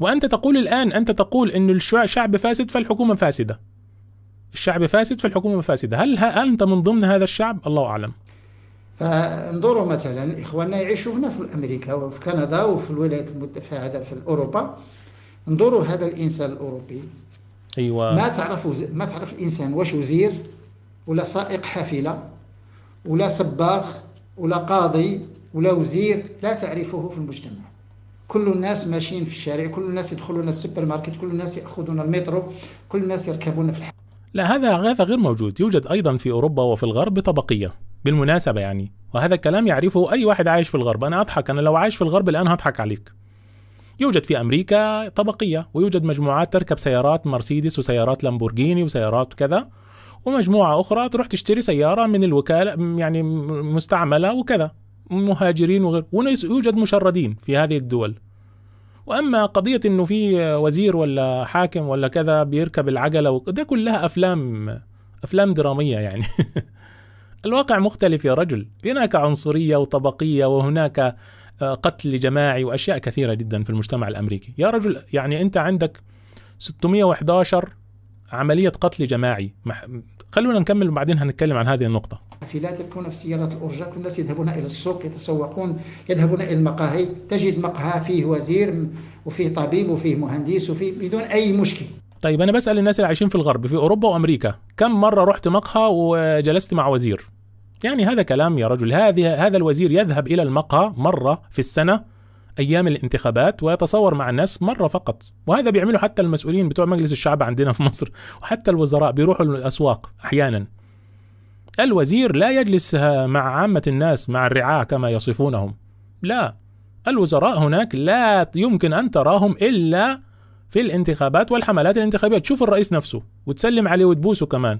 وانت تقول الان انت تقول ان الشعب فاسد فالحكومه فاسده الشعب فاسد فالحكومه فاسده هل ها انت من ضمن هذا الشعب الله اعلم انظروا مثلا اخواننا يعيشوا هنا في امريكا وفي كندا وفي الولايات المتحده في اوروبا انظروا هذا الانسان الاوروبي ايوه ما تعرف ما تعرف الانسان واش وزير ولا سائق حافله ولا صباغ ولا قاضي ولا وزير لا تعرفه في المجتمع كل الناس ماشيين في الشارع كل الناس يدخلون السوبر ماركت كل الناس ياخذون المترو كل الناس يركبون في الحياة لا هذا هذا غير موجود يوجد ايضا في اوروبا وفي الغرب طبقيه بالمناسبه يعني وهذا الكلام يعرفه اي واحد عايش في الغرب انا اضحك انا لو عايش في الغرب الان هضحك عليك يوجد في أمريكا طبقية ويوجد مجموعات تركب سيارات مرسيدس وسيارات لامبورجيني وسيارات كذا ومجموعة أخرى تروح تشتري سيارة من الوكالة يعني مستعملة وكذا مهاجرين وغير ويوجد مشردين في هذه الدول واما قضيه انه في وزير ولا حاكم ولا كذا بيركب العجله وده كلها افلام افلام دراميه يعني الواقع مختلف يا رجل هناك عنصريه وطبقيه وهناك قتل جماعي واشياء كثيره جدا في المجتمع الامريكي يا رجل يعني انت عندك 611 عمليه قتل جماعي خلونا نكمل وبعدين هنتكلم عن هذه النقطه في لا تركون في سيارات الأرجاء كل الناس يذهبون إلى السوق يتسوقون يذهبون إلى المقاهي تجد مقهى فيه وزير وفيه طبيب وفيه مهندس وفيه بدون أي مشكل طيب أنا بسأل الناس اللي عايشين في الغرب في أوروبا وأمريكا كم مرة رحت مقهى وجلست مع وزير يعني هذا كلام يا رجل هذه هذا الوزير يذهب إلى المقهى مرة في السنة أيام الانتخابات ويتصور مع الناس مرة فقط وهذا بيعمله حتى المسؤولين بتوع مجلس الشعب عندنا في مصر وحتى الوزراء بيروحوا الأسواق أحيانا الوزير لا يجلس مع عامة الناس مع الرعاة كما يصفونهم لا الوزراء هناك لا يمكن أن تراهم إلا في الانتخابات والحملات الانتخابية تشوف الرئيس نفسه وتسلم عليه وتبوسه كمان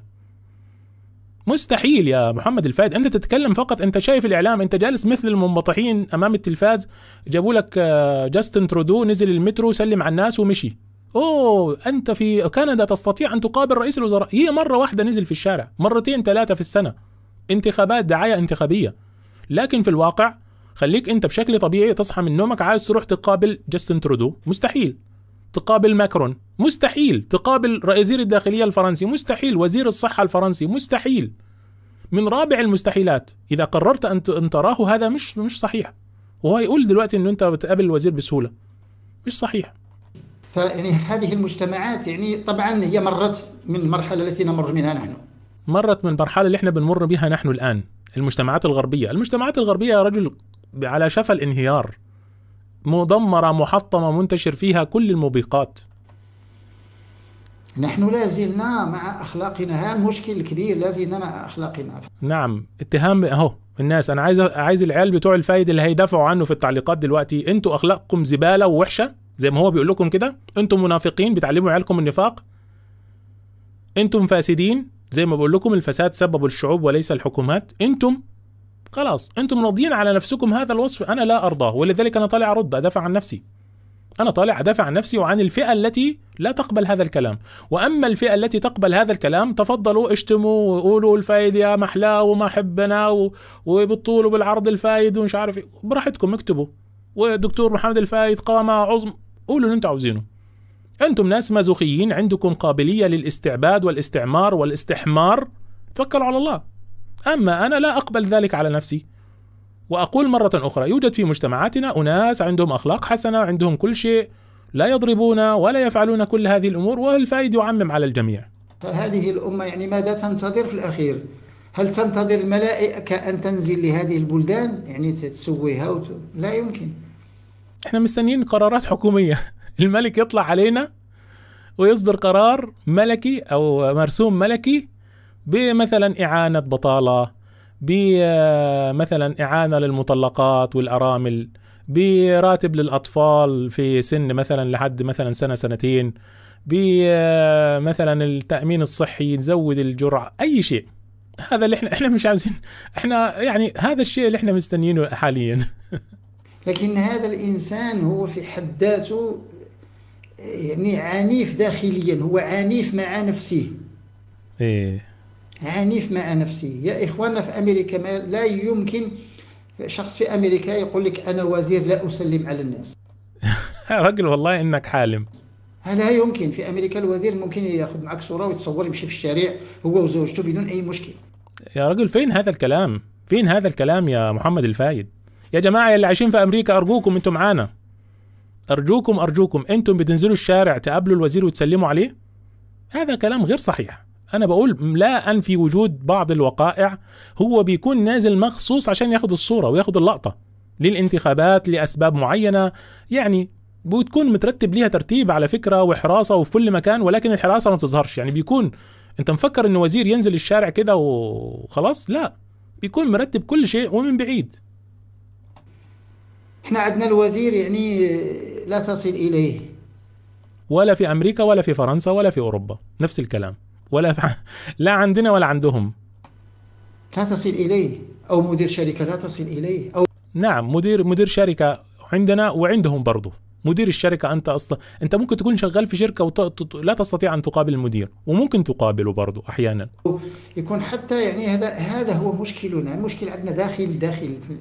مستحيل يا محمد الفايد انت تتكلم فقط انت شايف الاعلام انت جالس مثل المنبطحين امام التلفاز جابوا لك آه، جاستن ترودو نزل المترو سلم على الناس ومشي اوه انت في كندا تستطيع ان تقابل رئيس الوزراء هي مره واحده نزل في الشارع مرتين ثلاثه في السنه انتخابات دعايه انتخابيه لكن في الواقع خليك انت بشكل طبيعي تصحى من نومك عايز تروح تقابل جاستن ترودو مستحيل تقابل ماكرون مستحيل تقابل وزير الداخلية الفرنسي مستحيل وزير الصحة الفرنسي مستحيل من رابع المستحيلات إذا قررت أن أن تراه هذا مش مش صحيح وهو يقول دلوقتي أنه أنت بتقابل الوزير بسهولة مش صحيح فيعني هذه المجتمعات يعني طبعا هي مرت من المرحلة التي نمر منها نحن مرت من المرحلة اللي احنا بنمر بها نحن الآن المجتمعات الغربية المجتمعات الغربية يا رجل على شفا الانهيار مدمرة محطمة منتشر فيها كل الموبقات نحن لا زلنا مع اخلاقنا هذا المشكل الكبير لا زلنا مع اخلاقنا نعم اتهام اهو الناس انا عايز عايز العيال بتوع الفايد اللي هيدافعوا عنه في التعليقات دلوقتي انتوا اخلاقكم زباله ووحشه زي ما هو بيقول لكم كده انتوا منافقين بتعلموا عيالكم النفاق انتم فاسدين زي ما بقول لكم الفساد سبب الشعوب وليس الحكومات انتم خلاص انتم راضيين على نفسكم هذا الوصف انا لا ارضاه ولذلك انا طالع ارد ادافع عن نفسي انا طالع ادافع عن نفسي وعن الفئه التي لا تقبل هذا الكلام واما الفئه التي تقبل هذا الكلام تفضلوا اشتموا وقولوا الفايد يا محلاه وما حبنا و... وبالطول وبالعرض الفايد ومش عارف إيه. براحتكم اكتبوا ودكتور محمد الفايد قام عظم قولوا اللي انتم عاوزينه انتم ناس مازوخيين عندكم قابليه للاستعباد والاستعمار والاستحمار توكلوا على الله أما أنا لا أقبل ذلك على نفسي وأقول مرة أخرى يوجد في مجتمعاتنا أناس عندهم أخلاق حسنة عندهم كل شيء لا يضربون ولا يفعلون كل هذه الأمور والفائد يعمم على الجميع فهذه الأمة يعني ماذا تنتظر في الأخير هل تنتظر الملائكة أن تنزل لهذه البلدان يعني تسويها وت... لا يمكن احنا مستنيين قرارات حكومية الملك يطلع علينا ويصدر قرار ملكي أو مرسوم ملكي بمثلا إعانة بطالة بمثلا إعانة للمطلقات والأرامل براتب للأطفال في سن مثلا لحد مثلا سنة سنتين بمثلا التأمين الصحي نزود الجرعة أي شيء هذا اللي احنا احنا مش عاوزين احنا يعني هذا الشيء اللي احنا مستنيينه حاليا لكن هذا الانسان هو في حد ذاته يعني عنيف داخليا هو عنيف مع نفسه ايه عنيف مع نفسه يا إخواننا في أمريكا ما لا يمكن شخص في أمريكا يقول لك أنا وزير لا أسلم على الناس رجل والله إنك حالم لا يمكن في أمريكا الوزير ممكن ياخذ معك صورة ويتصور يمشي في الشارع هو وزوجته بدون أي مشكل يا رجل فين هذا الكلام فين هذا الكلام يا محمد الفايد يا جماعة اللي عايشين في أمريكا أرجوكم أنتم معانا أرجوكم أرجوكم أنتم بتنزلوا الشارع تقابلوا الوزير وتسلموا عليه هذا كلام غير صحيح انا بقول لا انفي وجود بعض الوقائع هو بيكون نازل مخصوص عشان ياخد الصوره وياخد اللقطه للانتخابات لاسباب معينه يعني بتكون مترتب ليها ترتيب على فكره وحراسه وفي كل مكان ولكن الحراسه ما بتظهرش يعني بيكون انت مفكر ان وزير ينزل الشارع كده وخلاص لا بيكون مرتب كل شيء ومن بعيد احنا عندنا الوزير يعني لا تصل اليه ولا في امريكا ولا في فرنسا ولا في اوروبا نفس الكلام ولا ف... لا عندنا ولا عندهم لا تصل اليه او مدير شركه لا تصل اليه او نعم مدير مدير شركه عندنا وعندهم برضه مدير الشركه انت اصلا انت ممكن تكون شغال في شركه وت... لا تستطيع ان تقابل المدير وممكن تقابله برضه احيانا يكون حتى يعني هذا هذا هو مشكلنا المشكل عندنا داخل داخل في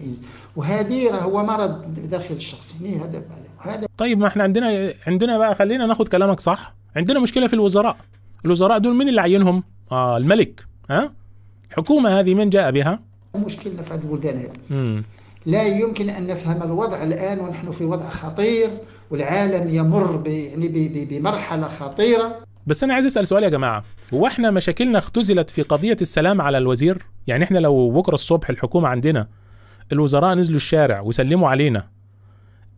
وهذه هو مرض داخل الشخص يعني هذا هذا طيب ما احنا عندنا عندنا بقى خلينا ناخد كلامك صح عندنا مشكله في الوزراء الوزراء دول مين اللي عينهم؟ آه الملك ها؟ آه؟ الحكومه هذه من جاء بها؟ مشكلنا في البلدان لا يمكن ان نفهم الوضع الان ونحن في وضع خطير والعالم يمر يعني بمرحله خطيره بس انا عايز اسال سؤال يا جماعه هو احنا مشاكلنا اختزلت في قضيه السلام على الوزير يعني احنا لو بكره الصبح الحكومه عندنا الوزراء نزلوا الشارع وسلموا علينا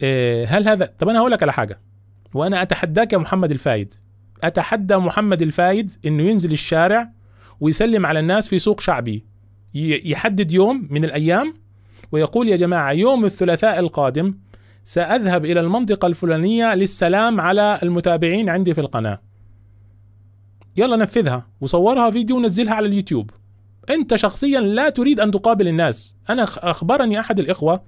إيه هل هذا طب انا هقول لك على حاجه وانا اتحداك يا محمد الفايد اتحدى محمد الفايد انه ينزل الشارع ويسلم على الناس في سوق شعبي يحدد يوم من الايام ويقول يا جماعه يوم الثلاثاء القادم ساذهب الى المنطقه الفلانيه للسلام على المتابعين عندي في القناه يلا نفذها وصورها فيديو ونزلها على اليوتيوب انت شخصيا لا تريد ان تقابل الناس انا اخبرني احد الاخوه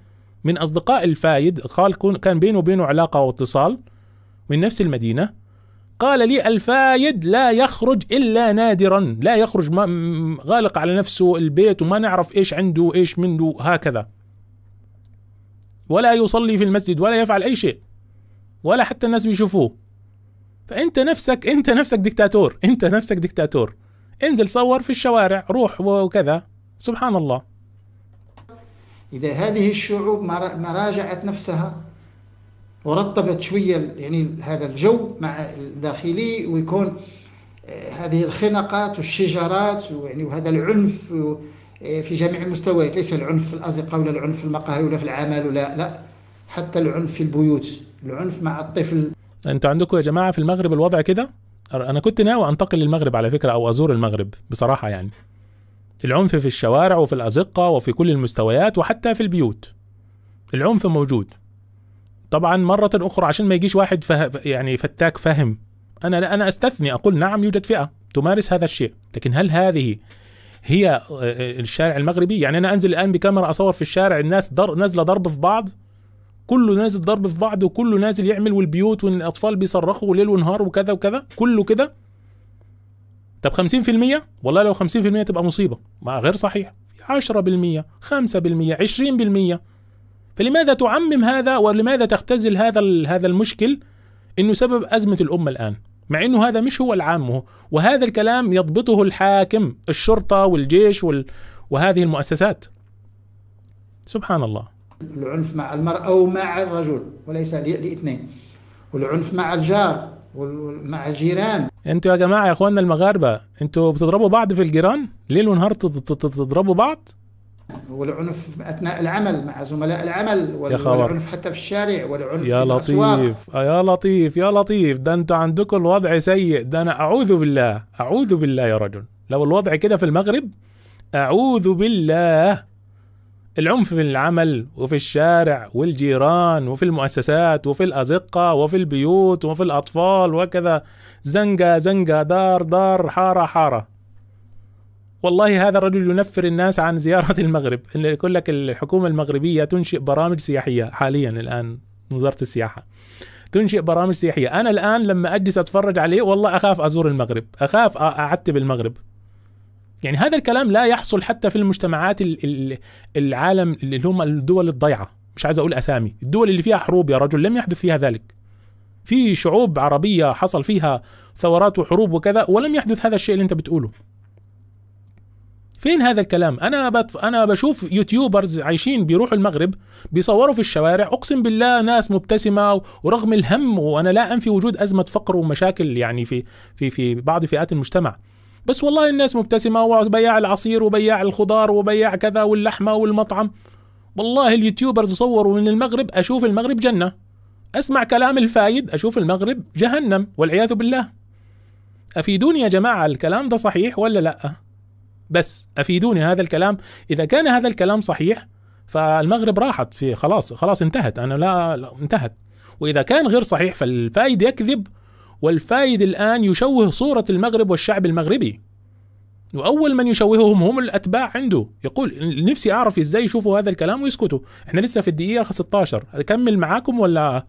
من اصدقاء الفايد قال كان بينه وبينه علاقه واتصال من نفس المدينه قال لي الفايد لا يخرج إلا نادرا لا يخرج ما غالق على نفسه البيت وما نعرف إيش عنده إيش منه هكذا ولا يصلي في المسجد ولا يفعل أي شيء ولا حتى الناس بيشوفوه فأنت نفسك أنت نفسك دكتاتور أنت نفسك دكتاتور انزل صور في الشوارع روح وكذا سبحان الله إذا هذه الشعوب ما راجعت نفسها ورطبت شويه يعني هذا الجو مع الداخلي ويكون آه، هذه الخناقات والشجرات ويعني وهذا العنف آه، في جميع المستويات ليس العنف في الازقه ولا العنف في المقاهي ولا في العمل ولا لا حتى العنف في البيوت العنف مع الطفل أنت عندكم يا جماعه في المغرب الوضع كده انا كنت ناوي انتقل للمغرب على فكره او ازور المغرب بصراحه يعني العنف في الشوارع وفي الازقه وفي كل المستويات وحتى في البيوت العنف موجود طبعا مرة أخرى عشان ما يجيش واحد فه... يعني فتاك فهم أنا لا أنا أستثني أقول نعم يوجد فئة تمارس هذا الشيء لكن هل هذه هي آه، آه، الشارع المغربي يعني أنا أنزل الآن بكاميرا أصور في الشارع الناس در... نازلة ضرب في بعض كله نازل ضرب في بعض وكله نازل يعمل والبيوت والاطفال بيصرخوا ليل ونهار وكذا وكذا كله كده طب 50% والله لو 50% تبقى مصيبه ما غير صحيح 10% 5% 20% فلماذا تعمم هذا ولماذا تختزل هذا هذا المشكل انه سبب ازمه الامه الان مع انه هذا مش هو العام وهذا الكلام يضبطه الحاكم الشرطه والجيش وال... وهذه المؤسسات سبحان الله العنف مع المرأة أو مع الرجل وليس لاثنين والعنف مع الجار مع الجيران انتوا يا جماعة يا اخواننا المغاربة انتوا بتضربوا بعض في الجيران ليل ونهار تضربوا بعض والعنف اثناء العمل مع زملاء العمل والعنف حتى في الشارع والعنف يا في لطيف الأسواق. آه، يا لطيف يا لطيف ده انتوا عندكم الوضع سيء ده انا اعوذ بالله اعوذ بالله يا رجل لو الوضع كده في المغرب اعوذ بالله العنف في العمل وفي الشارع والجيران وفي المؤسسات وفي الأزقة وفي البيوت وفي الأطفال وكذا زنقة زنقة دار دار حارة حارة والله هذا الرجل ينفر الناس عن زيارة المغرب يقول لك الحكومة المغربية تنشئ برامج سياحية حاليا الآن وزارة السياحة تنشئ برامج سياحية أنا الآن لما أجلس أتفرج عليه والله أخاف أزور المغرب أخاف أعتب المغرب يعني هذا الكلام لا يحصل حتى في المجتمعات العالم اللي هم الدول الضيعة مش عايز أقول أسامي الدول اللي فيها حروب يا رجل لم يحدث فيها ذلك في شعوب عربية حصل فيها ثورات وحروب وكذا ولم يحدث هذا الشيء اللي أنت بتقوله فين هذا الكلام انا بتف... انا بشوف يوتيوبرز عايشين بيروحوا المغرب بيصوروا في الشوارع اقسم بالله ناس مبتسمه ورغم الهم وانا لا انفي وجود ازمه فقر ومشاكل يعني في في في بعض فئات المجتمع بس والله الناس مبتسمه وبياع العصير وبياع الخضار وبياع كذا واللحمه والمطعم والله اليوتيوبرز صوروا من المغرب اشوف المغرب جنه اسمع كلام الفايد اشوف المغرب جهنم والعياذ بالله افيدوني يا جماعه الكلام ده صحيح ولا لا بس افيدوني هذا الكلام اذا كان هذا الكلام صحيح فالمغرب راحت في خلاص خلاص انتهت انا لا, لا انتهت واذا كان غير صحيح فالفايد يكذب والفايد الان يشوه صوره المغرب والشعب المغربي واول من يشوههم هم الاتباع عنده يقول نفسي اعرف ازاي يشوفوا هذا الكلام ويسكتوا احنا لسه في الدقيقه 16 اكمل معاكم ولا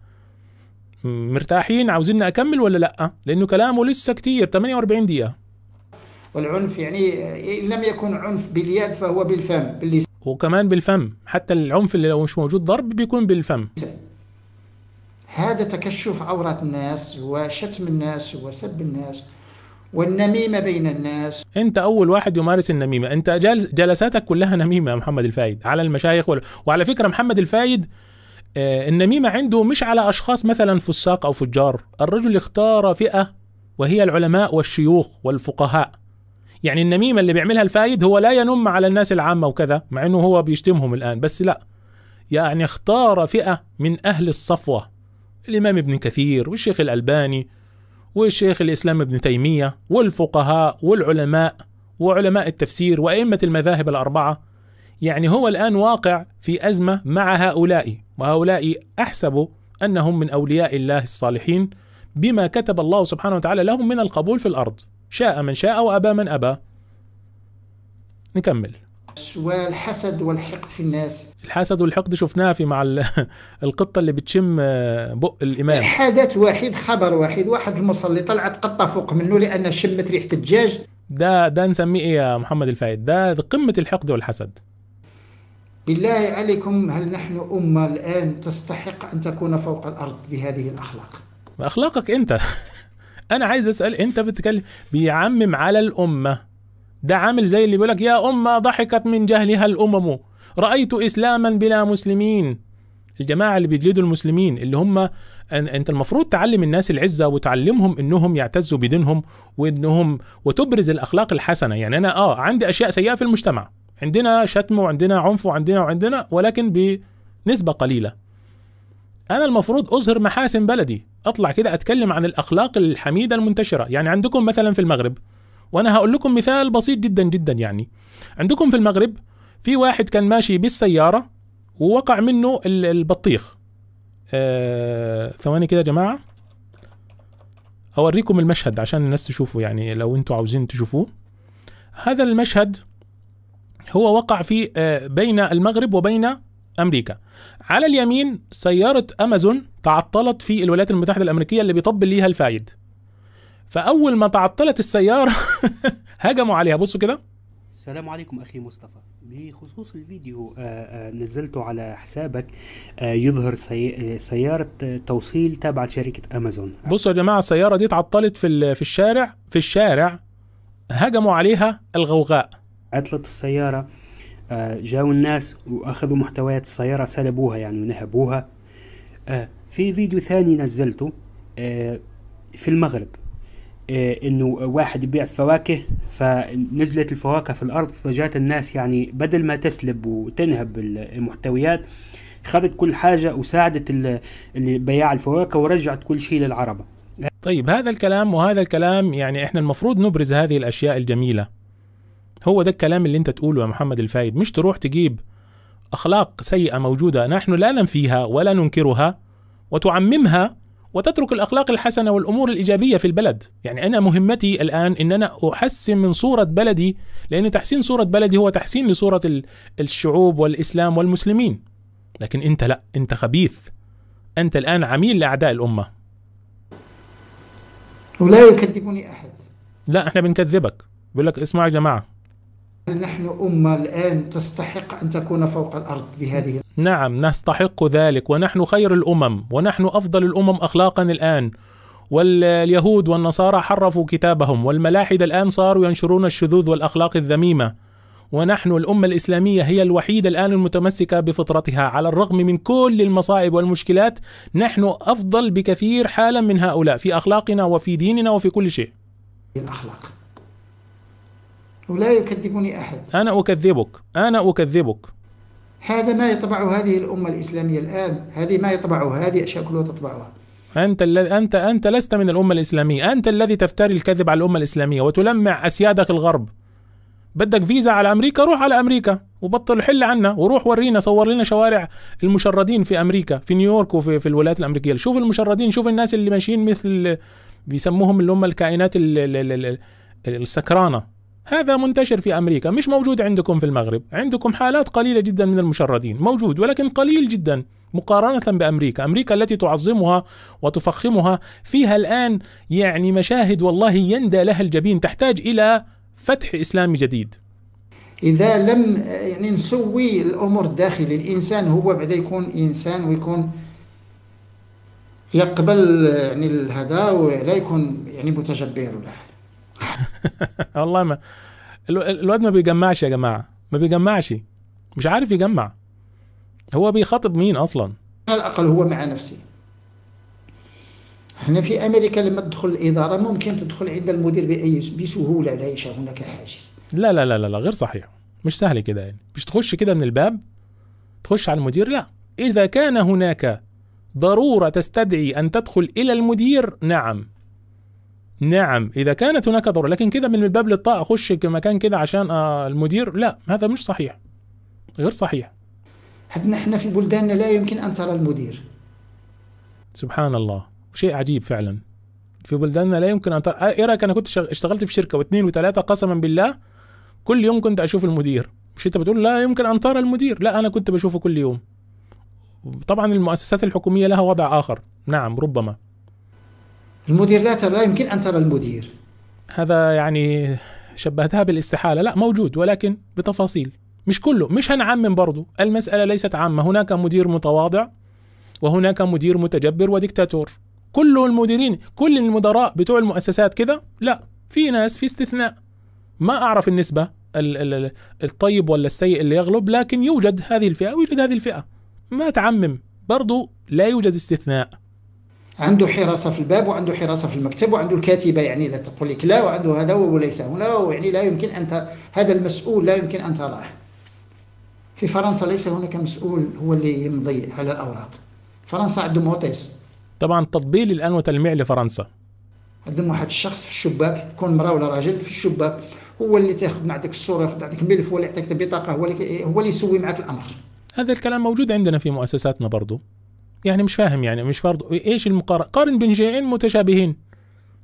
مرتاحين عاوزين اكمل ولا لا لانه كلامه لسه كتير 48 دقيقه والعنف يعني إن لم يكن عنف باليد فهو بالفم باللسان وكمان بالفم حتى العنف اللي لو مش موجود ضرب بيكون بالفم هذا تكشف عورات الناس وشتم الناس وسب الناس والنميمة بين الناس أنت أول واحد يمارس النميمة أنت جلس جلساتك كلها نميمة يا محمد الفايد على المشايخ وال... وعلى فكرة محمد الفايد آه النميمة عنده مش على أشخاص مثلا فساق أو فجار الرجل اختار فئة وهي العلماء والشيوخ والفقهاء يعني النميمه اللي بيعملها الفايد هو لا ينم على الناس العامه وكذا مع انه هو بيشتمهم الان بس لا يعني اختار فئه من اهل الصفوه الامام ابن كثير والشيخ الالباني والشيخ الاسلام ابن تيميه والفقهاء والعلماء وعلماء التفسير وائمه المذاهب الاربعه يعني هو الان واقع في ازمه مع هؤلاء وهؤلاء أحسبوا انهم من اولياء الله الصالحين بما كتب الله سبحانه وتعالى لهم من القبول في الارض شاء من شاء وأبى من أبى نكمل والحسد والحقد في الناس الحسد والحقد شفناها في مع القطة اللي بتشم آه، بق الإمام حدث واحد خبر واحد واحد المصلي طلعت قطة فوق منه لأن شمت ريحة الدجاج ده ده نسميه إيه يا محمد الفايد ده, ده قمة الحقد والحسد بالله عليكم هل نحن أمة الآن تستحق أن تكون فوق الأرض بهذه الأخلاق أخلاقك أنت انا عايز اسال انت بتتكلم بيعمم على الامه ده عامل زي اللي بيقولك يا امه ضحكت من جهلها الامم رايت اسلاما بلا مسلمين الجماعه اللي بيجلدوا المسلمين اللي هم انت المفروض تعلم الناس العزه وتعلمهم انهم يعتزوا بدينهم وانهم وتبرز الاخلاق الحسنه يعني انا اه عندي اشياء سيئه في المجتمع عندنا شتم وعندنا عنف وعندنا وعندنا ولكن بنسبه قليله انا المفروض اظهر محاسن بلدي اطلع كده اتكلم عن الاخلاق الحميده المنتشره يعني عندكم مثلا في المغرب وانا هقول لكم مثال بسيط جدا جدا يعني عندكم في المغرب في واحد كان ماشي بالسياره ووقع منه البطيخ آه، ثواني كده يا جماعه اوريكم المشهد عشان الناس تشوفه يعني لو انتم عاوزين تشوفوه هذا المشهد هو وقع في آه بين المغرب وبين امريكا على اليمين سياره امازون تعطلت في الولايات المتحده الامريكيه اللي بيطبل ليها الفايد فاول ما تعطلت السياره هجموا عليها بصوا كده السلام عليكم اخي مصطفى بخصوص الفيديو آه، آه، نزلته على حسابك آه، يظهر سيارة توصيل تابعة شركة أمازون بصوا يا جماعة السيارة دي اتعطلت في في الشارع في الشارع هجموا عليها الغوغاء عطلت السيارة آه، جاو الناس واخذوا محتويات السياره سلبوها يعني ونهبوها آه، في فيديو ثاني نزلته آه، في المغرب انه واحد يبيع فواكه فنزلت الفواكه في الارض فجات الناس يعني بدل ما تسلب وتنهب المحتويات خذت كل حاجه وساعدت اللي بياع الفواكه ورجعت كل شيء للعربه طيب هذا الكلام وهذا الكلام يعني احنا المفروض نبرز هذه الاشياء الجميله هو ده الكلام اللي انت تقوله يا محمد الفايد مش تروح تجيب اخلاق سيئه موجوده نحن لا ننفيها ولا ننكرها وتعممها وتترك الاخلاق الحسنه والامور الايجابيه في البلد، يعني انا مهمتي الان ان انا احسن من صوره بلدي لان تحسين صوره بلدي هو تحسين لصوره الشعوب والاسلام والمسلمين. لكن انت لا، انت خبيث. انت الان عميل لاعداء الامه. ولا يكذبني احد. لا احنا بنكذبك، بيقول لك اسمعوا يا جماعه نحن أمة الآن تستحق أن تكون فوق الأرض بهذه نعم نستحق ذلك ونحن خير الأمم ونحن أفضل الأمم أخلاقا الآن واليهود والنصارى حرفوا كتابهم والملاحدة الآن صاروا ينشرون الشذوذ والأخلاق الذميمة ونحن الأمة الإسلامية هي الوحيدة الآن المتمسكة بفطرتها على الرغم من كل المصائب والمشكلات نحن أفضل بكثير حالا من هؤلاء في أخلاقنا وفي ديننا وفي كل شيء الأخلاق ولا يكذبني أحد أنا أكذبك أنا أكذبك هذا ما يطبع هذه الأمة الإسلامية الآن هذه ما يطبعها هذه أشياء كلها تطبعها أنت الذي أنت أنت لست من الأمة الإسلامية، أنت الذي تفتري الكذب على الأمة الإسلامية وتلمع أسيادك الغرب. بدك فيزا على أمريكا روح على أمريكا وبطل حل عنا وروح ورينا صور لنا شوارع المشردين في أمريكا في نيويورك وفي في الولايات الأمريكية، شوف المشردين شوف الناس اللي ماشيين مثل بيسموهم اللي هم الكائنات السكرانة هذا منتشر في امريكا مش موجود عندكم في المغرب عندكم حالات قليله جدا من المشردين موجود ولكن قليل جدا مقارنة بأمريكا أمريكا التي تعظمها وتفخمها فيها الآن يعني مشاهد والله يندى لها الجبين تحتاج إلى فتح إسلامي جديد إذا لم يعني نسوي الأمور الداخلية الإنسان هو بعد يكون إنسان ويكون يقبل يعني هذا ولا يكون يعني متجبر له والله ما الواد ما بيجمعش يا جماعه ما بيجمعش مش عارف يجمع هو بيخاطب مين اصلا على الاقل هو مع نفسه احنا في امريكا لما تدخل الاداره ممكن تدخل عند المدير باي بسهوله ليس هناك حاجز لا لا لا لا غير صحيح مش سهل كده يعني مش تخش كده من الباب تخش على المدير لا اذا كان هناك ضروره تستدعي ان تدخل الى المدير نعم نعم اذا كانت هناك ضروره لكن كذا من الباب للطاقه اخش مكان كذا عشان آه، المدير لا هذا مش صحيح غير صحيح حتى نحن في بلداننا لا يمكن ان ترى المدير سبحان الله شيء عجيب فعلا في بلداننا لا يمكن ان ترى آه، ايه رايك انا كنت اشتغلت في شركه واثنين وثلاثه قسما بالله كل يوم كنت اشوف المدير مش انت بتقول لا يمكن ان ترى المدير لا انا كنت بشوفه كل يوم طبعا المؤسسات الحكوميه لها وضع اخر نعم ربما المدير لا ترى لا يمكن أن ترى المدير هذا يعني شبهتها بالاستحالة لا موجود ولكن بتفاصيل مش كله مش هنعمم برضه المسألة ليست عامة هناك مدير متواضع وهناك مدير متجبر وديكتاتور كل المديرين كل المدراء بتوع المؤسسات كده لا في ناس في استثناء ما أعرف النسبة الطيب ولا السيء اللي يغلب لكن يوجد هذه الفئة ويوجد هذه الفئة ما تعمم برضو لا يوجد استثناء عنده حراسة في الباب وعنده حراسة في المكتب وعنده الكاتبة يعني لا تقول لك لا وعنده هذا وليس هنا ويعني لا يمكن أن هذا المسؤول لا يمكن أن تراه في فرنسا ليس هناك مسؤول هو اللي يمضي على الأوراق فرنسا عندهم موتيس طبعا تطبيل الآن وتلميع لفرنسا عندهم واحد الشخص في الشباك يكون مرأة ولا راجل في الشباك هو اللي تاخذ معك الصورة ياخذ معك الملف هو اللي يعطيك البطاقة هو اللي هو اللي يسوي معك الأمر هذا الكلام موجود عندنا في مؤسساتنا برضه يعني مش فاهم يعني مش فرض ايش المقارنه قارن بين شيئين متشابهين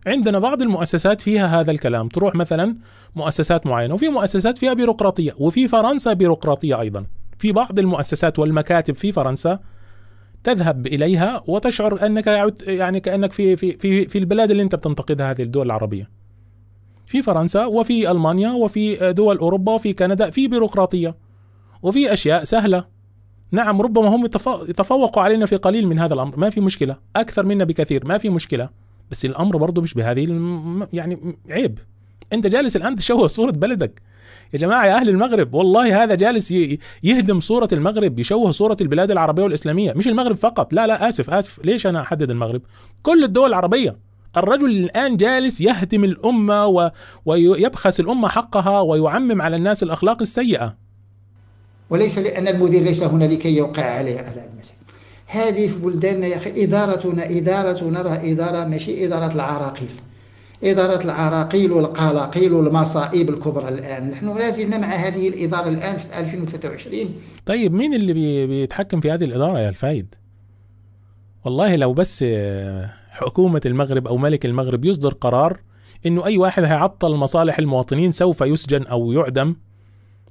عندنا بعض المؤسسات فيها هذا الكلام تروح مثلا مؤسسات معينه وفي مؤسسات فيها بيروقراطيه وفي فرنسا بيروقراطيه ايضا في بعض المؤسسات والمكاتب في فرنسا تذهب اليها وتشعر انك يعني كانك في في في في البلاد اللي انت بتنتقدها هذه الدول العربيه. في فرنسا وفي المانيا وفي دول اوروبا وفي كندا في بيروقراطيه وفي اشياء سهله نعم ربما هم يتفوقوا علينا في قليل من هذا الامر ما في مشكله اكثر منا بكثير ما في مشكله بس الامر برضه مش بهذه الم... يعني عيب انت جالس الان تشوه صوره بلدك يا جماعه يا اهل المغرب والله هذا جالس يهدم صوره المغرب يشوه صوره البلاد العربيه والاسلاميه مش المغرب فقط لا لا اسف اسف ليش انا احدد المغرب كل الدول العربيه الرجل الآن جالس يهدم الأمة و... ويبخس الأمة حقها ويعمم على الناس الأخلاق السيئة وليس لأن المدير ليس هنا لكي يوقع عليه على المسألة هذه في بلداننا يا أخي إدارتنا ادارتنا راه إدارة ماشي إدارة العراقيل إدارة العراقيل والقلاقيل والمصائب الكبرى الآن نحن لازلنا مع هذه الإدارة الآن في 2023 طيب مين اللي بيتحكم في هذه الإدارة يا الفايد والله لو بس آه، حكومة المغرب أو ملك المغرب يصدر قرار إنه أي واحد هيعطل مصالح المواطنين سوف يسجن أو يعدم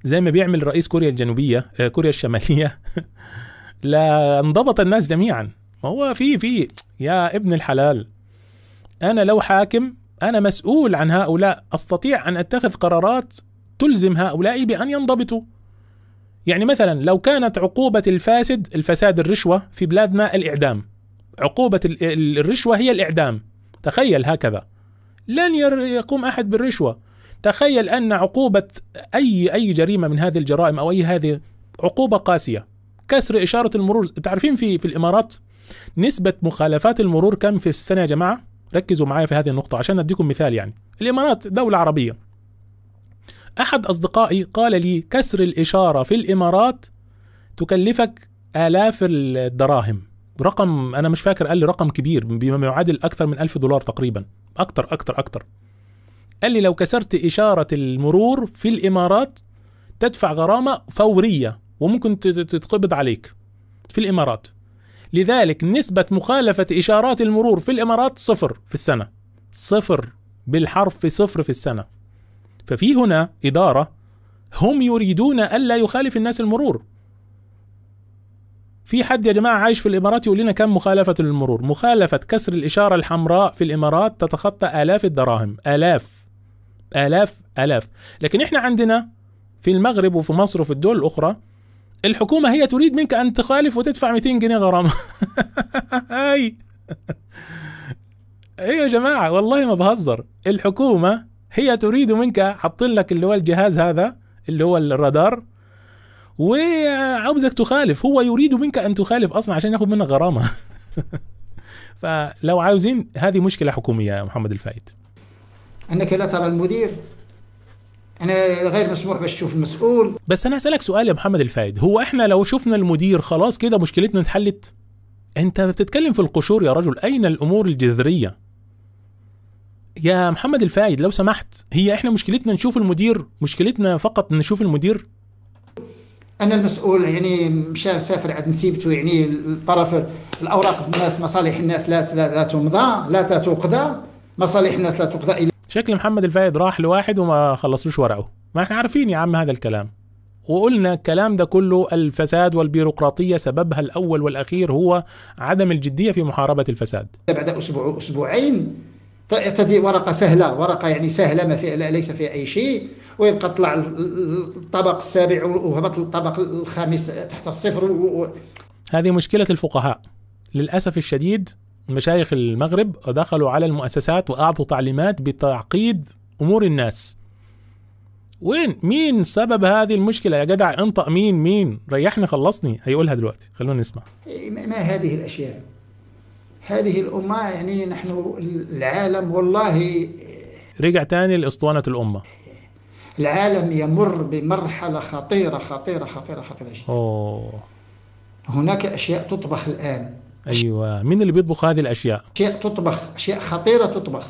زي ما بيعمل رئيس كوريا الجنوبيه آه، كوريا الشماليه لا انضبط الناس جميعا ما هو في في يا ابن الحلال انا لو حاكم انا مسؤول عن هؤلاء استطيع ان اتخذ قرارات تلزم هؤلاء بان ينضبطوا يعني مثلا لو كانت عقوبه الفاسد الفساد الرشوه في بلادنا الاعدام عقوبه الرشوه هي الاعدام تخيل هكذا لن يقوم احد بالرشوه تخيل أن عقوبة أي أي جريمة من هذه الجرائم أو أي هذه عقوبة قاسية كسر إشارة المرور تعرفين في في الإمارات نسبة مخالفات المرور كم في السنة يا جماعة ركزوا معايا في هذه النقطة عشان أديكم مثال يعني الإمارات دولة عربية أحد أصدقائي قال لي كسر الإشارة في الإمارات تكلفك آلاف الدراهم رقم أنا مش فاكر قال لي رقم كبير بما يعادل أكثر من ألف دولار تقريبا اكثر اكثر اكثر قال لي لو كسرت إشارة المرور في الإمارات تدفع غرامة فورية وممكن تتقبض عليك في الإمارات لذلك نسبة مخالفة إشارات المرور في الإمارات صفر في السنة صفر بالحرف صفر في السنة ففي هنا إدارة هم يريدون ألا يخالف الناس المرور في حد يا جماعة عايش في الإمارات يقول لنا كم مخالفة المرور مخالفة كسر الإشارة الحمراء في الإمارات تتخطى آلاف الدراهم آلاف آلاف آلاف لكن إحنا عندنا في المغرب وفي مصر وفي الدول الأخرى الحكومة هي تريد منك أن تخالف وتدفع 200 جنيه غرامة هاي يا جماعة والله ما بهزر الحكومة هي تريد منك حاطين لك اللي هو الجهاز هذا اللي هو الرادار وعاوزك تخالف هو يريد منك ان تخالف اصلا عشان ياخد منك غرامه فلو عاوزين هذه مشكله حكوميه يا محمد الفايد أنك لا ترى المدير انا غير مسموح باش تشوف المسؤول بس انا هسالك سؤال يا محمد الفايد هو احنا لو شفنا المدير خلاص كده مشكلتنا اتحلت انت بتتكلم في القشور يا رجل اين الامور الجذريه يا محمد الفايد لو سمحت هي احنا مشكلتنا نشوف المدير مشكلتنا فقط نشوف المدير انا المسؤول يعني مشى سافر عاد نسيبته يعني البرافر الاوراق الناس مصالح الناس لا لا, تمضى لا تقضى مصالح الناس لا تقضى شكل محمد الفايد راح لواحد وما خلصلوش ورقه ما احنا عارفين يا عم هذا الكلام وقلنا الكلام ده كله الفساد والبيروقراطية سببها الأول والأخير هو عدم الجدية في محاربة الفساد بعد أسبوع أسبوعين تدي ورقة سهلة ورقة يعني سهلة ما فيها ليس فيها أي شيء ويبقى طلع الطبق السابع وهبط الطبق الخامس تحت الصفر و... هذه مشكلة الفقهاء للأسف الشديد مشايخ المغرب دخلوا على المؤسسات واعطوا تعليمات بتعقيد امور الناس وين مين سبب هذه المشكله يا جدع انطق مين مين ريحني خلصني هيقولها دلوقتي خلونا نسمع ما هذه الاشياء هذه الامه يعني نحن العالم والله رجع تاني لاسطوانه الامه العالم يمر بمرحله خطيره خطيره خطيره خطيره جدا أوه. هناك اشياء تطبخ الان ايوه مين اللي بيطبخ هذه الاشياء؟ اشياء تطبخ اشياء خطيره تطبخ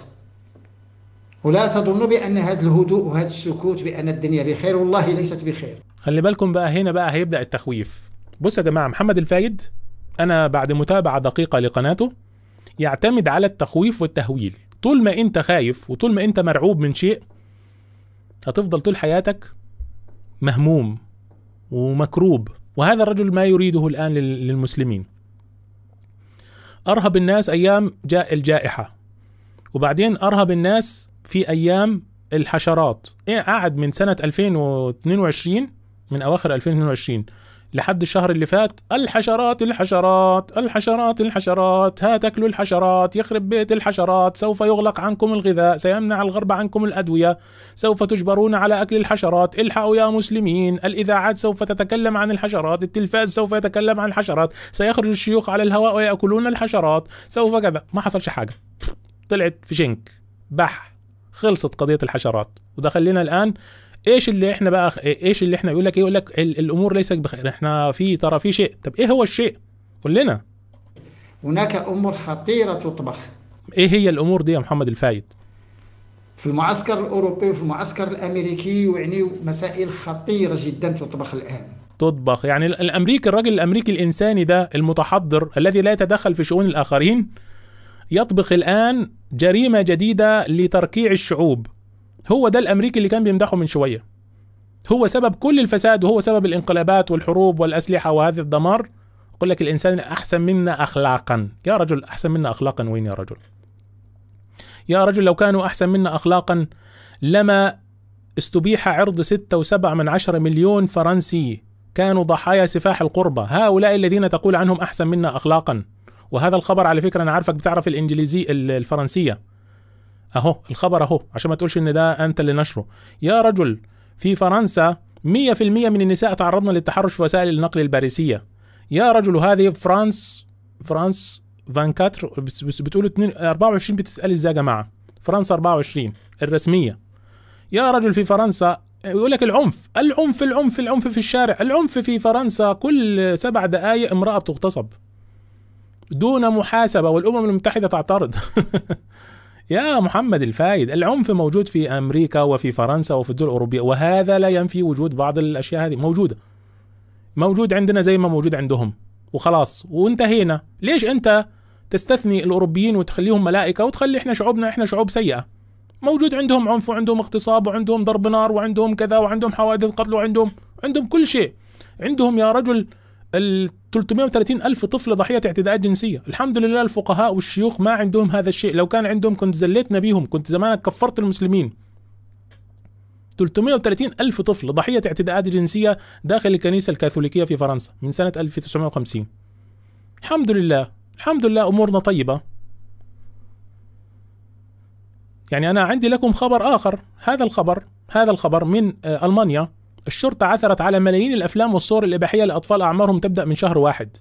ولا تظنوا بان هذا الهدوء وهذا السكوت بان الدنيا بخير والله ليست بخير خلي بالكم بقى هنا بقى هيبدا التخويف بص يا جماعه محمد الفايد انا بعد متابعه دقيقه لقناته يعتمد على التخويف والتهويل طول ما انت خايف وطول ما انت مرعوب من شيء هتفضل طول حياتك مهموم ومكروب وهذا الرجل ما يريده الان للمسلمين ارهب الناس ايام جاء الجائحه وبعدين ارهب الناس في ايام الحشرات ايه قعد من سنه 2022 من اواخر 2022 لحد الشهر اللي فات الحشرات الحشرات الحشرات الحشرات ها تاكلوا الحشرات يخرب بيت الحشرات سوف يغلق عنكم الغذاء سيمنع الغرب عنكم الأدوية سوف تجبرون على أكل الحشرات الحقوا يا مسلمين الإذاعات سوف تتكلم عن الحشرات التلفاز سوف يتكلم عن الحشرات سيخرج الشيوخ على الهواء ويأكلون الحشرات سوف كذا ما حصلش حاجة طلعت في شنك بح خلصت قضية الحشرات ودخلنا الآن ايش اللي احنا بقى ايش اللي احنا يقول لك ايه يقول لك الامور ليست بخير احنا في ترى في شيء طب ايه هو الشيء قول لنا هناك امور خطيره تطبخ ايه هي الامور دي يا محمد الفايد في المعسكر الاوروبي وفي المعسكر الامريكي يعني مسائل خطيره جدا تطبخ الان تطبخ يعني الامريكي الراجل الامريكي الانساني ده المتحضر الذي لا يتدخل في شؤون الاخرين يطبخ الان جريمه جديده لتركيع الشعوب هو ده الامريكي اللي كان بيمدحه من شويه هو سبب كل الفساد وهو سبب الانقلابات والحروب والاسلحه وهذا الدمار يقول لك الانسان احسن منا اخلاقا يا رجل احسن منا اخلاقا وين يا رجل يا رجل لو كانوا احسن منا اخلاقا لما استبيح عرض ستة وسبعة من عشرة مليون فرنسي كانوا ضحايا سفاح القربة هؤلاء الذين تقول عنهم أحسن منا أخلاقا وهذا الخبر على فكرة أنا عارفك بتعرف الإنجليزي الفرنسية اهو الخبر اهو عشان ما تقولش ان ده انت اللي نشره يا رجل في فرنسا 100% من النساء تعرضن للتحرش في وسائل النقل الباريسيه يا رجل هذه فرانس فرانس 24 بتقولوا 24 بتتقال ازاي يا جماعه فرنسا 24 الرسميه يا رجل في فرنسا يقول لك العنف العنف العنف العنف في الشارع العنف في فرنسا كل سبع دقائق امرأة بتغتصب دون محاسبة والأمم المتحدة تعترض يا محمد الفايد العنف موجود في امريكا وفي فرنسا وفي الدول الاوروبيه وهذا لا ينفي وجود بعض الاشياء هذه موجوده موجود عندنا زي ما موجود عندهم وخلاص وانتهينا ليش انت تستثني الاوروبيين وتخليهم ملائكه وتخلي احنا شعوبنا احنا شعوب سيئه موجود عندهم عنف وعندهم اغتصاب وعندهم ضرب نار وعندهم كذا وعندهم حوادث قتل وعندهم عندهم كل شيء عندهم يا رجل ال 330 ألف طفل ضحية اعتداءات جنسية الحمد لله الفقهاء والشيوخ ما عندهم هذا الشيء لو كان عندهم كنت زليتنا بيهم كنت زمانك كفرت المسلمين 330 ألف طفل ضحية اعتداءات جنسية داخل الكنيسة الكاثوليكية في فرنسا من سنة 1950 الحمد لله الحمد لله أمورنا طيبة يعني أنا عندي لكم خبر آخر هذا الخبر هذا الخبر من آه، ألمانيا الشرطة عثرت على ملايين الأفلام والصور الإباحية لأطفال أعمارهم تبدأ من شهر واحد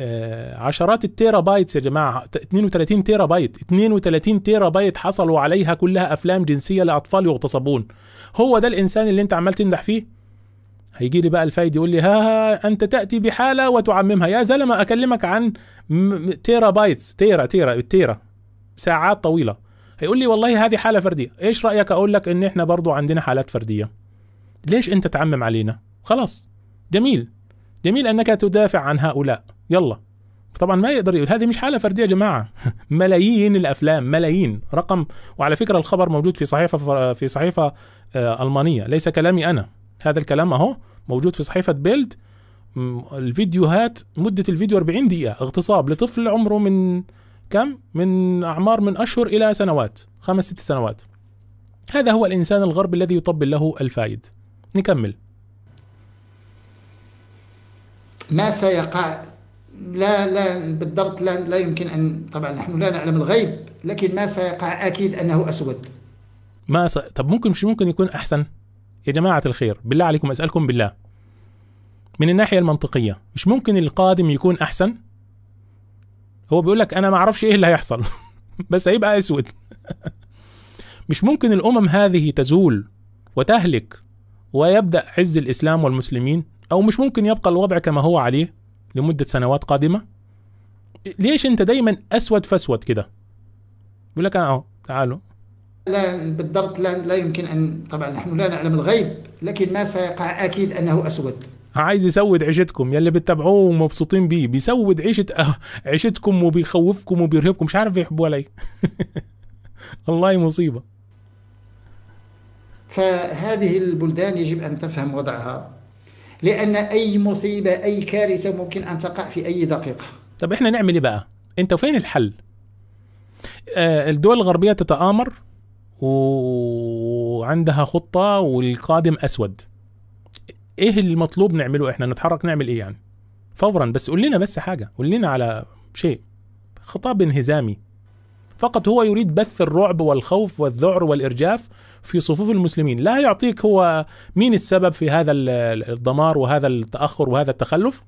آه، عشرات التيرا بايتس يا جماعة 32 تيرا بايت 32 تيرا بايت حصلوا عليها كلها أفلام جنسية لأطفال يغتصبون هو ده الإنسان اللي أنت عمال تمدح فيه هيجي لي بقى الفايد يقول لي ها أنت تأتي بحالة وتعممها يا زلمة أكلمك عن تيرا بايتس تيرا تيرا التيرا ساعات طويلة هيقول لي والله هذه حالة فردية إيش رأيك أقول لك إن إحنا برضو عندنا حالات فردية ليش انت تعمم علينا خلاص جميل جميل انك تدافع عن هؤلاء يلا طبعا ما يقدر يقول هذه مش حاله فرديه يا جماعه ملايين الافلام ملايين رقم وعلى فكره الخبر موجود في صحيفه في صحيفه آه، المانيه ليس كلامي انا هذا الكلام اهو موجود في صحيفه بيلد الفيديوهات مده الفيديو 40 دقيقه اغتصاب لطفل عمره من كم من اعمار من اشهر الى سنوات خمس ست سنوات هذا هو الانسان الغربي الذي يطبل له الفايد نكمل ما سيقع لا لا بالضبط لا لا يمكن ان طبعا نحن لا نعلم الغيب لكن ما سيقع اكيد انه اسود ما س... طب ممكن مش ممكن يكون احسن يا جماعه الخير بالله عليكم اسالكم بالله من الناحيه المنطقيه مش ممكن القادم يكون احسن هو بيقول لك انا ما اعرفش ايه اللي هيحصل بس هيبقى اسود مش ممكن الامم هذه تزول وتهلك ويبدأ عز الإسلام والمسلمين أو مش ممكن يبقى الوضع كما هو عليه لمدة سنوات قادمة ليش أنت دايما أسود فأسود كده يقول لك أنا تعالوا لا بالضبط لا, لا يمكن أن طبعا نحن لا نعلم الغيب لكن ما سيقع أكيد أنه أسود عايز يسود عيشتكم يلي بتتابعوه ومبسوطين بيه بيسود عيشة أه، عيشتكم وبيخوفكم وبيرهبكم مش عارف يحبوا علي إيه. والله مصيبه فهذه البلدان يجب أن تفهم وضعها لأن أي مصيبة أي كارثة ممكن أن تقع في أي دقيقة طب إحنا نعمل إيه بقى؟ أنت فين الحل؟ آه الدول الغربية تتآمر وعندها خطة والقادم أسود إيه المطلوب نعمله إحنا نتحرك نعمل إيه يعني؟ فورا بس قول لنا بس حاجة قول لنا على شيء خطاب انهزامي فقط هو يريد بث الرعب والخوف والذعر والارجاف في صفوف المسلمين، لا يعطيك هو مين السبب في هذا الدمار وهذا التاخر وهذا التخلف،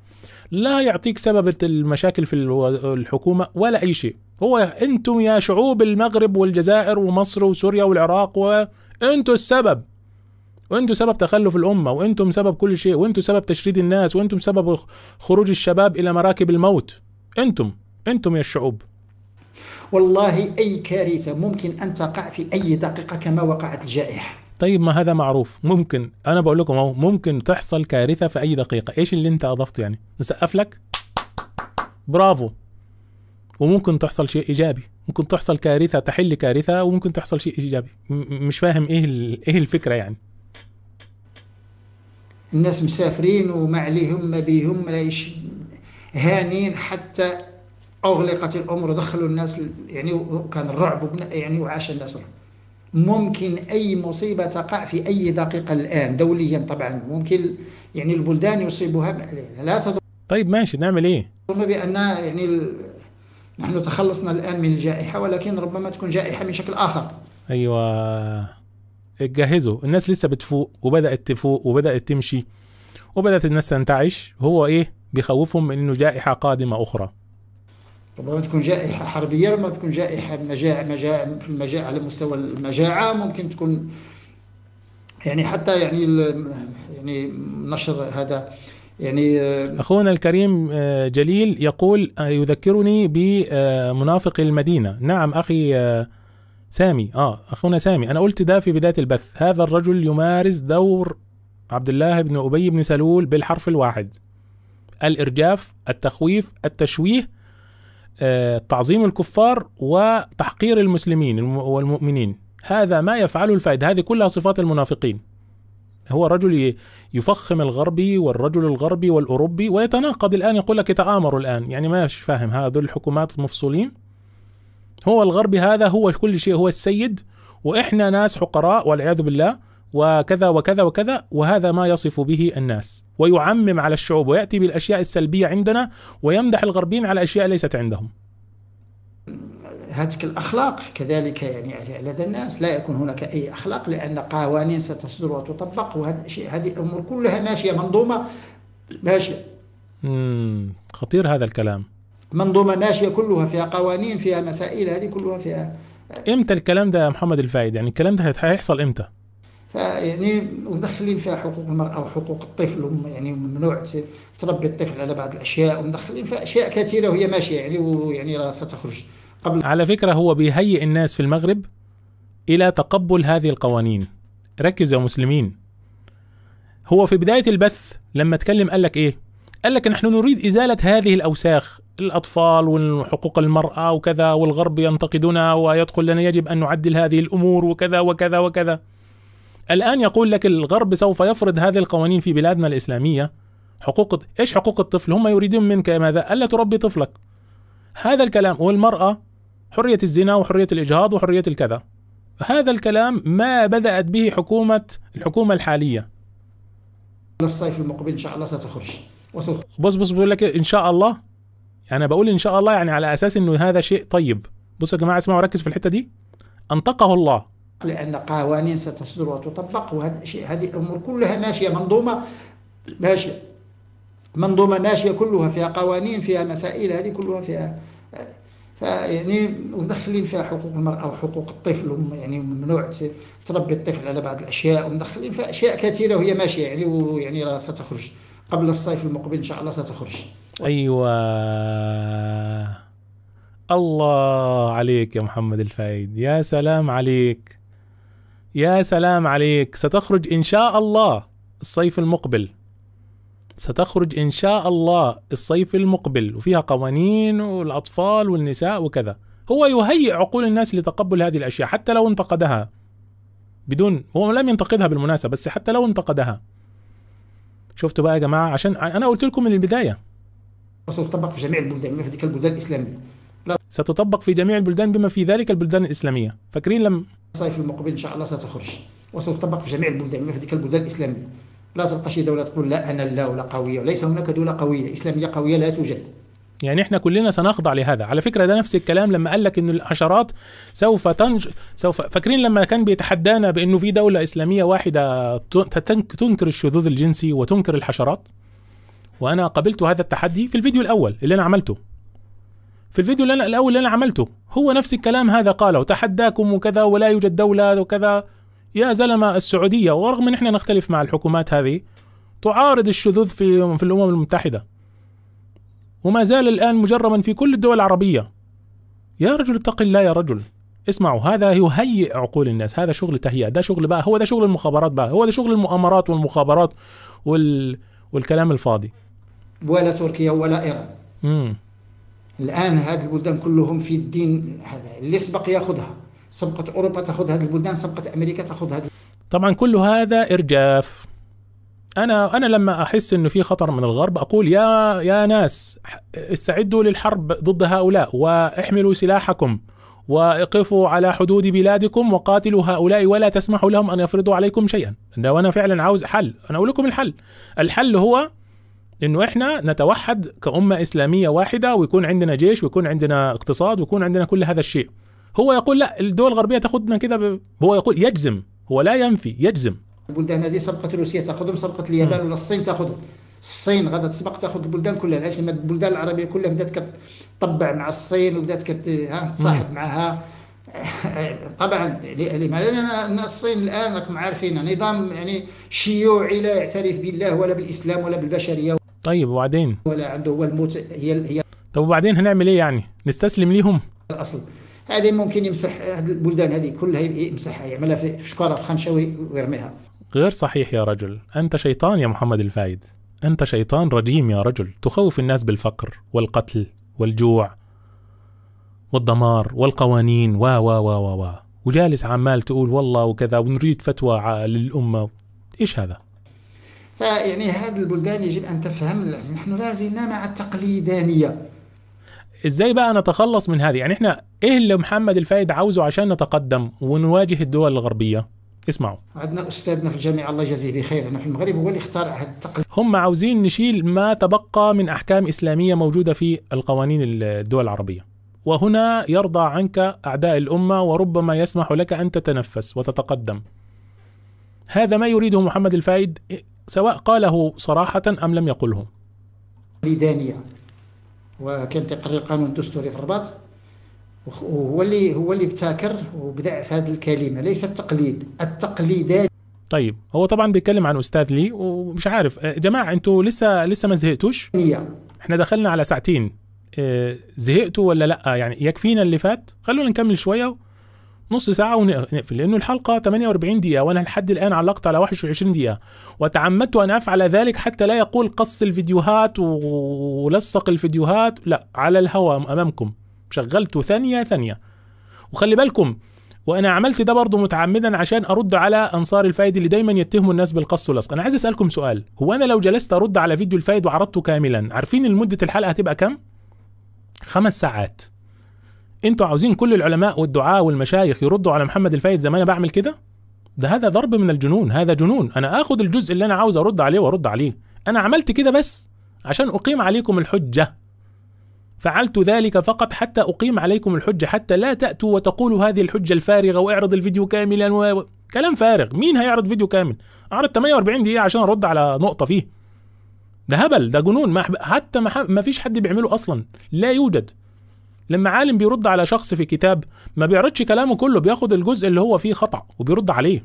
لا يعطيك سبب المشاكل في الحكومه ولا اي شيء، هو انتم يا شعوب المغرب والجزائر ومصر وسوريا والعراق وانتم السبب. وانتم سبب تخلف الامه وانتم سبب كل شيء وانتم سبب تشريد الناس وانتم سبب خروج الشباب الى مراكب الموت انتم انتم يا الشعوب والله أي كارثة ممكن أن تقع في أي دقيقة كما وقعت الجائحة طيب ما هذا معروف ممكن أنا بقول لكم أهو ممكن تحصل كارثة في أي دقيقة إيش اللي أنت أضفته يعني نسقف لك برافو وممكن تحصل شيء إيجابي ممكن تحصل كارثة تحل كارثة وممكن تحصل شيء إيجابي مش فاهم إيه, إيه الفكرة يعني الناس مسافرين وما عليهم ما بيهم لا هانين حتى اغلقت الامور ودخلوا الناس يعني كان الرعب يعني وعاش الناس رعب ممكن اي مصيبه تقع في اي دقيقه الان دوليا طبعا ممكن يعني البلدان يصيبها لا تظن طيب ماشي نعمل ايه؟ نظن بان يعني ال... نحن تخلصنا الان من الجائحه ولكن ربما تكون جائحه من شكل اخر ايوه جهزوا الناس لسه بتفوق وبدات تفوق وبدات تمشي وبدات الناس تنتعش هو ايه بيخوفهم من انه جائحه قادمه اخرى ربما تكون جائحة حربية ربما تكون جائحة مجاعة مجاعة في المجاعة على مستوى المجاعة ممكن تكون يعني حتى يعني يعني نشر هذا يعني آه، اخونا الكريم آه، جليل يقول آه، يذكرني بمنافق المدينه نعم اخي سامي اه اخونا سامي انا قلت ده في بدايه البث هذا الرجل يمارس دور عبد الله بن ابي بن سلول بالحرف الواحد الارجاف التخويف التشويه آه، تعظيم الكفار وتحقير المسلمين والمؤمنين هذا ما يفعله الفائد هذه كلها صفات المنافقين هو رجل يفخم الغربي والرجل الغربي والأوروبي ويتناقض الآن يقول لك يتآمروا الآن يعني ما فاهم هذول الحكومات مفصولين هو الغربي هذا هو كل شيء هو السيد وإحنا ناس حقراء والعياذ بالله وكذا وكذا وكذا وهذا ما يصف به الناس ويعمم على الشعوب وياتي بالاشياء السلبيه عندنا ويمدح الغربيين على اشياء ليست عندهم. هاتك الاخلاق كذلك يعني لدى الناس لا يكون هناك اي اخلاق لان قوانين ستصدر وتطبق وهذه الامور كلها ماشيه منظومه ماشيه. امم خطير هذا الكلام. منظومه ماشيه كلها فيها قوانين فيها مسائل هذه كلها فيها امتى الكلام ده يا محمد الفايد يعني الكلام ده هيحصل امتى؟ فيعني ومدخلين فيها حقوق المرأة وحقوق الطفل يعني ممنوع تربي الطفل على بعض الأشياء ومدخلين فيها أشياء كثيرة وهي ماشية يعني ويعني راه ستخرج قبل على فكرة هو بيهيئ الناس في المغرب إلى تقبل هذه القوانين ركزوا يا مسلمين هو في بداية البث لما اتكلم قال لك إيه؟ قال لك نحن نريد إزالة هذه الأوساخ الأطفال وحقوق المرأة وكذا والغرب ينتقدنا ويدخل لنا يجب أن نعدل هذه الأمور وكذا وكذا وكذا الآن يقول لك الغرب سوف يفرض هذه القوانين في بلادنا الإسلامية حقوق إيش حقوق الطفل هم يريدون منك ماذا ألا تربي طفلك هذا الكلام والمرأة حرية الزنا وحرية الإجهاض وحرية الكذا هذا الكلام ما بدأت به حكومة الحكومة الحالية الصيف المقبل إن شاء الله ستخرج وسوف بص بص بقول لك إن شاء الله أنا بقول إن شاء الله يعني على أساس إنه هذا شيء طيب بصوا يا جماعة اسمعوا ركز في الحتة دي أنطقه الله لأن قوانين ستصدر وتطبق وهذه الأمور كلها ماشية منظومة ماشية منظومة ماشية كلها فيها قوانين فيها مسائل هذه كلها فيها فيعني ومدخلين فيها حقوق المرأة وحقوق الطفل يعني ممنوع تربي الطفل على بعض الأشياء ومدخلين فيها أشياء كثيرة وهي ماشية يعني ويعني راه ستخرج قبل الصيف المقبل إن شاء الله ستخرج أيوة الله عليك يا محمد الفايد يا سلام عليك يا سلام عليك ستخرج إن شاء الله الصيف المقبل ستخرج إن شاء الله الصيف المقبل وفيها قوانين والأطفال والنساء وكذا هو يهيئ عقول الناس لتقبل هذه الأشياء حتى لو انتقدها بدون هو لم ينتقدها بالمناسبة بس حتى لو انتقدها شفتوا بقى يا جماعة عشان أنا قلت لكم من البداية ستطبق في جميع البلدان في ذلك البلدان الإسلامية ستطبق في جميع البلدان بما في ذلك البلدان الإسلامية فاكرين لم الصيف المقبل ان شاء الله ستخرج وستطبق في جميع البلدان يعني في ذلك البلدان الاسلاميه لا تبقى شي دوله تقول لا انا لا ولا قويه وليس هناك دوله قويه اسلاميه قويه لا توجد يعني احنا كلنا سنخضع لهذا على فكره ده نفس الكلام لما قال لك ان الحشرات سوف تنج سوف فاكرين لما كان بيتحدانا بانه في دوله اسلاميه واحده تنكر الشذوذ الجنسي وتنكر الحشرات وانا قبلت هذا التحدي في الفيديو الاول اللي انا عملته في الفيديو اللي أنا الأول اللي أنا عملته هو نفس الكلام هذا قاله تحداكم وكذا ولا يوجد دولة وكذا يا زلمة السعودية ورغم أن احنا نختلف مع الحكومات هذه تعارض الشذوذ في في الأمم المتحدة وما زال الآن مجرما في كل الدول العربية يا رجل اتق الله يا رجل اسمعوا هذا يهيئ عقول الناس هذا شغل تهيئة ده شغل بقى هو ده شغل المخابرات بقى هو ده شغل المؤامرات والمخابرات وال... والكلام الفاضي ولا تركيا ولا إيران مم. الان هذه البلدان كلهم في الدين هذا اللي سبق ياخذها سبقت اوروبا تاخذ هذه البلدان سبقت امريكا تاخذ هذه طبعا كل هذا ارجاف انا انا لما احس انه في خطر من الغرب اقول يا يا ناس استعدوا للحرب ضد هؤلاء واحملوا سلاحكم واقفوا على حدود بلادكم وقاتلوا هؤلاء ولا تسمحوا لهم ان يفرضوا عليكم شيئا لو انا فعلا عاوز حل انا اقول لكم الحل الحل هو انه احنا نتوحد كامه اسلاميه واحده ويكون عندنا جيش ويكون عندنا اقتصاد ويكون عندنا كل هذا الشيء هو يقول لا الدول الغربيه تاخذنا كذا ب... هو يقول يجزم هو لا ينفي يجزم البلدان هذه سبقت روسيا تاخذهم سبقت اليابان ولا الصين تاخذهم الصين غدا تسبق تاخذ البلدان كلها علاش البلدان العربيه كلها بدات كتطبع مع الصين وبدات كت ها تصاحب معها طبعا لان الصين الان راكم عارفين نظام يعني شيوعي لا يعترف بالله ولا بالاسلام ولا بالبشريه طيب وبعدين ولا عنده هو الموت هي هي طب وبعدين هنعمل ايه يعني نستسلم ليهم الاصل هذه ممكن يمسح البلدان هذه كلها يمسحها يعملها في شكاره في خنشوي ويرميها غير صحيح يا رجل انت شيطان يا محمد الفايد انت شيطان رجيم يا رجل تخوف الناس بالفقر والقتل والجوع والدمار والقوانين و و و و و وجالس عمال تقول والله وكذا ونريد فتوى للامه ايش هذا فيعني هذه البلدان يجب أن تفهم نحن لا زلنا مع التقليدانية ازاي بقى نتخلص من هذه يعني احنا ايه اللي محمد الفايد عاوزه عشان نتقدم ونواجه الدول الغربيه اسمعوا عندنا استاذنا في الجامعه الله يجازيه بخير انا في المغرب هو اللي اختار هذا التقليد هم عاوزين نشيل ما تبقى من احكام اسلاميه موجوده في القوانين الدول العربيه وهنا يرضى عنك اعداء الامه وربما يسمح لك ان تتنفس وتتقدم هذا ما يريده محمد الفايد سواء قاله صراحة أم لم يقله ميدانية وكان تقرير القانون الدستوري في الرباط وهو اللي هو اللي ابتكر وبدع في هذه الكلمة ليس التقليد التقليداني طيب هو طبعا بيتكلم عن استاذ لي ومش عارف يا آه، جماعه انتوا لسه لسه ما زهقتوش احنا دخلنا على ساعتين آه، زهقتوا ولا لا يعني يكفينا اللي فات خلونا نكمل شويه نص ساعة ونقفل لأنه الحلقة 48 دقيقة وأنا لحد الآن علقت على 21 دقيقة وتعمدت أن أفعل ذلك حتى لا يقول قص الفيديوهات ولصق الفيديوهات لا على الهواء أمامكم شغلته ثانية ثانية وخلي بالكم وانا عملت ده برضه متعمدا عشان ارد على انصار الفايد اللي دايما يتهموا الناس بالقص واللصق انا عايز اسالكم سؤال هو انا لو جلست ارد على فيديو الفايد وعرضته كاملا عارفين مده الحلقه هتبقى كم؟ خمس ساعات انتوا عاوزين كل العلماء والدعاء والمشايخ يردوا على محمد الفايت زي ما انا بعمل كده ده هذا ضرب من الجنون هذا جنون انا اخد الجزء اللي انا عاوز ارد عليه وارد عليه انا عملت كده بس عشان اقيم عليكم الحجه فعلت ذلك فقط حتى اقيم عليكم الحجه حتى لا تاتوا وتقولوا هذه الحجه الفارغه واعرض الفيديو كاملا و... كلام فارغ مين هيعرض فيديو كامل اعرض 48 دقيقه عشان ارد على نقطه فيه ده هبل ده جنون ما حتى ما, ما فيش حد بيعمله اصلا لا يوجد لما عالم بيرد على شخص في كتاب ما بيعرضش كلامه كله بياخد الجزء اللي هو فيه خطأ وبيرد عليه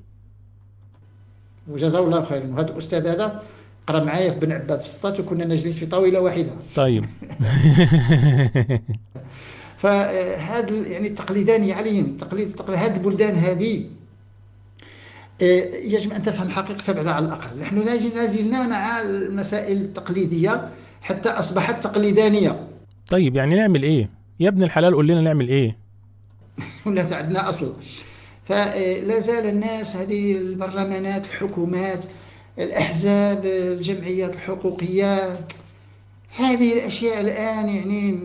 وجزاه الله خيرا هذا الاستاذ هذا قرا معايا في بن عباد في السطات وكنا نجلس في طاوله واحده طيب فهذا يعني التقليدان عليهم تقليد التقليد هذه البلدان هذه آه، يجب ان تفهم حقيقتها بعد على الاقل نحن لا زلنا مع المسائل التقليديه حتى اصبحت تقليدانيه طيب يعني نعمل ايه يا ابن الحلال قول لنا نعمل ايه ولا تعبنا اصلا فلا زال الناس هذه البرلمانات الحكومات الاحزاب الجمعيات الحقوقيه هذه الاشياء الان يعني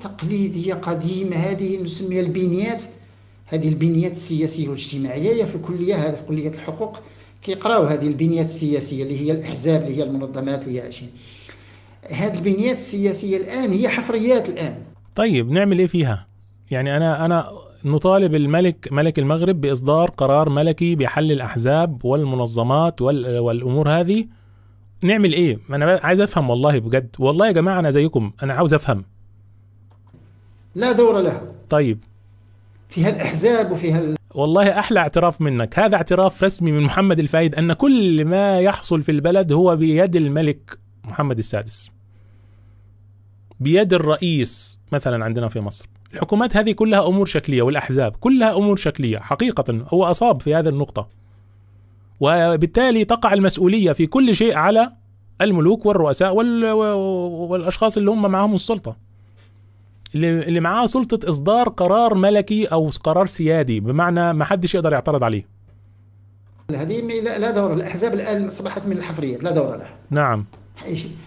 تقليديه قديمه هذه نسميها البنيات هذه البنيات السياسيه والاجتماعيه في الكليه هذا في كليه الحقوق كيقراو هذه البنيات السياسيه اللي هي الاحزاب اللي هي المنظمات اللي هي هذه البنيات السياسيه الان هي حفريات الان طيب نعمل ايه فيها؟ يعني انا انا نطالب الملك ملك المغرب باصدار قرار ملكي بحل الاحزاب والمنظمات والامور هذه نعمل ايه؟ انا عايز افهم والله بجد، والله يا جماعه انا زيكم انا عاوز افهم. لا دور لها. طيب. فيها الاحزاب وفيها ال... والله احلى اعتراف منك، هذا اعتراف رسمي من محمد الفايد ان كل ما يحصل في البلد هو بيد الملك محمد السادس. بيد الرئيس مثلا عندنا في مصر الحكومات هذه كلها امور شكليه والاحزاب كلها امور شكليه حقيقه هو اصاب في هذه النقطه وبالتالي تقع المسؤوليه في كل شيء على الملوك والرؤساء والاشخاص اللي هم معهم السلطه اللي معاه سلطه اصدار قرار ملكي او قرار سيادي بمعنى ما حدش يقدر يعترض عليه هذه لا دور الاحزاب الان اصبحت من الحفريات لا دور لها نعم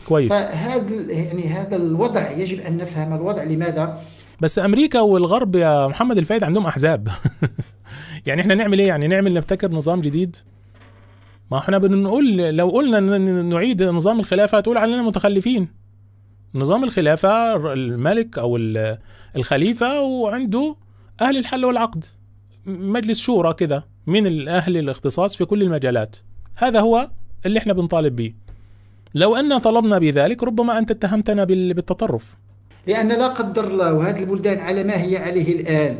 كويس فهذا يعني هذا الوضع يجب ان نفهم الوضع لماذا بس امريكا والغرب يا محمد الفايد عندهم احزاب يعني احنا نعمل ايه يعني نعمل نبتكر نظام جديد ما احنا بنقول لو قلنا نعيد نظام الخلافه هتقول علينا متخلفين نظام الخلافه الملك او الخليفه وعنده اهل الحل والعقد مجلس شورى كده من الاهل الاختصاص في كل المجالات هذا هو اللي احنا بنطالب بيه لو أن طلبنا بذلك ربما أنت اتهمتنا بالتطرف لأن لا قدر الله وهذه البلدان على ما هي عليه الآن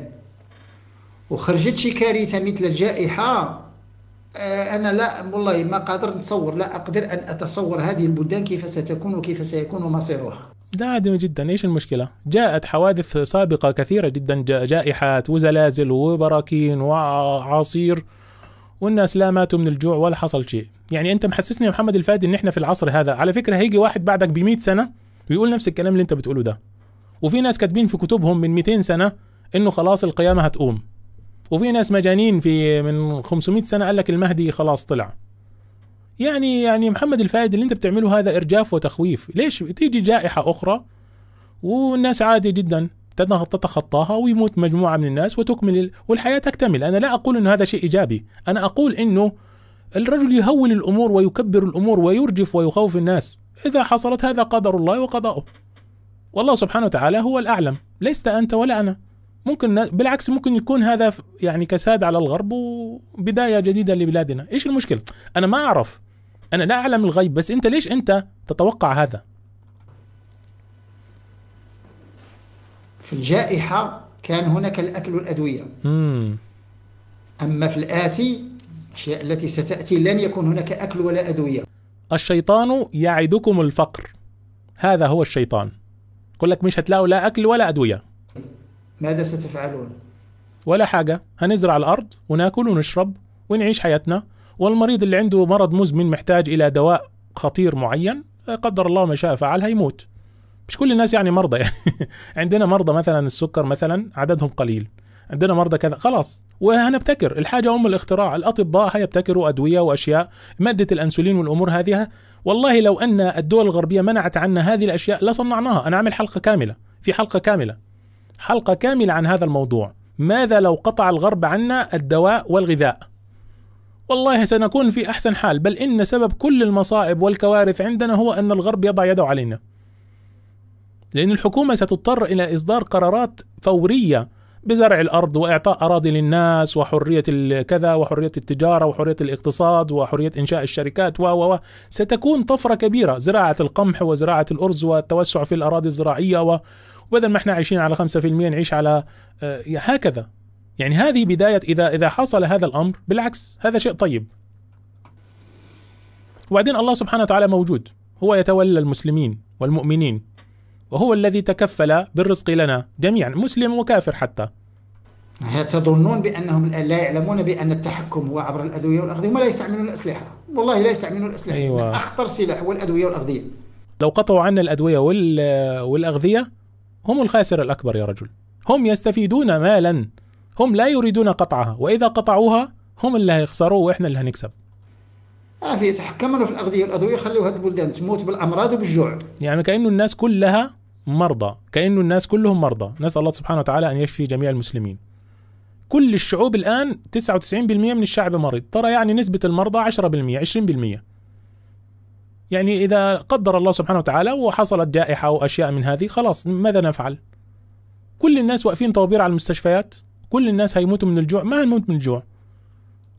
وخرجت شي كارثة مثل الجائحة آه، أنا لا والله ما قادر نتصور لا أقدر أن أتصور هذه البلدان كيف ستكون وكيف سيكون مصيرها دا عادي جدا ايش المشكله جاءت حوادث سابقه كثيره جدا جائحات وزلازل وبراكين وعصير والناس لا ماتوا من الجوع ولا حصل شيء يعني انت محسسني يا محمد الفادي ان احنا في العصر هذا على فكره هيجي واحد بعدك ب 100 سنه ويقول نفس الكلام اللي انت بتقوله ده وفي ناس كاتبين في كتبهم من 200 سنه انه خلاص القيامه هتقوم وفي ناس مجانين في من 500 سنه قال لك المهدي خلاص طلع يعني يعني محمد الفايد اللي انت بتعمله هذا ارجاف وتخويف ليش تيجي جائحه اخرى والناس عادي جدا تتخطاها ويموت مجموعه من الناس وتكمل والحياه تكتمل انا لا اقول ان هذا شيء ايجابي انا اقول انه الرجل يهول الأمور ويكبر الأمور ويرجف ويخوف الناس إذا حصلت هذا قدر الله وقضاؤه والله سبحانه وتعالى هو الأعلم ليست أنت ولا أنا ممكن بالعكس ممكن يكون هذا يعني كساد على الغرب وبداية جديدة لبلادنا إيش المشكلة أنا ما أعرف أنا لا أعلم الغيب بس أنت ليش أنت تتوقع هذا في الجائحة كان هناك الأكل والأدوية مم. أما في الآتي الأشياء التي ستأتي لن يكون هناك أكل ولا أدوية الشيطان يعدكم الفقر هذا هو الشيطان يقول لك مش هتلاقوا لا أكل ولا أدوية ماذا ستفعلون؟ ولا حاجة هنزرع الأرض وناكل ونشرب ونعيش حياتنا والمريض اللي عنده مرض مزمن محتاج إلى دواء خطير معين قدر الله ما شاء فعل هيموت مش كل الناس يعني مرضى يعني عندنا مرضى مثلا السكر مثلا عددهم قليل عندنا مرضى كذا خلاص وهنبتكر الحاجه ام الاختراع الاطباء هيبتكروا ادويه واشياء ماده الانسولين والامور هذه والله لو ان الدول الغربيه منعت عنا هذه الاشياء لصنعناها انا عامل حلقه كامله في حلقه كامله حلقه كامله عن هذا الموضوع ماذا لو قطع الغرب عنا الدواء والغذاء والله سنكون في احسن حال بل ان سبب كل المصائب والكوارث عندنا هو ان الغرب يضع يده علينا لأن الحكومة ستضطر إلى إصدار قرارات فورية بزرع الارض واعطاء اراضي للناس وحريه كذا وحريه التجاره وحريه الاقتصاد وحريه انشاء الشركات و و ستكون طفره كبيره زراعه القمح وزراعه الارز والتوسع في الاراضي الزراعيه و وبدل ما احنا عايشين على 5% نعيش على آه، هكذا يعني هذه بدايه اذا اذا حصل هذا الامر بالعكس هذا شيء طيب وبعدين الله سبحانه وتعالى موجود هو يتولى المسلمين والمؤمنين وهو الذي تكفل بالرزق لنا جميعا مسلم وكافر حتى تظنون بانهم لا يعلمون بان التحكم هو عبر الادويه والاغذيه وما لا يستعملون الاسلحه والله لا يستعملون الاسلحه أيوة. اخطر سلاح هو الادويه والاغذيه لو قطعوا عنا الادويه والاغذيه هم الخاسر الاكبر يا رجل هم يستفيدون مالا هم لا يريدون قطعها واذا قطعوها هم اللي هيخسروا واحنا اللي هنكسب عافية آه يتحكمون في الأغذية والأدوية خلوا هاد البلدان تموت بالأمراض وبالجوع يعني كأنه الناس كلها مرضى كأنه الناس كلهم مرضى نسأل الله سبحانه وتعالى أن يشفي جميع المسلمين كل الشعوب الآن 99% من الشعب مريض ترى يعني نسبة المرضى 10% 20% يعني إذا قدر الله سبحانه وتعالى وحصلت جائحة وأشياء من هذه خلاص ماذا نفعل كل الناس واقفين طوابير على المستشفيات كل الناس هيموتوا من الجوع ما هنموت من الجوع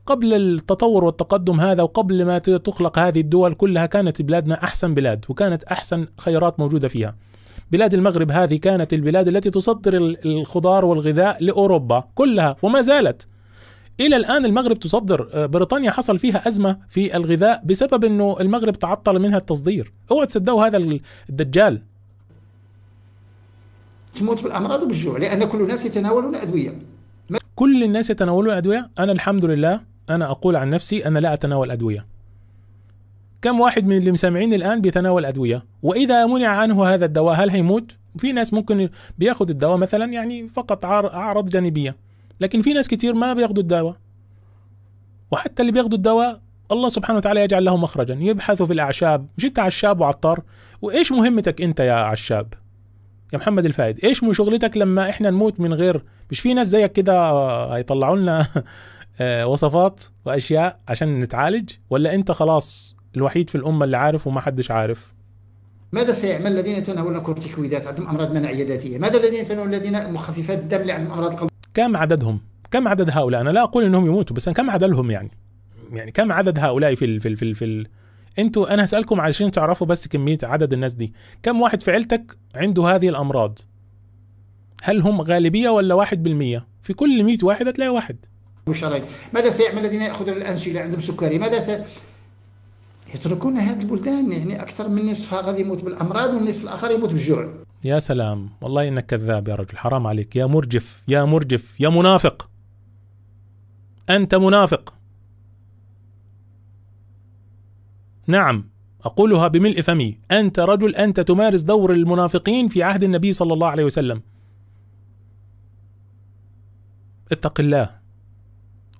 قبل التطور والتقدم هذا وقبل ما تخلق هذه الدول كلها كانت بلادنا أحسن بلاد وكانت أحسن خيرات موجودة فيها بلاد المغرب هذه كانت البلاد التي تصدر الخضار والغذاء لاوروبا كلها وما زالت الى الان المغرب تصدر آه، بريطانيا حصل فيها ازمه في الغذاء بسبب انه المغرب تعطل منها التصدير اوعى تصدقوا هذا الدجال تموت بالامراض وبالجوع لان كل الناس يتناولون ادويه كل الناس يتناولون ادويه انا الحمد لله انا اقول عن نفسي انا لا اتناول ادويه كم واحد من اللي مسامعين الان بيتناول ادويه واذا منع عنه هذا الدواء هل هيموت في ناس ممكن بياخد الدواء مثلا يعني فقط اعراض جانبيه لكن في ناس كتير ما بياخدوا الدواء وحتى اللي بياخدوا الدواء الله سبحانه وتعالى يجعل له مخرجا يبحثوا في الاعشاب مش انت عشاب وعطار وايش مهمتك انت يا عشاب يا محمد الفايد ايش مو شغلتك لما احنا نموت من غير مش في ناس زيك كده هيطلعوا لنا آه، وصفات واشياء عشان نتعالج ولا انت خلاص الوحيد في الامه اللي عارف وما حدش عارف ماذا سيعمل الذين يتناولون كورتيكويدات عندهم امراض مناعيه ذاتيه ماذا الذين يتناولون الذين مخففات الدم اللي عندهم امراض القلب كم عددهم كم عدد هؤلاء انا لا اقول انهم يموتوا بس أنا كم عددهم يعني يعني كم عدد هؤلاء في الـ في الـ في, الـ في الـ انتوا انا هسالكم عشان تعرفوا بس كميه عدد الناس دي كم واحد في عيلتك عنده هذه الامراض هل هم غالبيه ولا واحد بالمية في كل 100 واحد هتلاقي واحد مش ماذا سيعمل الذين ياخذون الانسجه عندهم سكري ماذا س... يتركون هذه البلدان يعني اكثر من نصفها غادي يموت بالامراض والنصف الاخر يموت بالجوع يا سلام والله انك كذاب يا رجل حرام عليك يا مرجف يا مرجف يا منافق انت منافق نعم اقولها بملء فمي انت رجل انت تمارس دور المنافقين في عهد النبي صلى الله عليه وسلم اتق الله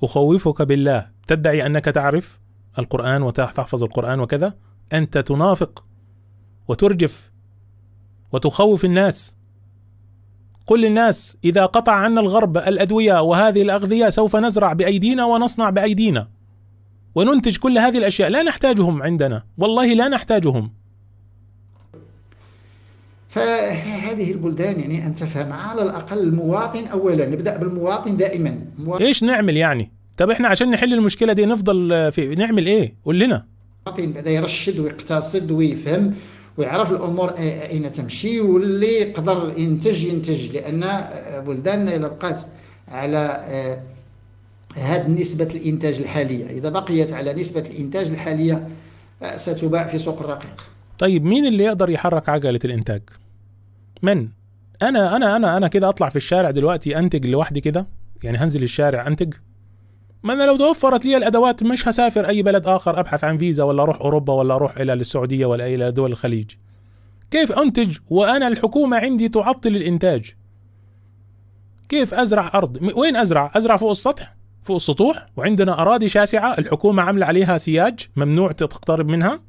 اخوفك بالله تدعي انك تعرف القرآن وتحفظ القرآن وكذا أنت تنافق وترجف وتخوف الناس قل للناس إذا قطع عنا الغرب الأدوية وهذه الأغذية سوف نزرع بأيدينا ونصنع بأيدينا وننتج كل هذه الأشياء لا نحتاجهم عندنا والله لا نحتاجهم فهذه البلدان يعني أن تفهم على الأقل المواطن أولا نبدأ بالمواطن دائما مواطن إيش نعمل يعني طب احنا عشان نحل المشكله دي نفضل في نعمل ايه قول لنا بدا يرشد ويقتصد ويفهم ويعرف الامور اين تمشي واللي يقدر ينتج ينتج لان بلداننا الا بقات على هذه آه، نسبه الانتاج الحاليه اذا بقيت على نسبه الانتاج الحاليه آه، ستباع في سوق الرقيق طيب مين اللي يقدر يحرك عجله الانتاج من انا انا انا انا كده اطلع في الشارع دلوقتي انتج لوحدي كده يعني هنزل الشارع انتج ما انا لو توفرت لي الادوات مش هسافر اي بلد اخر ابحث عن فيزا ولا اروح اوروبا ولا اروح الى السعوديه ولا الى دول الخليج كيف انتج وانا الحكومه عندي تعطل الانتاج كيف ازرع ارض وين ازرع ازرع فوق السطح فوق السطوح وعندنا اراضي شاسعه الحكومه عامله عليها سياج ممنوع تقترب منها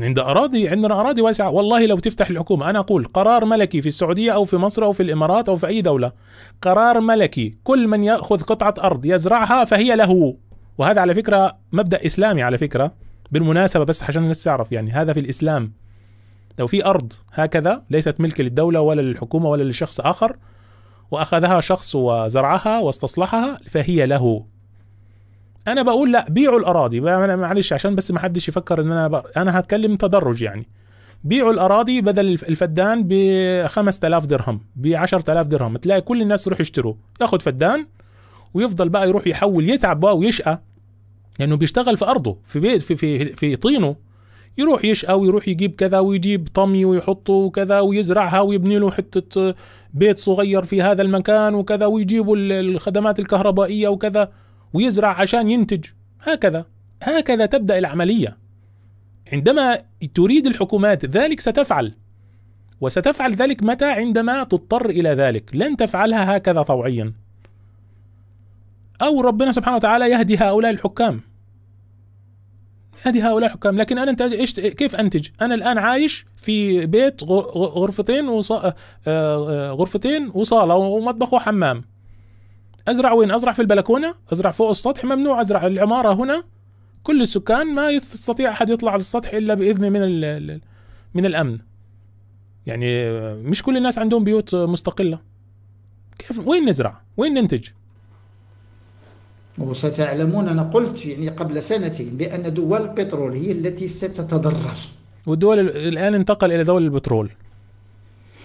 عند اراضي عندنا اراضي واسعه والله لو تفتح الحكومه انا اقول قرار ملكي في السعوديه او في مصر او في الامارات او في اي دوله قرار ملكي كل من ياخذ قطعه ارض يزرعها فهي له وهذا على فكره مبدا اسلامي على فكره بالمناسبه بس عشان الناس تعرف يعني هذا في الاسلام لو في ارض هكذا ليست ملك للدوله ولا للحكومه ولا لشخص اخر واخذها شخص وزرعها واستصلحها فهي له انا بقول لا بيعوا الاراضي انا معلش عشان بس ما حدش يفكر ان انا بق... انا هتكلم تدرج يعني بيعوا الاراضي بدل الفدان ب 5000 درهم ب 10000 درهم تلاقي كل الناس تروح يشتروا ياخد فدان ويفضل بقى يروح يحول يتعب بقى ويشقى لانه يعني بيشتغل في ارضه في بيت في في في طينه يروح يشقى ويروح يجيب كذا ويجيب طمي ويحطه وكذا ويزرعها ويبني له حته بيت صغير في هذا المكان وكذا ويجيبوا الخدمات الكهربائيه وكذا ويزرع عشان ينتج هكذا هكذا تبدا العمليه عندما تريد الحكومات ذلك ستفعل وستفعل ذلك متى عندما تضطر الى ذلك لن تفعلها هكذا طوعيا او ربنا سبحانه وتعالى يهدي هؤلاء الحكام يهدي هؤلاء الحكام لكن انا انت إيش كيف انتج انا الان عايش في بيت غرفتين وص... آه، آه، غرفتين وصاله ومطبخ وحمام ازرع وين؟ ازرع في البلكونه؟ ازرع فوق السطح؟ ممنوع ازرع العماره هنا كل السكان ما يستطيع احد يطلع على السطح الا باذن من من الامن. يعني مش كل الناس عندهم بيوت مستقله. كيف وين نزرع؟ وين ننتج؟ وستعلمون انا قلت يعني قبل سنتين بان دول البترول هي التي ستتضرر. والدول الان انتقل الى دول البترول.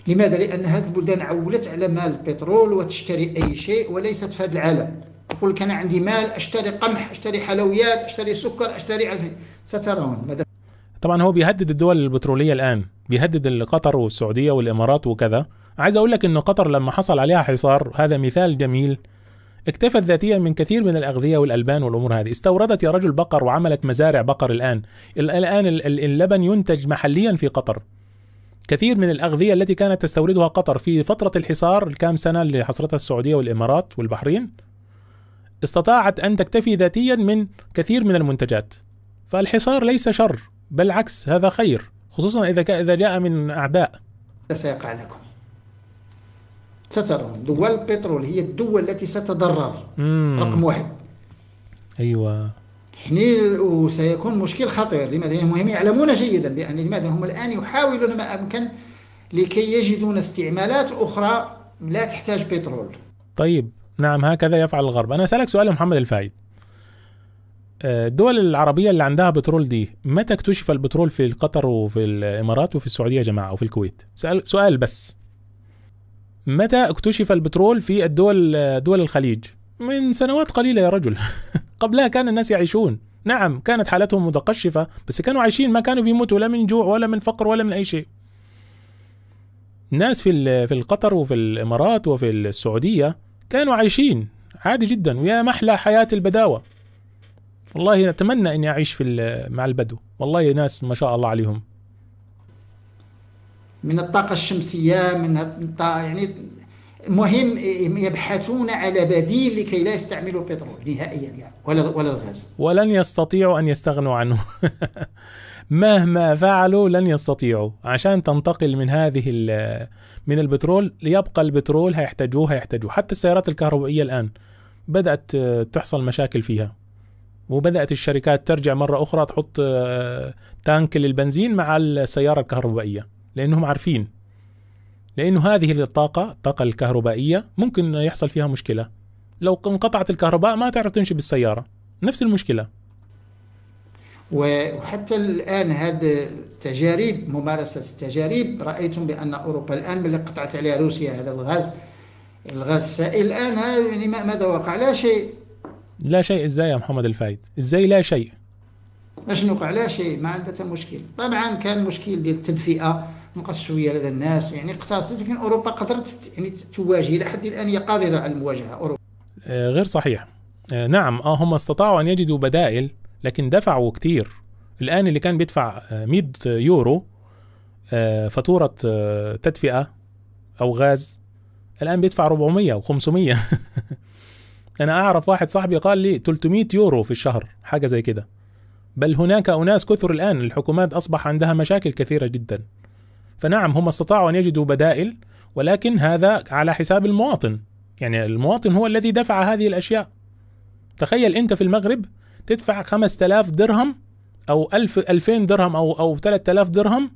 لماذا لان هذه البلدان عولت على مال البترول وتشتري اي شيء وليست في هذا العالم يقول لك انا عندي مال اشتري قمح اشتري حلويات اشتري سكر اشتري عدل. سترون ماذا طبعا هو بيهدد الدول البتروليه الان بيهدد قطر والسعوديه والامارات وكذا عايز اقول لك ان قطر لما حصل عليها حصار هذا مثال جميل اكتفت ذاتيا من كثير من الاغذيه والالبان والامور هذه استوردت يا رجل بقر وعملت مزارع بقر الان الان اللبن ينتج محليا في قطر كثير من الأغذية التي كانت تستوردها قطر في فترة الحصار الكام سنة اللي حصرتها السعودية والإمارات والبحرين استطاعت أن تكتفي ذاتيا من كثير من المنتجات فالحصار ليس شر بل عكس هذا خير خصوصا إذا إذا جاء من أعداء سيقع لكم سترون دول البترول هي الدول التي ستتضرر رقم واحد أيوه هني وسيكون مشكل خطير لماذا هم يعلمون جيدا بأن لماذا هم الآن يحاولون ما أمكن لكي يجدون استعمالات أخرى لا تحتاج بترول طيب نعم هكذا يفعل الغرب أنا أسألك سؤال محمد الفايد آه، الدول العربية اللي عندها بترول دي متى اكتشف البترول في قطر وفي الإمارات وفي السعودية يا جماعة وفي الكويت سأل سؤال بس متى اكتشف البترول في الدول آه، دول الخليج من سنوات قليلة يا رجل قبلها كان الناس يعيشون نعم كانت حالتهم متقشفة بس كانوا عايشين ما كانوا بيموتوا لا من جوع ولا من فقر ولا من أي شيء الناس في في القطر وفي الإمارات وفي السعودية كانوا عايشين عادي جدا ويا محلى حياة البداوة والله أتمنى إني أعيش في مع البدو والله ناس ما شاء الله عليهم من الطاقة الشمسية من يعني مهم يبحثون على بديل لكي لا يستعملوا البترول نهائيا يعني ولا ولا الغاز ولن يستطيعوا ان يستغنوا عنه مهما فعلوا لن يستطيعوا عشان تنتقل من هذه من البترول ليبقى البترول هيحتاجوه هيحتاجوه حتى السيارات الكهربائيه الان بدات آه، تحصل مشاكل فيها وبدات الشركات ترجع مره اخرى تحط آه، تانك للبنزين مع السياره الكهربائيه لانهم عارفين لانه هذه الطاقه الطاقه الكهربائيه ممكن يحصل فيها مشكله لو انقطعت الكهرباء ما تعرف تمشي بالسياره نفس المشكله وحتى الان هذه التجارب ممارسه التجارب رايتم بان اوروبا الان ملي قطعت عليها روسيا هذا الغاز الغاز السائل الان يعني ماذا وقع لا شيء لا شيء ازاي يا محمد الفايد ازاي لا شيء اشنو وقع لا شيء ما عندها مشكل طبعا كان مشكل ديال التدفئه نقص شويه لدى الناس يعني اقتصد لكن اوروبا قدرت يعني تواجه الى حد الان هي قادره على المواجهه اوروبا آه، غير صحيح آه، نعم اه هم استطاعوا ان يجدوا بدائل لكن دفعوا كتير الان اللي كان بيدفع 100 آه، يورو فاتوره تدفئه او غاز الان بيدفع 400 و500 انا اعرف واحد صاحبي قال لي 300 يورو في الشهر حاجه زي كده بل هناك اناس كثر الان الحكومات اصبح عندها مشاكل كثيره جدا فنعم هم استطاعوا ان يجدوا بدائل ولكن هذا على حساب المواطن يعني المواطن هو الذي دفع هذه الاشياء تخيل انت في المغرب تدفع 5000 درهم او 1000 2000 درهم او او 3000 درهم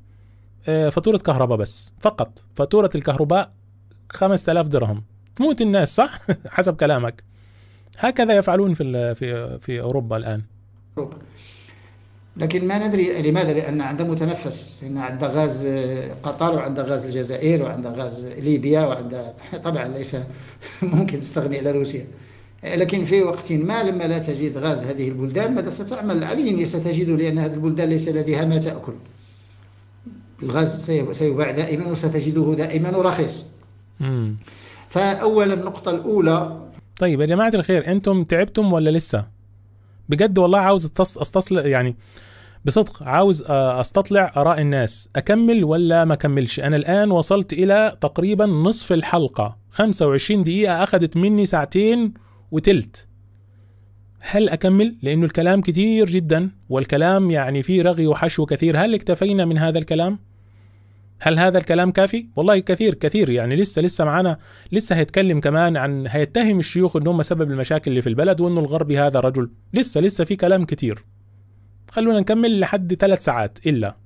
آه، فاتوره كهرباء بس فقط فاتوره الكهرباء 5000 درهم تموت الناس صح حسب كلامك هكذا يفعلون في في في اوروبا الان لكن ما ندري لماذا لأن عندها متنفس إن عندها غاز قطر وعندها غاز الجزائر وعندها غاز ليبيا وعندها طبعا ليس ممكن تستغني على روسيا لكن في وقت ما لما لا تجد غاز هذه البلدان ماذا ستعمل علي ستجد لأن هذه البلدان ليس لديها ما تأكل الغاز سيباع دائما وستجده دائما رخيص فأولا النقطة الأولى طيب يا جماعة الخير أنتم تعبتم ولا لسه؟ بجد والله عاوز استصل يعني بصدق عاوز استطلع اراء الناس اكمل ولا ما اكملش انا الان وصلت الى تقريبا نصف الحلقه 25 دقيقه اخذت مني ساعتين وتلت هل اكمل لانه الكلام كتير جدا والكلام يعني فيه رغي وحشو كثير هل اكتفينا من هذا الكلام هل هذا الكلام كافي؟ والله كثير كثير يعني لسه لسه معانا لسه هيتكلم كمان عن هيتهم الشيوخ ان هم سبب المشاكل اللي في البلد وانه الغربي هذا رجل لسه لسه في كلام كتير خلونا نكمل لحد ثلاث ساعات إلا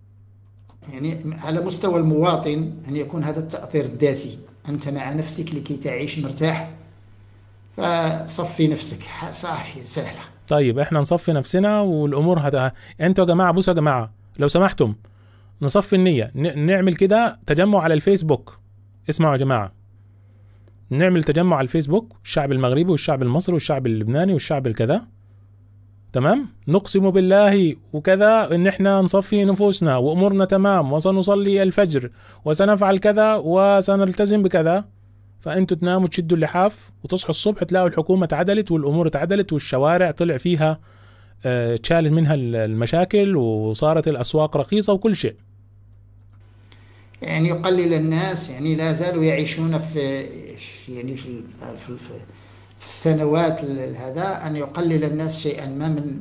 يعني على مستوى المواطن أن يكون هذا التأثير الذاتي أنت مع نفسك لكي تعيش مرتاح فصفي نفسك صافي سهلة طيب احنا نصفي نفسنا والامور هت... انتوا يا جماعه بصوا يا جماعه لو سمحتم نصفي النيه نعمل كده تجمع على الفيسبوك اسمعوا يا جماعه نعمل تجمع على الفيسبوك الشعب المغربي والشعب المصري والشعب اللبناني والشعب الكذا تمام نقسم بالله وكذا ان احنا نصفي نفوسنا وامورنا تمام وسنصلي الفجر وسنفعل كذا وسنلتزم بكذا فانتوا تناموا تشدوا اللحاف وتصحوا الصبح تلاقوا الحكومه اتعدلت والامور اتعدلت والشوارع طلع فيها آه، تشال منها المشاكل وصارت الاسواق رخيصه وكل شيء يعني قلل الناس يعني لا زالوا يعيشون في يعني في, في, في في السنوات هذا أن يقلل الناس شيئا ما من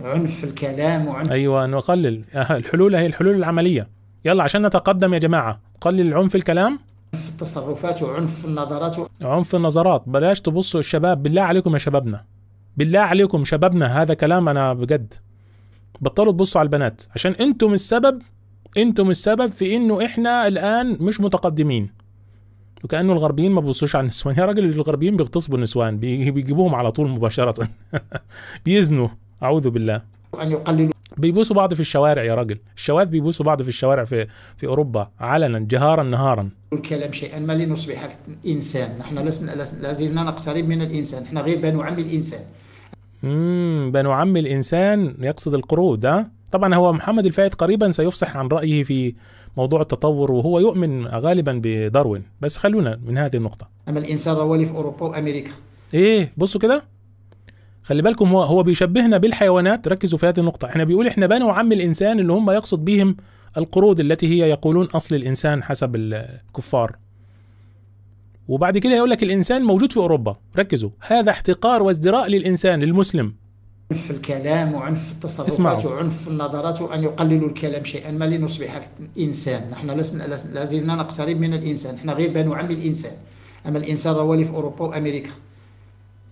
عنف في الكلام وعنف أيوة نقلل آه، الحلول هي الحلول العملية يلا عشان نتقدم يا جماعة قلل العنف في الكلام في التصرفات وعنف في النظرات و... عنف في النظرات بلاش تبصوا الشباب بالله عليكم يا شبابنا بالله عليكم شبابنا هذا كلام انا بجد بطلوا تبصوا على البنات عشان انتم السبب انتم السبب في انه احنا الان مش متقدمين وكانه الغربيين ما بيبصوش على النسوان يا راجل الغربيين بيغتصبوا النسوان بيجيبوهم على طول مباشره بيزنوا اعوذ بالله ان يقللوا بيبوسوا بعض في الشوارع يا راجل الشواذ بيبوسوا بعض في الشوارع في في اوروبا علنا جهارا نهارا الكلام شيئا ما لنصبح انسان نحن لسنا لازلنا نقترب من الانسان نحن غير بنو عم الانسان امم بنو عم الانسان يقصد القرود ها طبعا هو محمد الفايد قريبا سيفصح عن رايه في موضوع التطور وهو يؤمن غالبا بداروين بس خلونا من هذه النقطه اما الانسان روالي في اوروبا وامريكا ايه بصوا كده خلي بالكم هو هو بيشبهنا بالحيوانات ركزوا في هذه النقطه احنا بيقول احنا بنو عم الانسان اللي هم يقصد بهم القرود التي هي يقولون اصل الانسان حسب الكفار وبعد كده يقول لك الانسان موجود في اوروبا ركزوا هذا احتقار وازدراء للانسان للمسلم عنف في الكلام وعنف في التصرفات وعنف في النظرات وان يقللوا الكلام شيئا ما لنصبح انسان نحن لسنا لازلنا نقترب من الانسان نحن غير بنو عم الانسان اما الانسان روالي في اوروبا وامريكا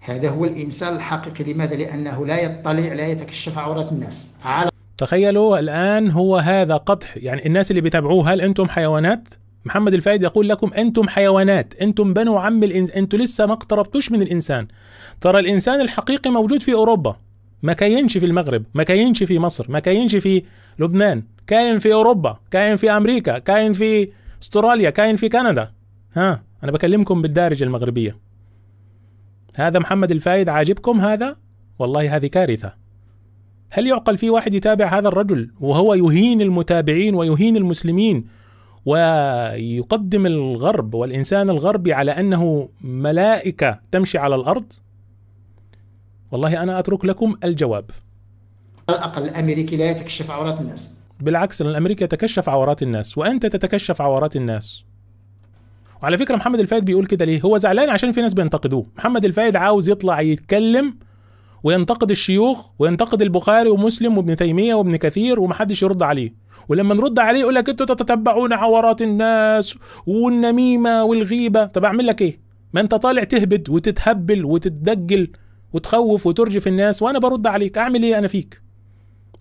هذا هو الانسان الحقيقي لماذا لانه لا يطلع لا يتكشف عورات الناس على تخيلوا الان هو هذا قطح يعني الناس اللي بيتابعوه هل انتم حيوانات محمد الفايد يقول لكم انتم حيوانات انتم بنو عم الانسان انتم لسه ما اقتربتوش من الانسان ترى الانسان الحقيقي موجود في اوروبا ما كاينش في المغرب ما كاينش في مصر ما كاينش في لبنان كاين في اوروبا كاين في امريكا كاين في استراليا كاين في كندا ها انا بكلمكم بالدارجه المغربيه هذا محمد الفايد عاجبكم هذا والله هذه كارثه هل يعقل في واحد يتابع هذا الرجل وهو يهين المتابعين ويهين المسلمين ويقدم الغرب والانسان الغربي على انه ملائكه تمشي على الارض والله انا اترك لكم الجواب على الاقل الامريكي لا يتكشف عورات الناس بالعكس الامريكي يتكشف عورات الناس وانت تتكشف عورات الناس وعلى فكره محمد الفايد بيقول كده ليه هو زعلان عشان في ناس بينتقدوه محمد الفايد عاوز يطلع يتكلم وينتقد الشيوخ وينتقد البخاري ومسلم وابن تيميه وابن كثير ومحدش يرد عليه ولما نرد عليه يقول لك انتوا تتتبعون عورات الناس والنميمه والغيبه طب اعمل لك ايه ما انت طالع تهبد وتتهبل وتتدجل وتخوف وترجف الناس وانا برد عليك اعمل ايه انا فيك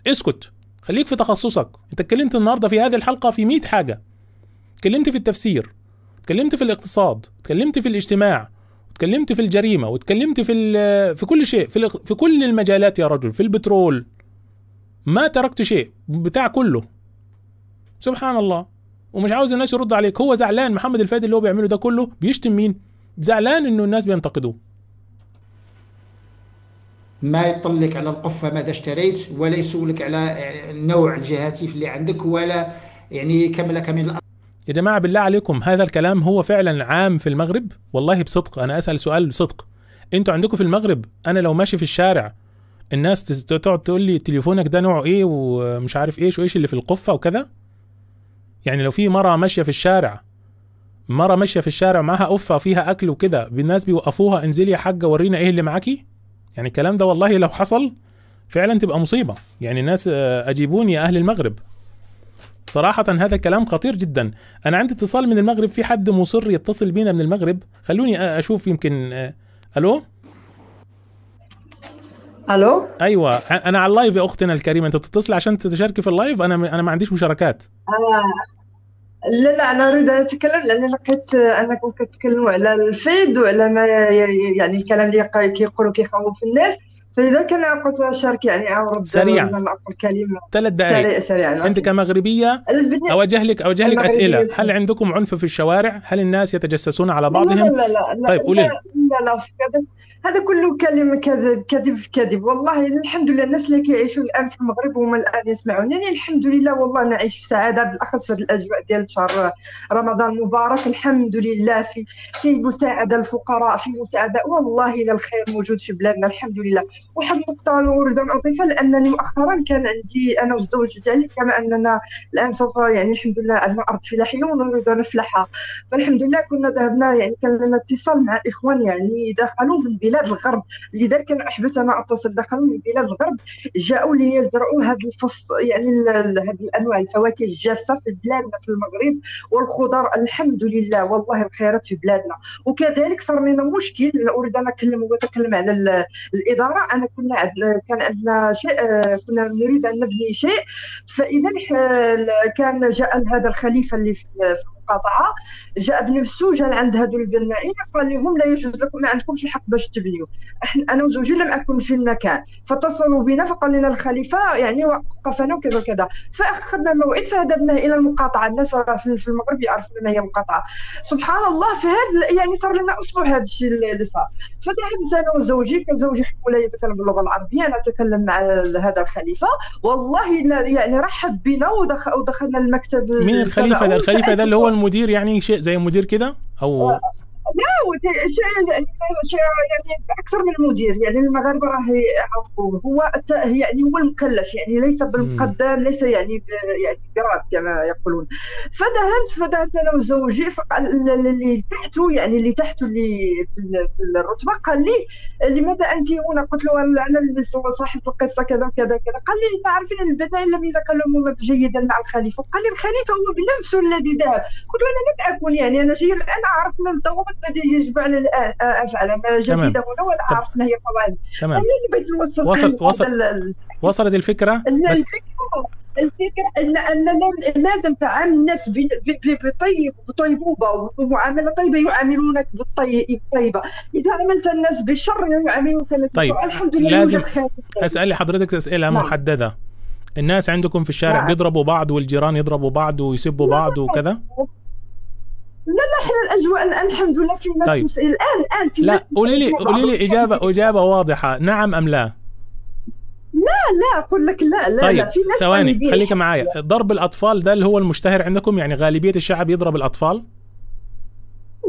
اسكت خليك في تخصصك انت اتكلمت النهارده في هذه الحلقه في 100 حاجه اتكلمت في التفسير اتكلمت في الاقتصاد اتكلمت في الاجتماع اتكلمت في الجريمه واتكلمت في في كل شيء في, في كل المجالات يا رجل في البترول ما تركت شيء بتاع كله سبحان الله ومش عاوز الناس يردوا عليك هو زعلان محمد الفادي اللي هو بيعمله ده كله بيشتم مين زعلان انه الناس بينتقدوه ما يطلق على القفه ماذا اشتريت ولا يسولك على نوع الجهاتيف اللي عندك ولا يعني كم لك من الأرض. يا جماعه بالله عليكم هذا الكلام هو فعلا عام في المغرب والله بصدق انا اسال سؤال بصدق انتوا عندكم في المغرب انا لو ماشي في الشارع الناس تقعد تقول لي تليفونك ده نوعه ايه ومش عارف ايش وايش اللي في القفه وكذا يعني لو في مره ماشيه في الشارع مره ماشيه في الشارع معاها قفه فيها اكل وكده الناس بيوقفوها انزلي يا حاجه ورينا ايه اللي معاكي يعني الكلام ده والله لو حصل فعلا تبقى مصيبه يعني الناس آه، اجيبوني يا اهل المغرب صراحة هذا كلام خطير جدا أنا عندي اتصال من المغرب في حد مصر يتصل بينا من المغرب خلوني آه، أشوف يمكن آه، ألو ألو أيوة أنا على اللايف يا أختنا الكريمة أنت تتصل عشان تشاركي في اللايف أنا أنا ما عنديش مشاركات آه. لا لا انا اريد اتكلم لان لقيت انكم كتكلموا على الفيد وعلى ما يعني الكلام اللي كيقولوا كيخوف الناس فاذا كان قلت اشارك يعني اعرض سريعا كلمه ثلاث دقائق سريعا انت كمغربيه اوجه لك اوجه لك اسئله هل عندكم عنف في الشوارع؟ هل الناس يتجسسون على بعضهم؟ لا لا لا, لا طيب قولي لا لا كذب هذا كله كلمه كذب كذب في كذب والله الحمد لله الناس اللي كيعيشوا الان في المغرب وهم الان يسمعون يعني الحمد لله والله نعيش في سعاده بالاخص في هذه الاجواء ديال شهر رمضان المبارك الحمد لله في في مساعده الفقراء في مساعده والله الى الخير موجود في بلادنا الحمد لله واحد النقطه نريد ان اضيفها لانني مؤخرا كان عندي انا والزوج ديالي كما اننا الان سوف يعني الحمد لله عندنا ارض فلاحيه ونريد ان نفلحها فالحمد لله كنا ذهبنا يعني كان لنا اتصال مع اخوان يعني يعني دخلوا من بلاد الغرب لذلك انا احببت انا اتصل دخلوا من بلاد الغرب جاؤوا ليزرعوا هذه الفص يعني هذه الانواع الفواكه الجافه في بلادنا في المغرب والخضار الحمد لله والله الخيرات في بلادنا وكذلك صار لنا مشكل اريد ان اكلم واتكلم على الاداره انا كنا كان عندنا شيء كنا نريد ان نبني شيء فاذا كان جاء هذا الخليفه اللي في المقاطعه جاء بنفسه جاء عند هذو البنائين قال لهم لا يجوز لكم ما عندكمش الحق باش تبنيوا انا وزوجي لم اكن في المكان فاتصلوا بنا فقال لنا الخليفه يعني وقفنا وكذا وكذا فاخذنا موعد فهدبنا الى المقاطعه الناس في المغرب يعرفون ما هي المقاطعه سبحان الله في هذا يعني ترى لنا اسبوع هذا الشيء اللي صار فذهبت انا وزوجي كان زوجي حكم يتكلم باللغه العربيه انا اتكلم مع هذا الخليفه والله يعني رحب بنا ودخلنا المكتب مين الخليفه ده الخليفه ده اللي هو المدير يعني شيء زي مدير كده او لا يعني, يعني اكثر من المدير يعني المغاربه راه يعرفوا هو يعني هو المكلف يعني ليس بالمقدم ليس يعني يعني قراد كما يقولون فذهبت فذهبت انا وزوجي فقال اللي تحته يعني اللي تحته اللي في الرتبه قال لي لماذا انت هنا قلت له انا اللي صاحب القصه كذا وكذا وكذا قال لي ما عارفين البنين لم يتكلموا جيدا مع الخليفه قال لي الخليفه هو بنفسه الذي ذهب قلت له انا لم اكن يعني انا جاي الان اعرف من الضوابط يجي جبع على افعل انا جديده هنا ولا اعرف ما هي قوانين تمام اللي بغيت نوصل وصلت وصلت وصلت الفكره بس الفكره ان اننا ما دام الناس بطيب بطيبوبه ومعامله طيبه يعاملونك بالطيبه اذا عاملت الناس بالشر يعاملونك بالشر طيب الحمد لله لازم اسال حضرتك اسئله نعم. محدده الناس عندكم في الشارع نعم. بيضربوا بعض والجيران يضربوا بعض ويسبوا بعض وكذا لا لا حنا الاجواء الان الحمد لله في الناس طيب. الان الان في لا قولي لي قولي لي اجابه طيب. اجابه واضحه نعم ام لا؟ لا لا اقول لك لا لا طيب. لا في ناس ثواني خليك معايا ضرب الاطفال ده اللي هو المشتهر عندكم يعني غالبيه الشعب يضرب الاطفال؟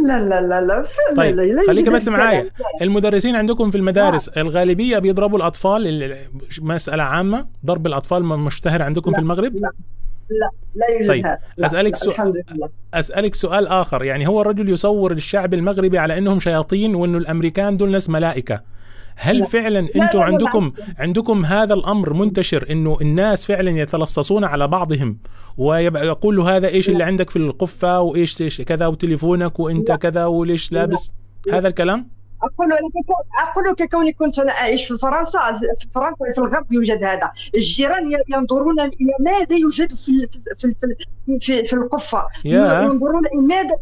لا لا لا لا طيب لا لا خليك بس معايا المدرسين عندكم في المدارس لا. الغالبيه بيضربوا الاطفال مساله عامه ضرب الاطفال مشتهر عندكم لا. في المغرب؟ لا لا لا يوجد طيب. هذا لا اسالك سؤال اسالك سؤال اخر يعني هو الرجل يصور الشعب المغربي على انهم شياطين وانه الامريكان دول ناس ملائكه هل لا. فعلا انتم عندكم عندكم هذا الامر منتشر انه الناس فعلا يتلصصون على بعضهم ويقولوا هذا ايش لا. اللي عندك في القفه وايش كذا وتليفونك وانت لا. كذا وليش لابس لا. هذا الكلام؟ اقول لك اقول لك كوني كنت انا اعيش في فرنسا في فرنسا في الغرب يوجد هذا الجيران ينظرون الى ماذا يوجد في في في, في القفه yeah. ينظرون الى ماذا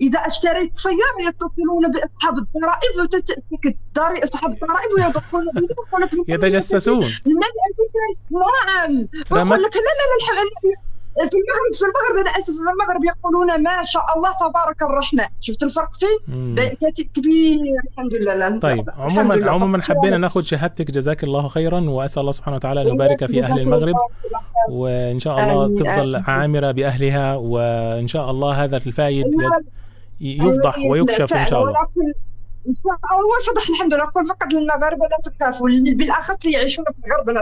اذا اشتريت سياره يتصلون باصحاب الضرائب وتتاكد اصحاب الضرائب ويضحكون يتجسسون نعم اقول لك لا لا لا في المغرب في المغرب انا اسف في المغرب يقولون ما شاء الله تبارك الرحمن شفت الفرق فيه كبير الحمد لله طيب عموما عموما حبينا ناخذ شهادتك جزاك الله خيرا واسال الله سبحانه وتعالى ان يبارك في اهل المغرب وان شاء الله تفضل عامره باهلها وان شاء الله هذا الفايد يفضح ويكشف ان شاء الله واش واضح الحمد لله كون فقط المغاربه لا تخافوا بالاخص اللي يعيشون في الغرب انا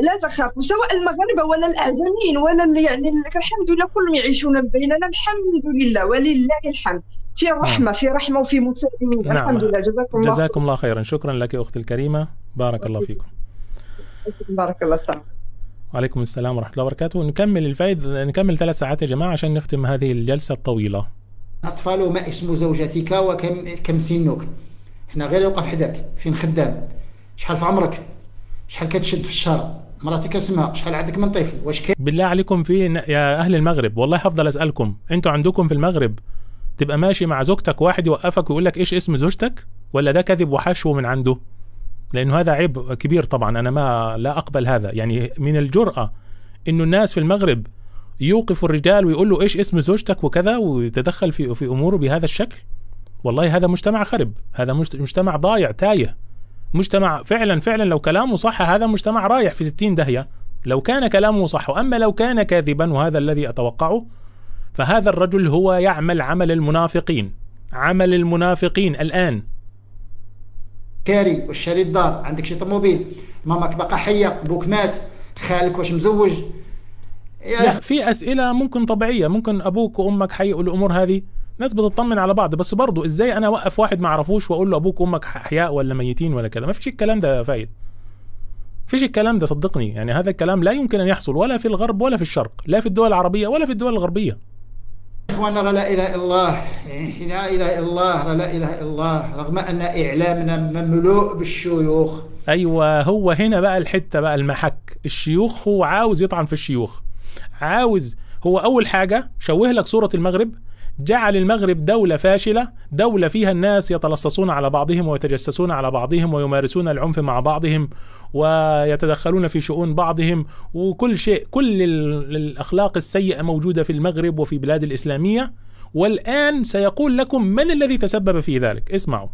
لا تخافوا سواء المغاربه ولا الاعجميين ولا اللي يعني الحمد لله كلهم يعيشون بيننا الحمد لله ولله الحمد في نعم. رحمة في رحمة وفي مساعدين نعم. الحمد لله جزاكم الله جزاكم الله خيرا شكرا لك أختي الكريمة بارك الله فيكم بارك الله فيكم وعليكم السلام ورحمة الله وبركاته نكمل الفايد نكمل ثلاث ساعات يا جماعة عشان نختم هذه الجلسة الطويلة أطفال وما اسم زوجتك وكم كم سنك حنا غير نوقف حداك فين خدام شحال في عمرك شحال كتشد في الشهر مراتك اسمها شحال عندك من طفل واش كاين بالله عليكم في يا اهل المغرب والله هفضل اسالكم انتوا عندكم في المغرب تبقى ماشي مع زوجتك واحد يوقفك ويقول لك ايش اسم زوجتك ولا ده كذب وحشو من عنده لانه هذا عيب كبير طبعا انا ما لا اقبل هذا يعني من الجراه انه الناس في المغرب يوقف الرجال ويقول له ايش اسم زوجتك وكذا ويتدخل في في اموره بهذا الشكل والله هذا مجتمع خرب هذا مجتمع ضايع تايه مجتمع فعلا فعلا لو كلامه صح هذا مجتمع رايح في 60 دهية لو كان كلامه صح اما لو كان كاذبا وهذا الذي اتوقعه فهذا الرجل هو يعمل عمل المنافقين عمل المنافقين الان كاري وشاري الدار عندك شي طوموبيل مامك باقا حيه بوك مات خالك واش مزوج يعني لا في اسئله ممكن طبيعيه ممكن ابوك وامك حي الامور هذه ناس بتطمن على بعض بس برضه ازاي انا اوقف واحد ما اعرفوش واقول له ابوك وامك احياء ولا ميتين ولا كذا ما فيش الكلام ده يا فايد فيش الكلام ده صدقني يعني هذا الكلام لا يمكن ان يحصل ولا في الغرب ولا في الشرق لا في الدول العربيه ولا في الدول الغربيه اخواننا لا إيه، اله الا الله لا اله الا الله لا اله الا الله رغم ان اعلامنا مملوء بالشيوخ ايوه هو هنا بقى الحته بقى المحك الشيوخ هو عاوز يطعن في الشيوخ عاوز هو اول حاجه شوه لك صوره المغرب جعل المغرب دولة فاشلة، دولة فيها الناس يتلصصون على بعضهم ويتجسسون على بعضهم ويمارسون العنف مع بعضهم ويتدخلون في شؤون بعضهم وكل شيء، كل الأخلاق السيئة موجودة في المغرب وفي بلاد الإسلامية، والآن سيقول لكم من الذي تسبب في ذلك، اسمعوا.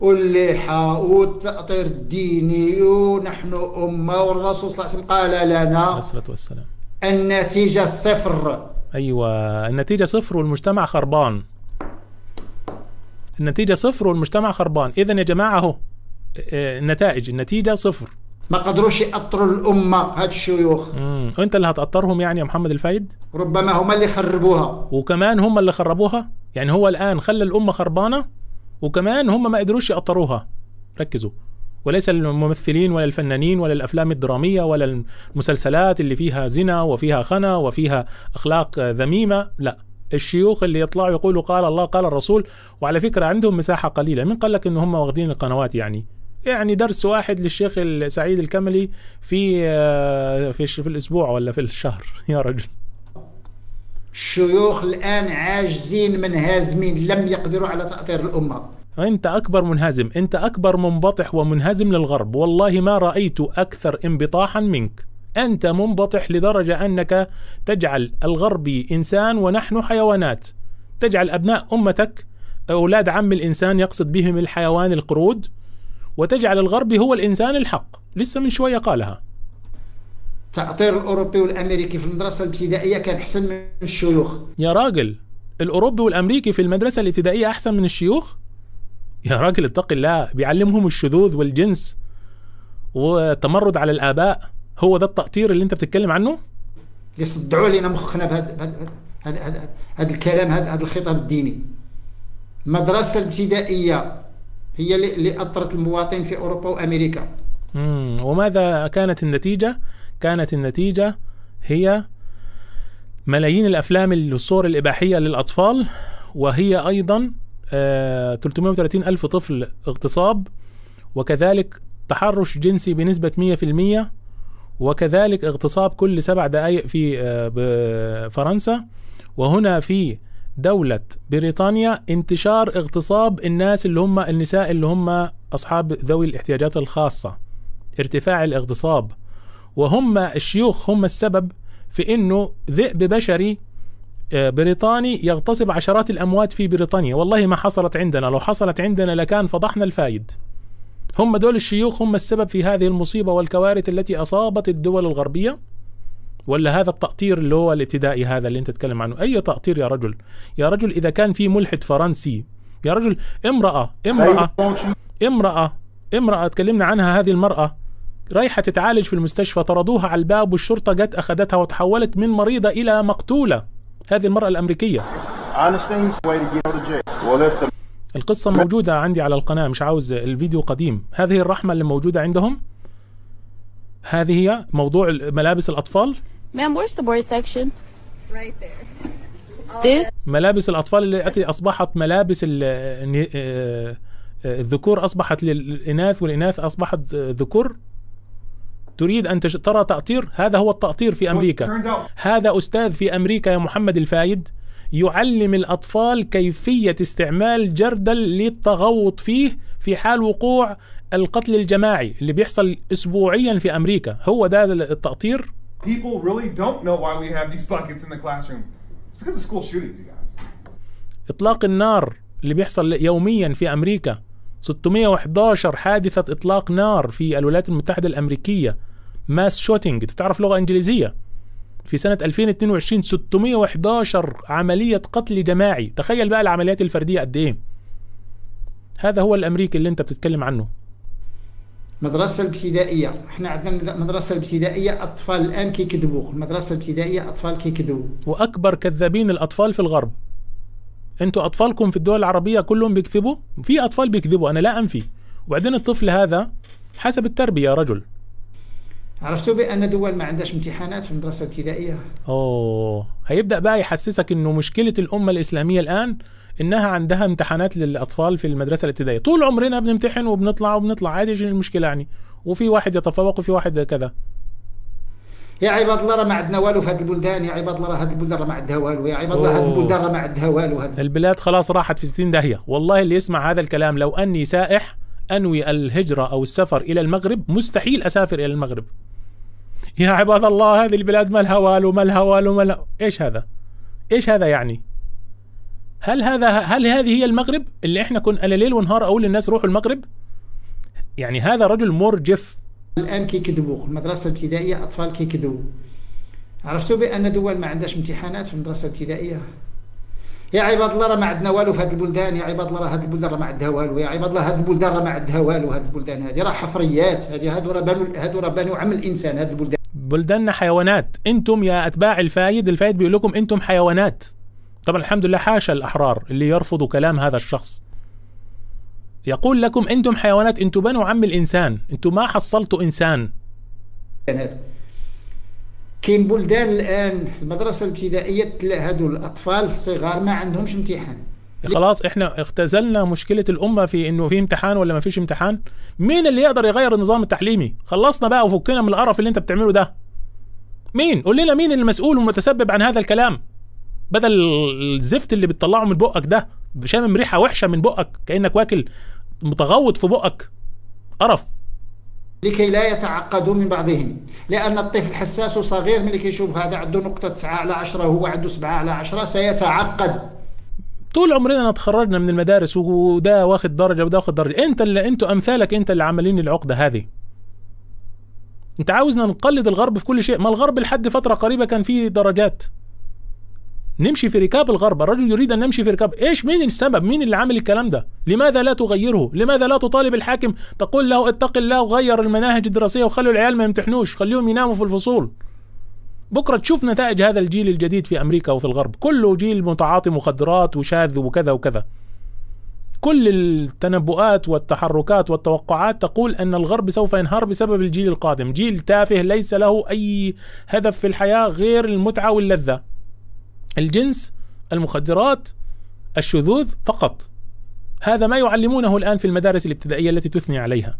والليحة والتأطير الديني ونحن أمة والرسول صلى الله عليه وسلم قال لنا الصلاة والسلام النتيجة صفر أيوة النتيجة صفر والمجتمع خربان النتيجة صفر والمجتمع خربان إذا يا جماعة أهو النتائج آه، النتيجة صفر ما قدروش يأطروا الأمة هاد الشيوخ امم أنت اللي هتأطرهم يعني يا محمد الفايد ربما هم اللي خربوها وكمان هم اللي خربوها يعني هو الآن خلى الأمة خربانة وكمان هم ما قدروش يأطروها ركزوا وليس الممثلين ولا الفنانين ولا الافلام الدراميه ولا المسلسلات اللي فيها زنا وفيها خنا وفيها اخلاق ذميمه لا الشيوخ اللي يطلعوا يقولوا قال الله قال الرسول وعلى فكره عندهم مساحه قليله من قال لك ان هم واخدين القنوات يعني يعني درس واحد للشيخ سعيد الكملي في آه، في في الاسبوع ولا في الشهر يا رجل الشيوخ الان عاجزين منهزمين لم يقدروا على تاطير الامه انت اكبر منهزم انت اكبر منبطح ومنهزم للغرب والله ما رايت اكثر انبطاحا منك انت منبطح لدرجه انك تجعل الغربي انسان ونحن حيوانات تجعل ابناء امتك اولاد عم الانسان يقصد بهم الحيوان القرود وتجعل الغربي هو الانسان الحق لسه من شويه قالها تأطير الأوروبي والأمريكي في المدرسة الابتدائية كان أحسن من الشيوخ يا راجل الأوروبي والأمريكي في المدرسة الابتدائية أحسن من الشيوخ؟ يا راجل اتق الله بيعلمهم الشذوذ والجنس وتمرد على الاباء هو ده التأطير اللي انت بتتكلم عنه؟ يصدعوا لنا مخنا بهذا هذا هذا الكلام هذا الخطاب الديني المدرسه الابتدائيه هي اللي اطرت المواطن في اوروبا وامريكا مم. وماذا كانت النتيجه كانت النتيجه هي ملايين الافلام الصور الاباحيه للاطفال وهي ايضا 330 آه، ألف طفل اغتصاب وكذلك تحرش جنسي بنسبة 100% وكذلك اغتصاب كل سبع دقائق في آه، فرنسا وهنا في دولة بريطانيا انتشار اغتصاب الناس اللي هم النساء اللي هم أصحاب ذوي الاحتياجات الخاصة ارتفاع الاغتصاب وهم الشيوخ هم السبب في انه ذئب بشري آه، بريطاني يغتصب عشرات الاموات في بريطانيا والله ما حصلت عندنا لو حصلت عندنا لكان فضحنا الفايد هم دول الشيوخ هم السبب في هذه المصيبه والكوارث التي اصابت الدول الغربيه ولا هذا التأطير اللي هو الابتدائي هذا اللي انت تتكلم عنه اي تأطير يا رجل يا رجل اذا كان في ملحد فرنسي يا رجل امرأة امرأة امرأة امرأة تكلمنا عنها هذه المرأة رايحة تتعالج في المستشفى طردوها على الباب والشرطة جت أخذتها وتحولت من مريضة إلى مقتولة هذه المرأة الأمريكية القصة موجودة عندي على القناة مش عاوز الفيديو قديم هذه الرحمة اللي موجودة عندهم هذه هي موضوع ملابس الأطفال ملابس الأطفال التي أصبحت ملابس آه، آه، الذكور أصبحت للإناث والإناث أصبحت ذكور تريد أن ترى تأطير هذا هو التأطير في أمريكا هذا أستاذ في أمريكا يا محمد الفايد يعلم الأطفال كيفية استعمال جردل للتغوط فيه في حال وقوع القتل الجماعي اللي بيحصل أسبوعيا في أمريكا هو ده التأطير People really don't know why we have these buckets in the classroom. It's because of school shootings, you guys. إطلاق النار اللي بيحصل يوميا في أمريكا 611 حادثة إطلاق نار في الولايات المتحدة الأمريكية ماس شوتينج انت تعرف لغه انجليزيه في سنه 2022 611 عمليه قتل جماعي تخيل بقى العمليات الفرديه قد ايه هذا هو الامريكي اللي انت بتتكلم عنه مدرسه الابتدائيه احنا عندنا مدرسه الابتدائيه اطفال الان كيكذبوا المدرسه الابتدائيه اطفال كيكذبوا واكبر كذابين الاطفال في الغرب انتوا اطفالكم في الدول العربيه كلهم بيكذبوا في اطفال بيكذبوا انا لا انفي وبعدين الطفل هذا حسب التربيه يا رجل عرفتوا بان دول ما عندهاش امتحانات في المدرسه الابتدائيه اوه هيبدا بقى يحسسك انه مشكله الامه الاسلاميه الان انها عندها امتحانات للاطفال في المدرسه الابتدائيه طول عمرنا بنمتحن وبنطلع وبنطلع عادي المشكله يعني وفي واحد يتفوق وفي واحد كذا يا عباد الله راه ما عندنا والو في هذه البلدان يا عباد الله راه هذه البلدان ما عندها والو يا عباد الله هذه البلدان ما عندها والو البلاد خلاص راحت في 60 داهيه والله اللي يسمع هذا الكلام لو اني سائح انوي الهجره او السفر الى المغرب مستحيل اسافر الى المغرب يا عباد الله هذه البلاد ما الهوال وما الهوال وما ال... ايش هذا ايش هذا يعني هل هذا هل هذه هي المغرب اللي احنا كنا انا ليل ونهار اقول للناس روحوا المغرب يعني هذا رجل مرجف الان كيكذبوا المدرسه الابتدائيه اطفال كيكذبوا عرفتوا بان دول ما عندهاش امتحانات في المدرسه الابتدائيه يا عباد الله راه ما عندنا والو في هذه البلدان يا عباد الله راه هذه البلدان راه ما عندها والو يا عباد الله هذه البلدان راه ما عندها والو هذه البلدان هذه راه حفريات هذه هادو راه بانوا هادو راه بانوا عم الانسان هذه البلدان بلداننا حيوانات انتم يا اتباع الفايد الفايد بيقول لكم انتم حيوانات طبعا الحمد لله حاشا الاحرار اللي يرفضوا كلام هذا الشخص يقول لكم انتم حيوانات انتم بنوا عم الانسان انتم ما حصلتوا انسان كاين بلدان الان المدرسه الابتدائيه هذو الاطفال الصغار ما عندهمش امتحان خلاص احنا اختزلنا مشكله الامه في انه في امتحان ولا ما فيش امتحان مين اللي يقدر يغير النظام التعليمي خلصنا بقى وفكنا من القرف اللي انت بتعمله ده مين قول لنا مين المسؤول والمتسبب عن هذا الكلام بدل الزفت اللي بتطلعه من بقك ده بشامم ريحه وحشه من بقك كانك واكل متغوط في بقك قرف لكي لا يتعقدوا من بعضهم لأن الطفل حساس وصغير ملي كيشوف هذا عنده نقطة 9 على 10 وهو عنده 7 على 10 سيتعقد طول عمرنا تخرجنا من المدارس وده واخد درجة وده واخد درجة انت اللي انتوا امثالك انت اللي عاملين العقدة هذه انت عاوزنا نقلد الغرب في كل شيء ما الغرب لحد فترة قريبة كان فيه درجات نمشي في ركاب الغرب الرجل يريد ان نمشي في ركاب ايش مين السبب مين اللي عامل الكلام ده لماذا لا تغيره لماذا لا تطالب الحاكم تقول له اتق الله وغير المناهج الدراسيه وخلوا العيال ما يمتحنوش خليهم يناموا في الفصول بكره تشوف نتائج هذا الجيل الجديد في امريكا وفي الغرب كله جيل متعاطي مخدرات وشاذ وكذا وكذا كل التنبؤات والتحركات والتوقعات تقول ان الغرب سوف ينهار بسبب الجيل القادم جيل تافه ليس له اي هدف في الحياه غير المتعه واللذه الجنس المخدرات الشذوذ فقط هذا ما يعلمونه الآن في المدارس الابتدائية التي تثني عليها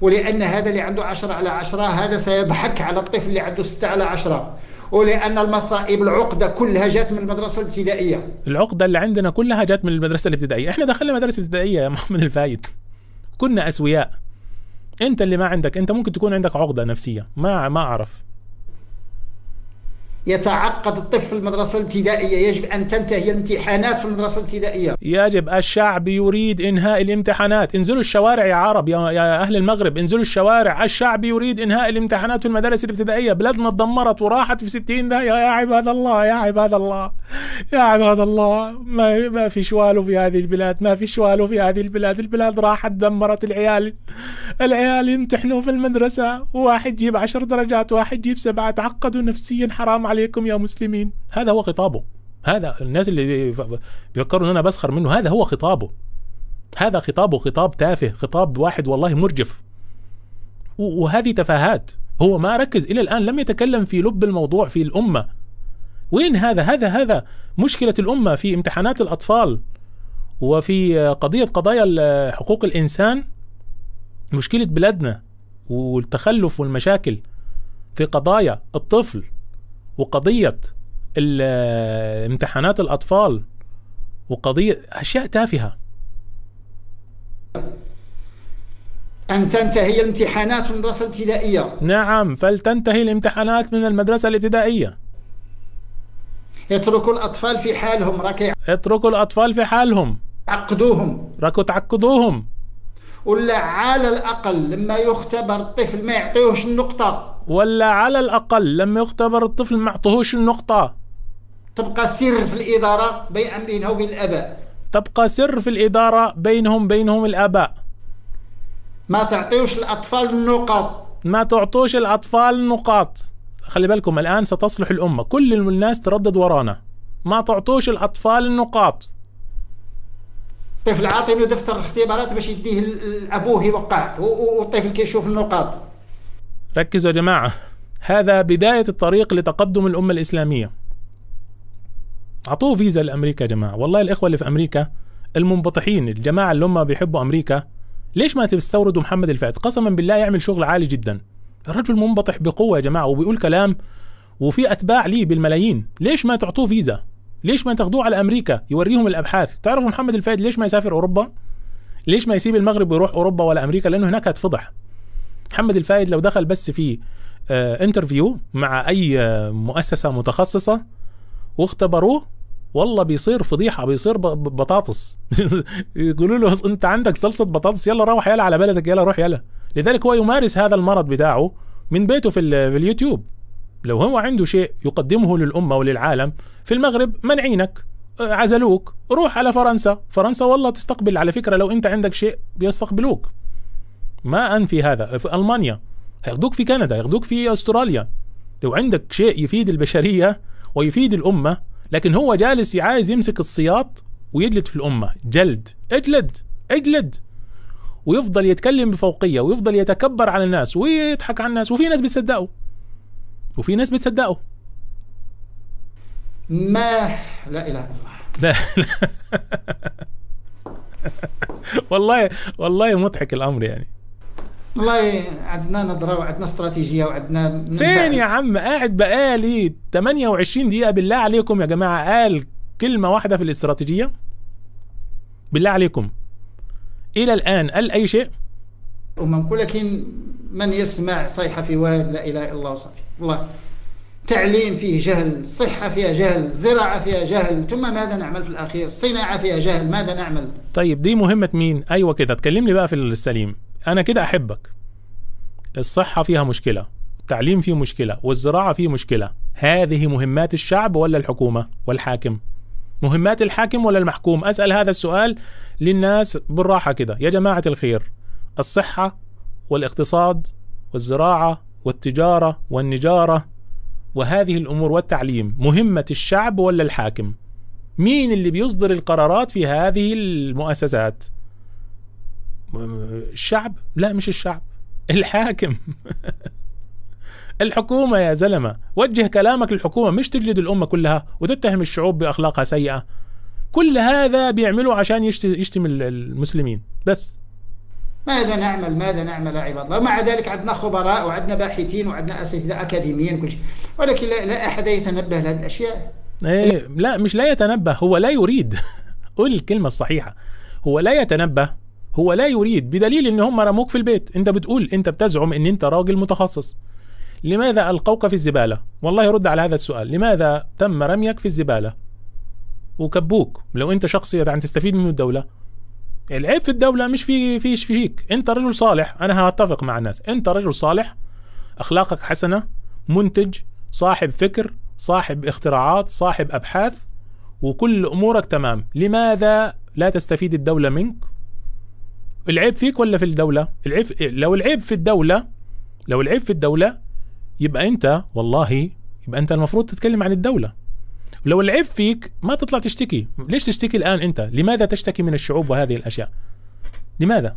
ولأن هذا اللي عنده عشرة على عشرة هذا سيضحك على الطفل اللي عنده ستة على عشرة ولأن المصائب العقدة كلها جات من المدرسة الابتدائية العقدة اللي عندنا كلها جات من المدرسة الابتدائية احنا دخلنا مدرسة ابتدائية يا محمد الفايد كنا أسوياء انت اللي ما عندك انت ممكن تكون عندك عقدة نفسية ما ما أعرف يتعقد الطفل المدرسة الابتدائية يجب أن تنتهي الامتحانات في المدرسة الابتدائية يجب الشعب يريد إنهاء الامتحانات انزلوا الشوارع يا عرب يا أهل المغرب انزلوا الشوارع الشعب يريد إنهاء الامتحانات في المدارس الابتدائية بلادنا اتدمرت وراحت في 60 دقيقة يا عباد الله يا عباد الله يا عباد الله ما, ما في شوالو في هذه البلاد ما في شوالو في هذه البلاد البلاد راحت دمرت العيال العيال يمتحنوا في المدرسة واحد جيب عشر درجات واحد جيب سبعة تعقدوا نفسيا حرام على عليكم يا مسلمين هذا هو خطابه هذا الناس اللي بيفكروا ان انا بسخر منه هذا هو خطابه هذا خطابه خطاب تافه خطاب واحد والله مرجف وهذه تفاهات هو ما ركز الى الان لم يتكلم في لب الموضوع في الامه وين هذا هذا هذا مشكله الامه في امتحانات الاطفال وفي قضيه قضايا حقوق الانسان مشكله بلادنا والتخلف والمشاكل في قضايا الطفل وقضيه امتحانات الاطفال وقضيه اشياء تافهه أن تنتهي الامتحانات من المدرسة الابتدائية نعم فلتنتهي الامتحانات من المدرسة الابتدائية اتركوا الأطفال في حالهم راك اتركوا الأطفال في حالهم عقدوهم ركوا تعقدوهم ولا على الأقل لما يختبر الطفل ما يعطيوش النقطة ولا على الأقل لما يختبر الطفل ما اعطوهوش النقطة تبقى سر في الإدارة بينهم وبين الآباء تبقى سر في الإدارة بينهم بينهم الآباء ما تعطيوش الأطفال النقاط ما تعطوش الأطفال النقاط خلي بالكم الآن ستصلح الأمة كل الناس تردد ورانا ما تعطوش الأطفال النقاط الطفل عاطي له دفتر الاختبارات باش يديه لابوه يوقع والطفل كيشوف النقاط ركزوا يا جماعة هذا بداية الطريق لتقدم الأمة الإسلامية أعطوه فيزا لأمريكا يا جماعة والله الإخوة اللي في أمريكا المنبطحين الجماعة اللي هم بيحبوا أمريكا ليش ما تستوردوا محمد الفات قسما بالله يعمل شغل عالي جدا الرجل منبطح بقوة يا جماعة وبيقول كلام وفي أتباع ليه بالملايين ليش ما تعطوه فيزا ليش ما تاخدوه على أمريكا يوريهم الأبحاث تعرفوا محمد الفايد ليش ما يسافر أوروبا ليش ما يسيب المغرب ويروح أوروبا ولا أمريكا لأنه هناك هتفضح محمد الفايد لو دخل بس في انترفيو آه، مع اي آه، مؤسسه متخصصه واختبروه والله بيصير فضيحه بيصير بطاطس يقولوا له انت عندك صلصه بطاطس يلا روح يلا على بلدك يلا روح يلا لذلك هو يمارس هذا المرض بتاعه من بيته في, في اليوتيوب لو هو عنده شيء يقدمه للامه وللعالم في المغرب منعينك آه، عزلوك روح على فرنسا فرنسا والله تستقبل على فكره لو انت عندك شيء بيستقبلوك ما انفي هذا في المانيا هياخدوك في كندا هياخدوك في استراليا لو عندك شيء يفيد البشريه ويفيد الامه لكن هو جالس عايز يمسك السياط ويجلد في الامه جلد اجلد اجلد ويفضل يتكلم بفوقيه ويفضل يتكبر على الناس ويضحك على الناس وفي ناس بتصدقه وفي ناس بتصدقه ما لا اله الا الله لا. والله والله مضحك الامر يعني والله عندنا نظره وعندنا استراتيجيه وعندنا فين يا عم قاعد بقالي 28 دقيقه بالله عليكم يا جماعه قال كلمه واحده في الاستراتيجيه بالله عليكم الى الان قال اي شيء وما نقول لكن من يسمع صيحه في واد لا اله الا الله وصافي والله تعليم فيه جهل صحة فيها جهل زراعة فيها جهل ثم ماذا نعمل في الأخير صناعة فيها جهل ماذا نعمل طيب دي مهمة مين أيوة كده تكلمني بقى في السليم انا كده احبك الصحه فيها مشكله التعليم فيه مشكله والزراعه فيه مشكله هذه مهمات الشعب ولا الحكومه والحاكم مهمات الحاكم ولا المحكوم اسال هذا السؤال للناس بالراحه كده يا جماعه الخير الصحه والاقتصاد والزراعه والتجاره والنجاره وهذه الامور والتعليم مهمه الشعب ولا الحاكم مين اللي بيصدر القرارات في هذه المؤسسات الشعب لا مش الشعب الحاكم الحكومة يا زلمة وجه كلامك للحكومة مش تجلد الأمة كلها وتتهم الشعوب بأخلاقها سيئة كل هذا بيعمله عشان يشتم المسلمين بس ماذا نعمل ماذا نعمل يا عباد الله ومع ذلك عندنا خبراء وعندنا باحثين وعندنا أساتذة أكاديميين كل شيء ولكن لا, لا أحد يتنبه لهذه الأشياء إيه لا مش لا يتنبه هو لا يريد قل الكلمة الصحيحة هو لا يتنبه هو لا يريد بدليل ان هم رموك في البيت انت بتقول انت بتزعم ان انت راجل متخصص لماذا القوك في الزباله والله رد على هذا السؤال لماذا تم رميك في الزباله وكبوك لو انت شخص يعني تستفيد منه الدوله العيب في الدوله مش في فيش فيك انت رجل صالح انا هتفق مع الناس انت رجل صالح اخلاقك حسنه منتج صاحب فكر صاحب اختراعات صاحب ابحاث وكل امورك تمام لماذا لا تستفيد الدوله منك العيب فيك ولا في الدوله العيب إيه، لو العيب في الدوله لو العيب في الدوله يبقى انت والله يبقى انت المفروض تتكلم عن الدوله ولو العيب فيك ما تطلع تشتكي ليش تشتكي الان انت لماذا تشتكي من الشعوب وهذه الاشياء لماذا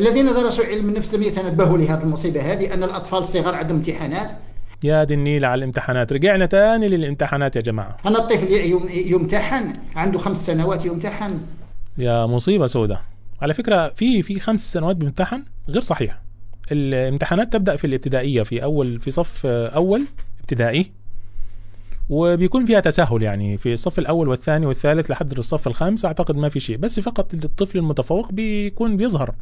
الذين درسوا علم النفس لم يتنبهوا لهذه المصيبه هذه ان الاطفال الصغار عندهم امتحانات يا دي النيل على الامتحانات رجعنا تاني للامتحانات يا جماعه انا الطفل يمتحن عنده خمس سنوات يمتحن يا مصيبه سوداء على فكره في في خمس سنوات بيمتحن غير صحيح الامتحانات تبدا في الابتدائيه في اول في صف اول ابتدائي وبيكون فيها تساهل يعني في الصف الاول والثاني والثالث لحد الصف الخامس اعتقد ما في شيء بس فقط الطفل المتفوق بيكون بيظهر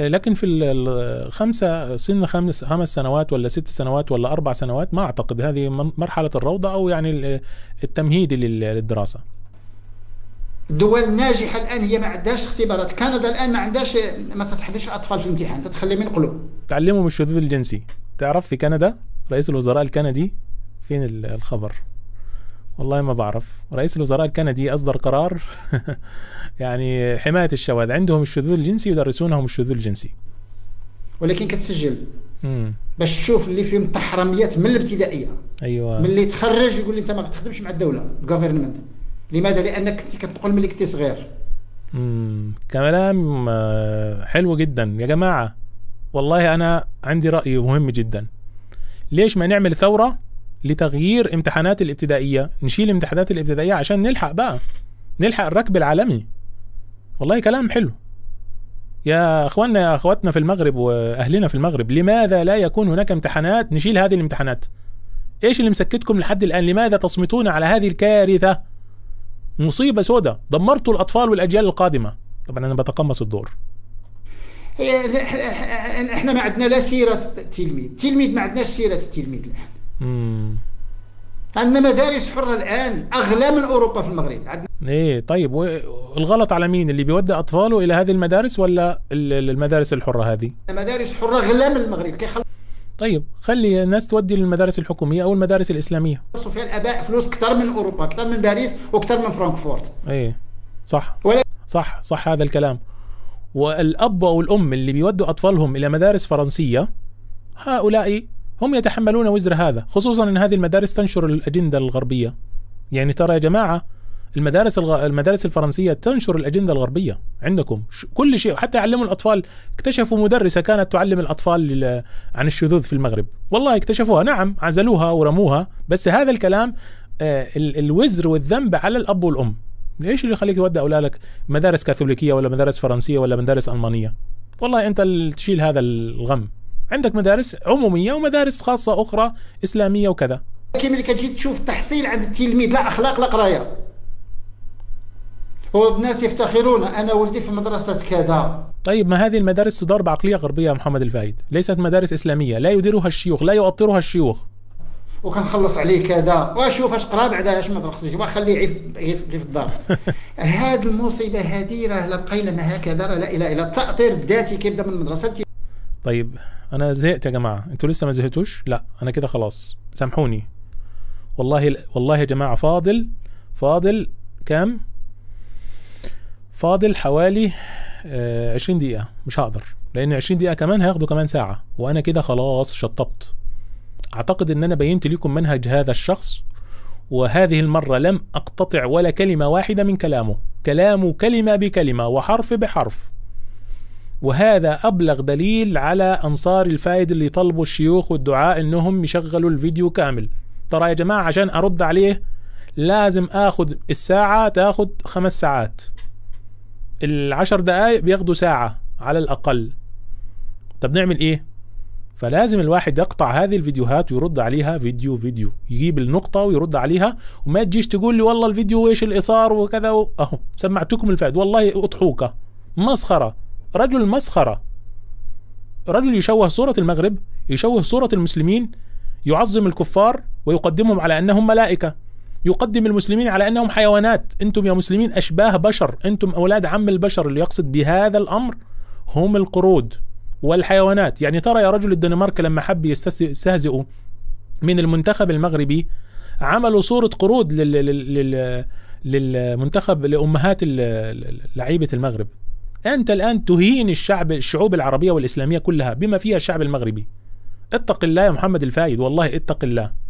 لكن في الخمسة سن خمس خمس سنوات ولا ست سنوات ولا أربع سنوات ما أعتقد هذه مرحلة الروضة أو يعني التمهيدي للدراسة الدول الناجحه الان هي ما عندهاش اختبارات كندا الان ما عندهاش ما تتحدش الاطفال في الامتحان تتخلي من قلوب تعلمهم الشذوذ الجنسي تعرف في كندا رئيس الوزراء الكندي فين الخبر والله ما بعرف رئيس الوزراء الكندي أصدر قرار يعني حماية الشواذ عندهم الشذوذ الجنسي يدرسونهم الشذوذ الجنسي ولكن كتسجل باش تشوف اللي فيهم تحرميات من الابتدائيه ايوه من اللي تخرج يقول لي انت ما تخدمش مع الدوله الجوفرمنت لماذا لانك كنت كتقول ملي كنتي صغير امم كلام آه، حلو جدا يا جماعه والله انا عندي راي مهم جدا ليش ما نعمل ثوره لتغيير امتحانات الابتدائيه نشيل امتحانات الابتدائيه عشان نلحق بقى نلحق الركب العالمي والله كلام حلو يا اخواننا يا اخواتنا في المغرب واهلنا في المغرب لماذا لا يكون هناك امتحانات نشيل هذه الامتحانات ايش اللي مسكتكم لحد الان لماذا تصمتون على هذه الكارثه مصيبه سوداء دمرتوا الاطفال والاجيال القادمه طبعا انا بتقمص الدور هي إيه، احنا ما عندنا لا سيره التلميذ التلميذ ما عندناش سيره التلميذ الان امم عندنا مدارس حره الان اغلى من اوروبا في المغرب عندنا ايه طيب والغلط على مين اللي بيودي اطفاله الى هذه المدارس ولا المدارس الحره هذه المدارس حره اغلى من المغرب كيخلص طيب خلي الناس تودي للمدارس الحكوميه او المدارس الاسلاميه فيها الاباء فلوس اكثر من اوروبا اكثر من باريس واكثر من فرانكفورت ايه صح ولا... صح صح هذا الكلام والاب والام اللي بيودوا اطفالهم الى مدارس فرنسيه هؤلاء هم يتحملون وزر هذا خصوصا ان هذه المدارس تنشر الاجنده الغربيه يعني ترى يا جماعه المدارس الغ... المدارس الفرنسيه تنشر الاجنده الغربيه عندكم كل شيء حتى يعلموا الاطفال اكتشفوا مدرسه كانت تعلم الاطفال لل... عن الشذوذ في المغرب والله اكتشفوها نعم عزلوها ورموها بس هذا الكلام آه ال... الوزر والذنب على الاب والام ليش اللي يخليك تودع اولادك مدارس كاثوليكيه ولا مدارس فرنسيه ولا مدارس المانيه والله انت اللي تشيل هذا الغم عندك مدارس عموميه ومدارس خاصه اخرى اسلاميه وكذا كي ملي كتجي تشوف التحصيل عند التلميذ لا اخلاق لا قرايه والناس يفتخرون انا ولدي في مدرسه كذا طيب ما هذه المدارس تدار بعقليه غربيه يا محمد الفايد ليست مدارس اسلاميه لا يديرها الشيوخ لا يؤطرها الشيوخ وكنخلص عليه كذا واشوف اش قرا بعدا اش ما درخصنيش وخليه يعيف في الدار هذه المصيبه هذه راه لقينا ما هكذا راه لا اله الا التاطير الذاتي كيبدا من المدرسه طيب انا زهقت يا جماعه انتوا لسه ما زهقتوش لا انا كده خلاص سامحوني والله والله يا جماعه فاضل فاضل كام فاضل حوالي 20 آه، دقيقة مش هقدر لأن 20 دقيقة كمان هياخدوا كمان ساعة وأنا كده خلاص شطبت أعتقد إن أنا بينت لكم منهج هذا الشخص وهذه المرة لم أقتطع ولا كلمة واحدة من كلامه كلامه كلمة بكلمة وحرف بحرف وهذا أبلغ دليل على أنصار الفائد اللي طلبوا الشيوخ والدعاء إنهم يشغلوا الفيديو كامل ترى يا جماعة عشان أرد عليه لازم آخد الساعة تاخد خمس ساعات العشر دقائق بياخدوا ساعة على الأقل طب نعمل إيه؟ فلازم الواحد يقطع هذه الفيديوهات ويرد عليها فيديو فيديو يجيب النقطة ويرد عليها وما تجيش تقول لي والله الفيديو ايش الإثار وكذا و... أهو سمعتكم الفائد والله أضحوكة مسخرة رجل مسخرة رجل يشوه صورة المغرب يشوه صورة المسلمين يعظم الكفار ويقدمهم على أنهم ملائكة يقدم المسلمين على انهم حيوانات انتم يا مسلمين اشباه بشر انتم اولاد عم البشر اللي يقصد بهذا الامر هم القرود والحيوانات يعني ترى يا رجل الدنمارك لما حب يستهزئوا من المنتخب المغربي عملوا صورة قرود لل... لل... للمنتخب لأمهات لعيبة المغرب أنت الآن تهين الشعب الشعوب العربية والإسلامية كلها بما فيها الشعب المغربي اتق الله يا محمد الفايد والله اتق الله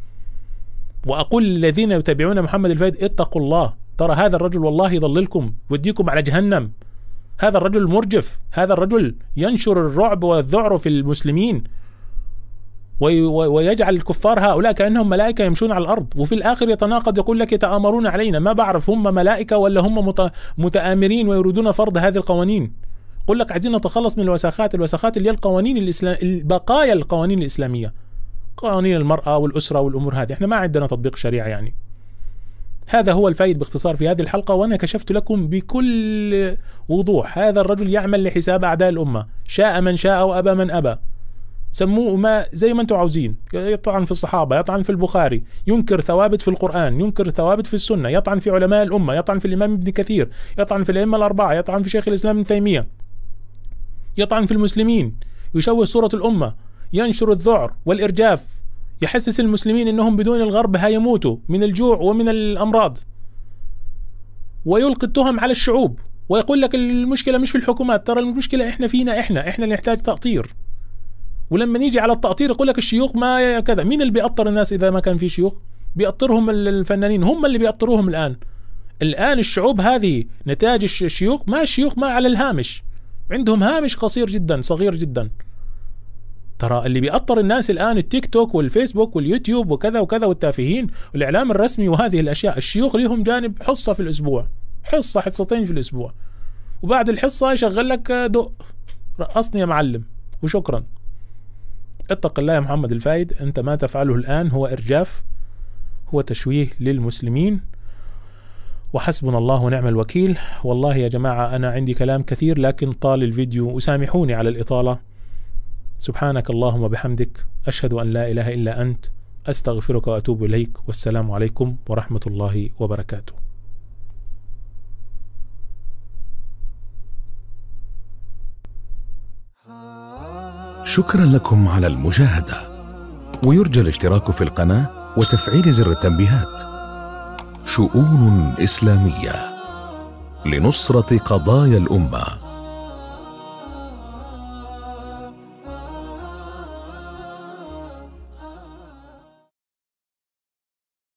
واقول للذين يتابعون محمد الفايد اتقوا الله ترى هذا الرجل والله يضللكم يوديكم على جهنم هذا الرجل مرجف هذا الرجل ينشر الرعب والذعر في المسلمين ويجعل الكفار هؤلاء كانهم ملائكه يمشون على الارض وفي الاخر يتناقض يقول لك يتامرون علينا ما بعرف هم ملائكه ولا هم متامرين ويريدون فرض هذه القوانين قل لك عايزين نتخلص من الوساخات الوساخات اللي هي القوانين الإسلام... بقايا القوانين الاسلاميه قوانين المرأة والأسرة والأمور هذه احنا ما عندنا تطبيق شريعة يعني هذا هو الفايد باختصار في هذه الحلقة وأنا كشفت لكم بكل وضوح هذا الرجل يعمل لحساب أعداء الأمة شاء من شاء وأبى من أبى سموه ما زي ما انتم عاوزين يطعن في الصحابة يطعن في البخاري ينكر ثوابت في القرآن ينكر ثوابت في السنة يطعن في علماء الأمة يطعن في الإمام ابن كثير يطعن في الأئمة الأربعة يطعن في شيخ الإسلام ابن تيمية يطعن في المسلمين يشوه صورة الأمة ينشر الذعر والارجاف يحسس المسلمين انهم بدون الغرب هيموتوا من الجوع ومن الامراض ويلقي التهم على الشعوب ويقول لك المشكله مش في الحكومات ترى المشكله احنا فينا احنا احنا اللي نحتاج تقطير ولما نيجي على التقطير يقول لك الشيوخ ما كذا مين اللي بيقطر الناس اذا ما كان في شيوخ بيقطرهم الفنانين هم اللي بيقطروهم الان الان الشعوب هذه نتاج الشيوخ ما الشيوخ ما على الهامش عندهم هامش قصير جدا صغير جدا ترى اللي بيأطر الناس الآن التيك توك والفيسبوك واليوتيوب وكذا وكذا والتافهين والإعلام الرسمي وهذه الأشياء الشيوخ لهم جانب حصة في الأسبوع حصة حصتين في الأسبوع وبعد الحصة يشغل لك دق رقصني يا معلم وشكرا اتق الله يا محمد الفايد أنت ما تفعله الآن هو إرجاف هو تشويه للمسلمين وحسبنا الله ونعم الوكيل والله يا جماعة أنا عندي كلام كثير لكن طال الفيديو وسامحوني على الإطالة سبحانك اللهم وبحمدك أشهد أن لا إله إلا أنت أستغفرك وأتوب إليك والسلام عليكم ورحمة الله وبركاته شكرا لكم على المشاهدة ويرجى الاشتراك في القناة وتفعيل زر التنبيهات شؤون إسلامية لنصرة قضايا الأمة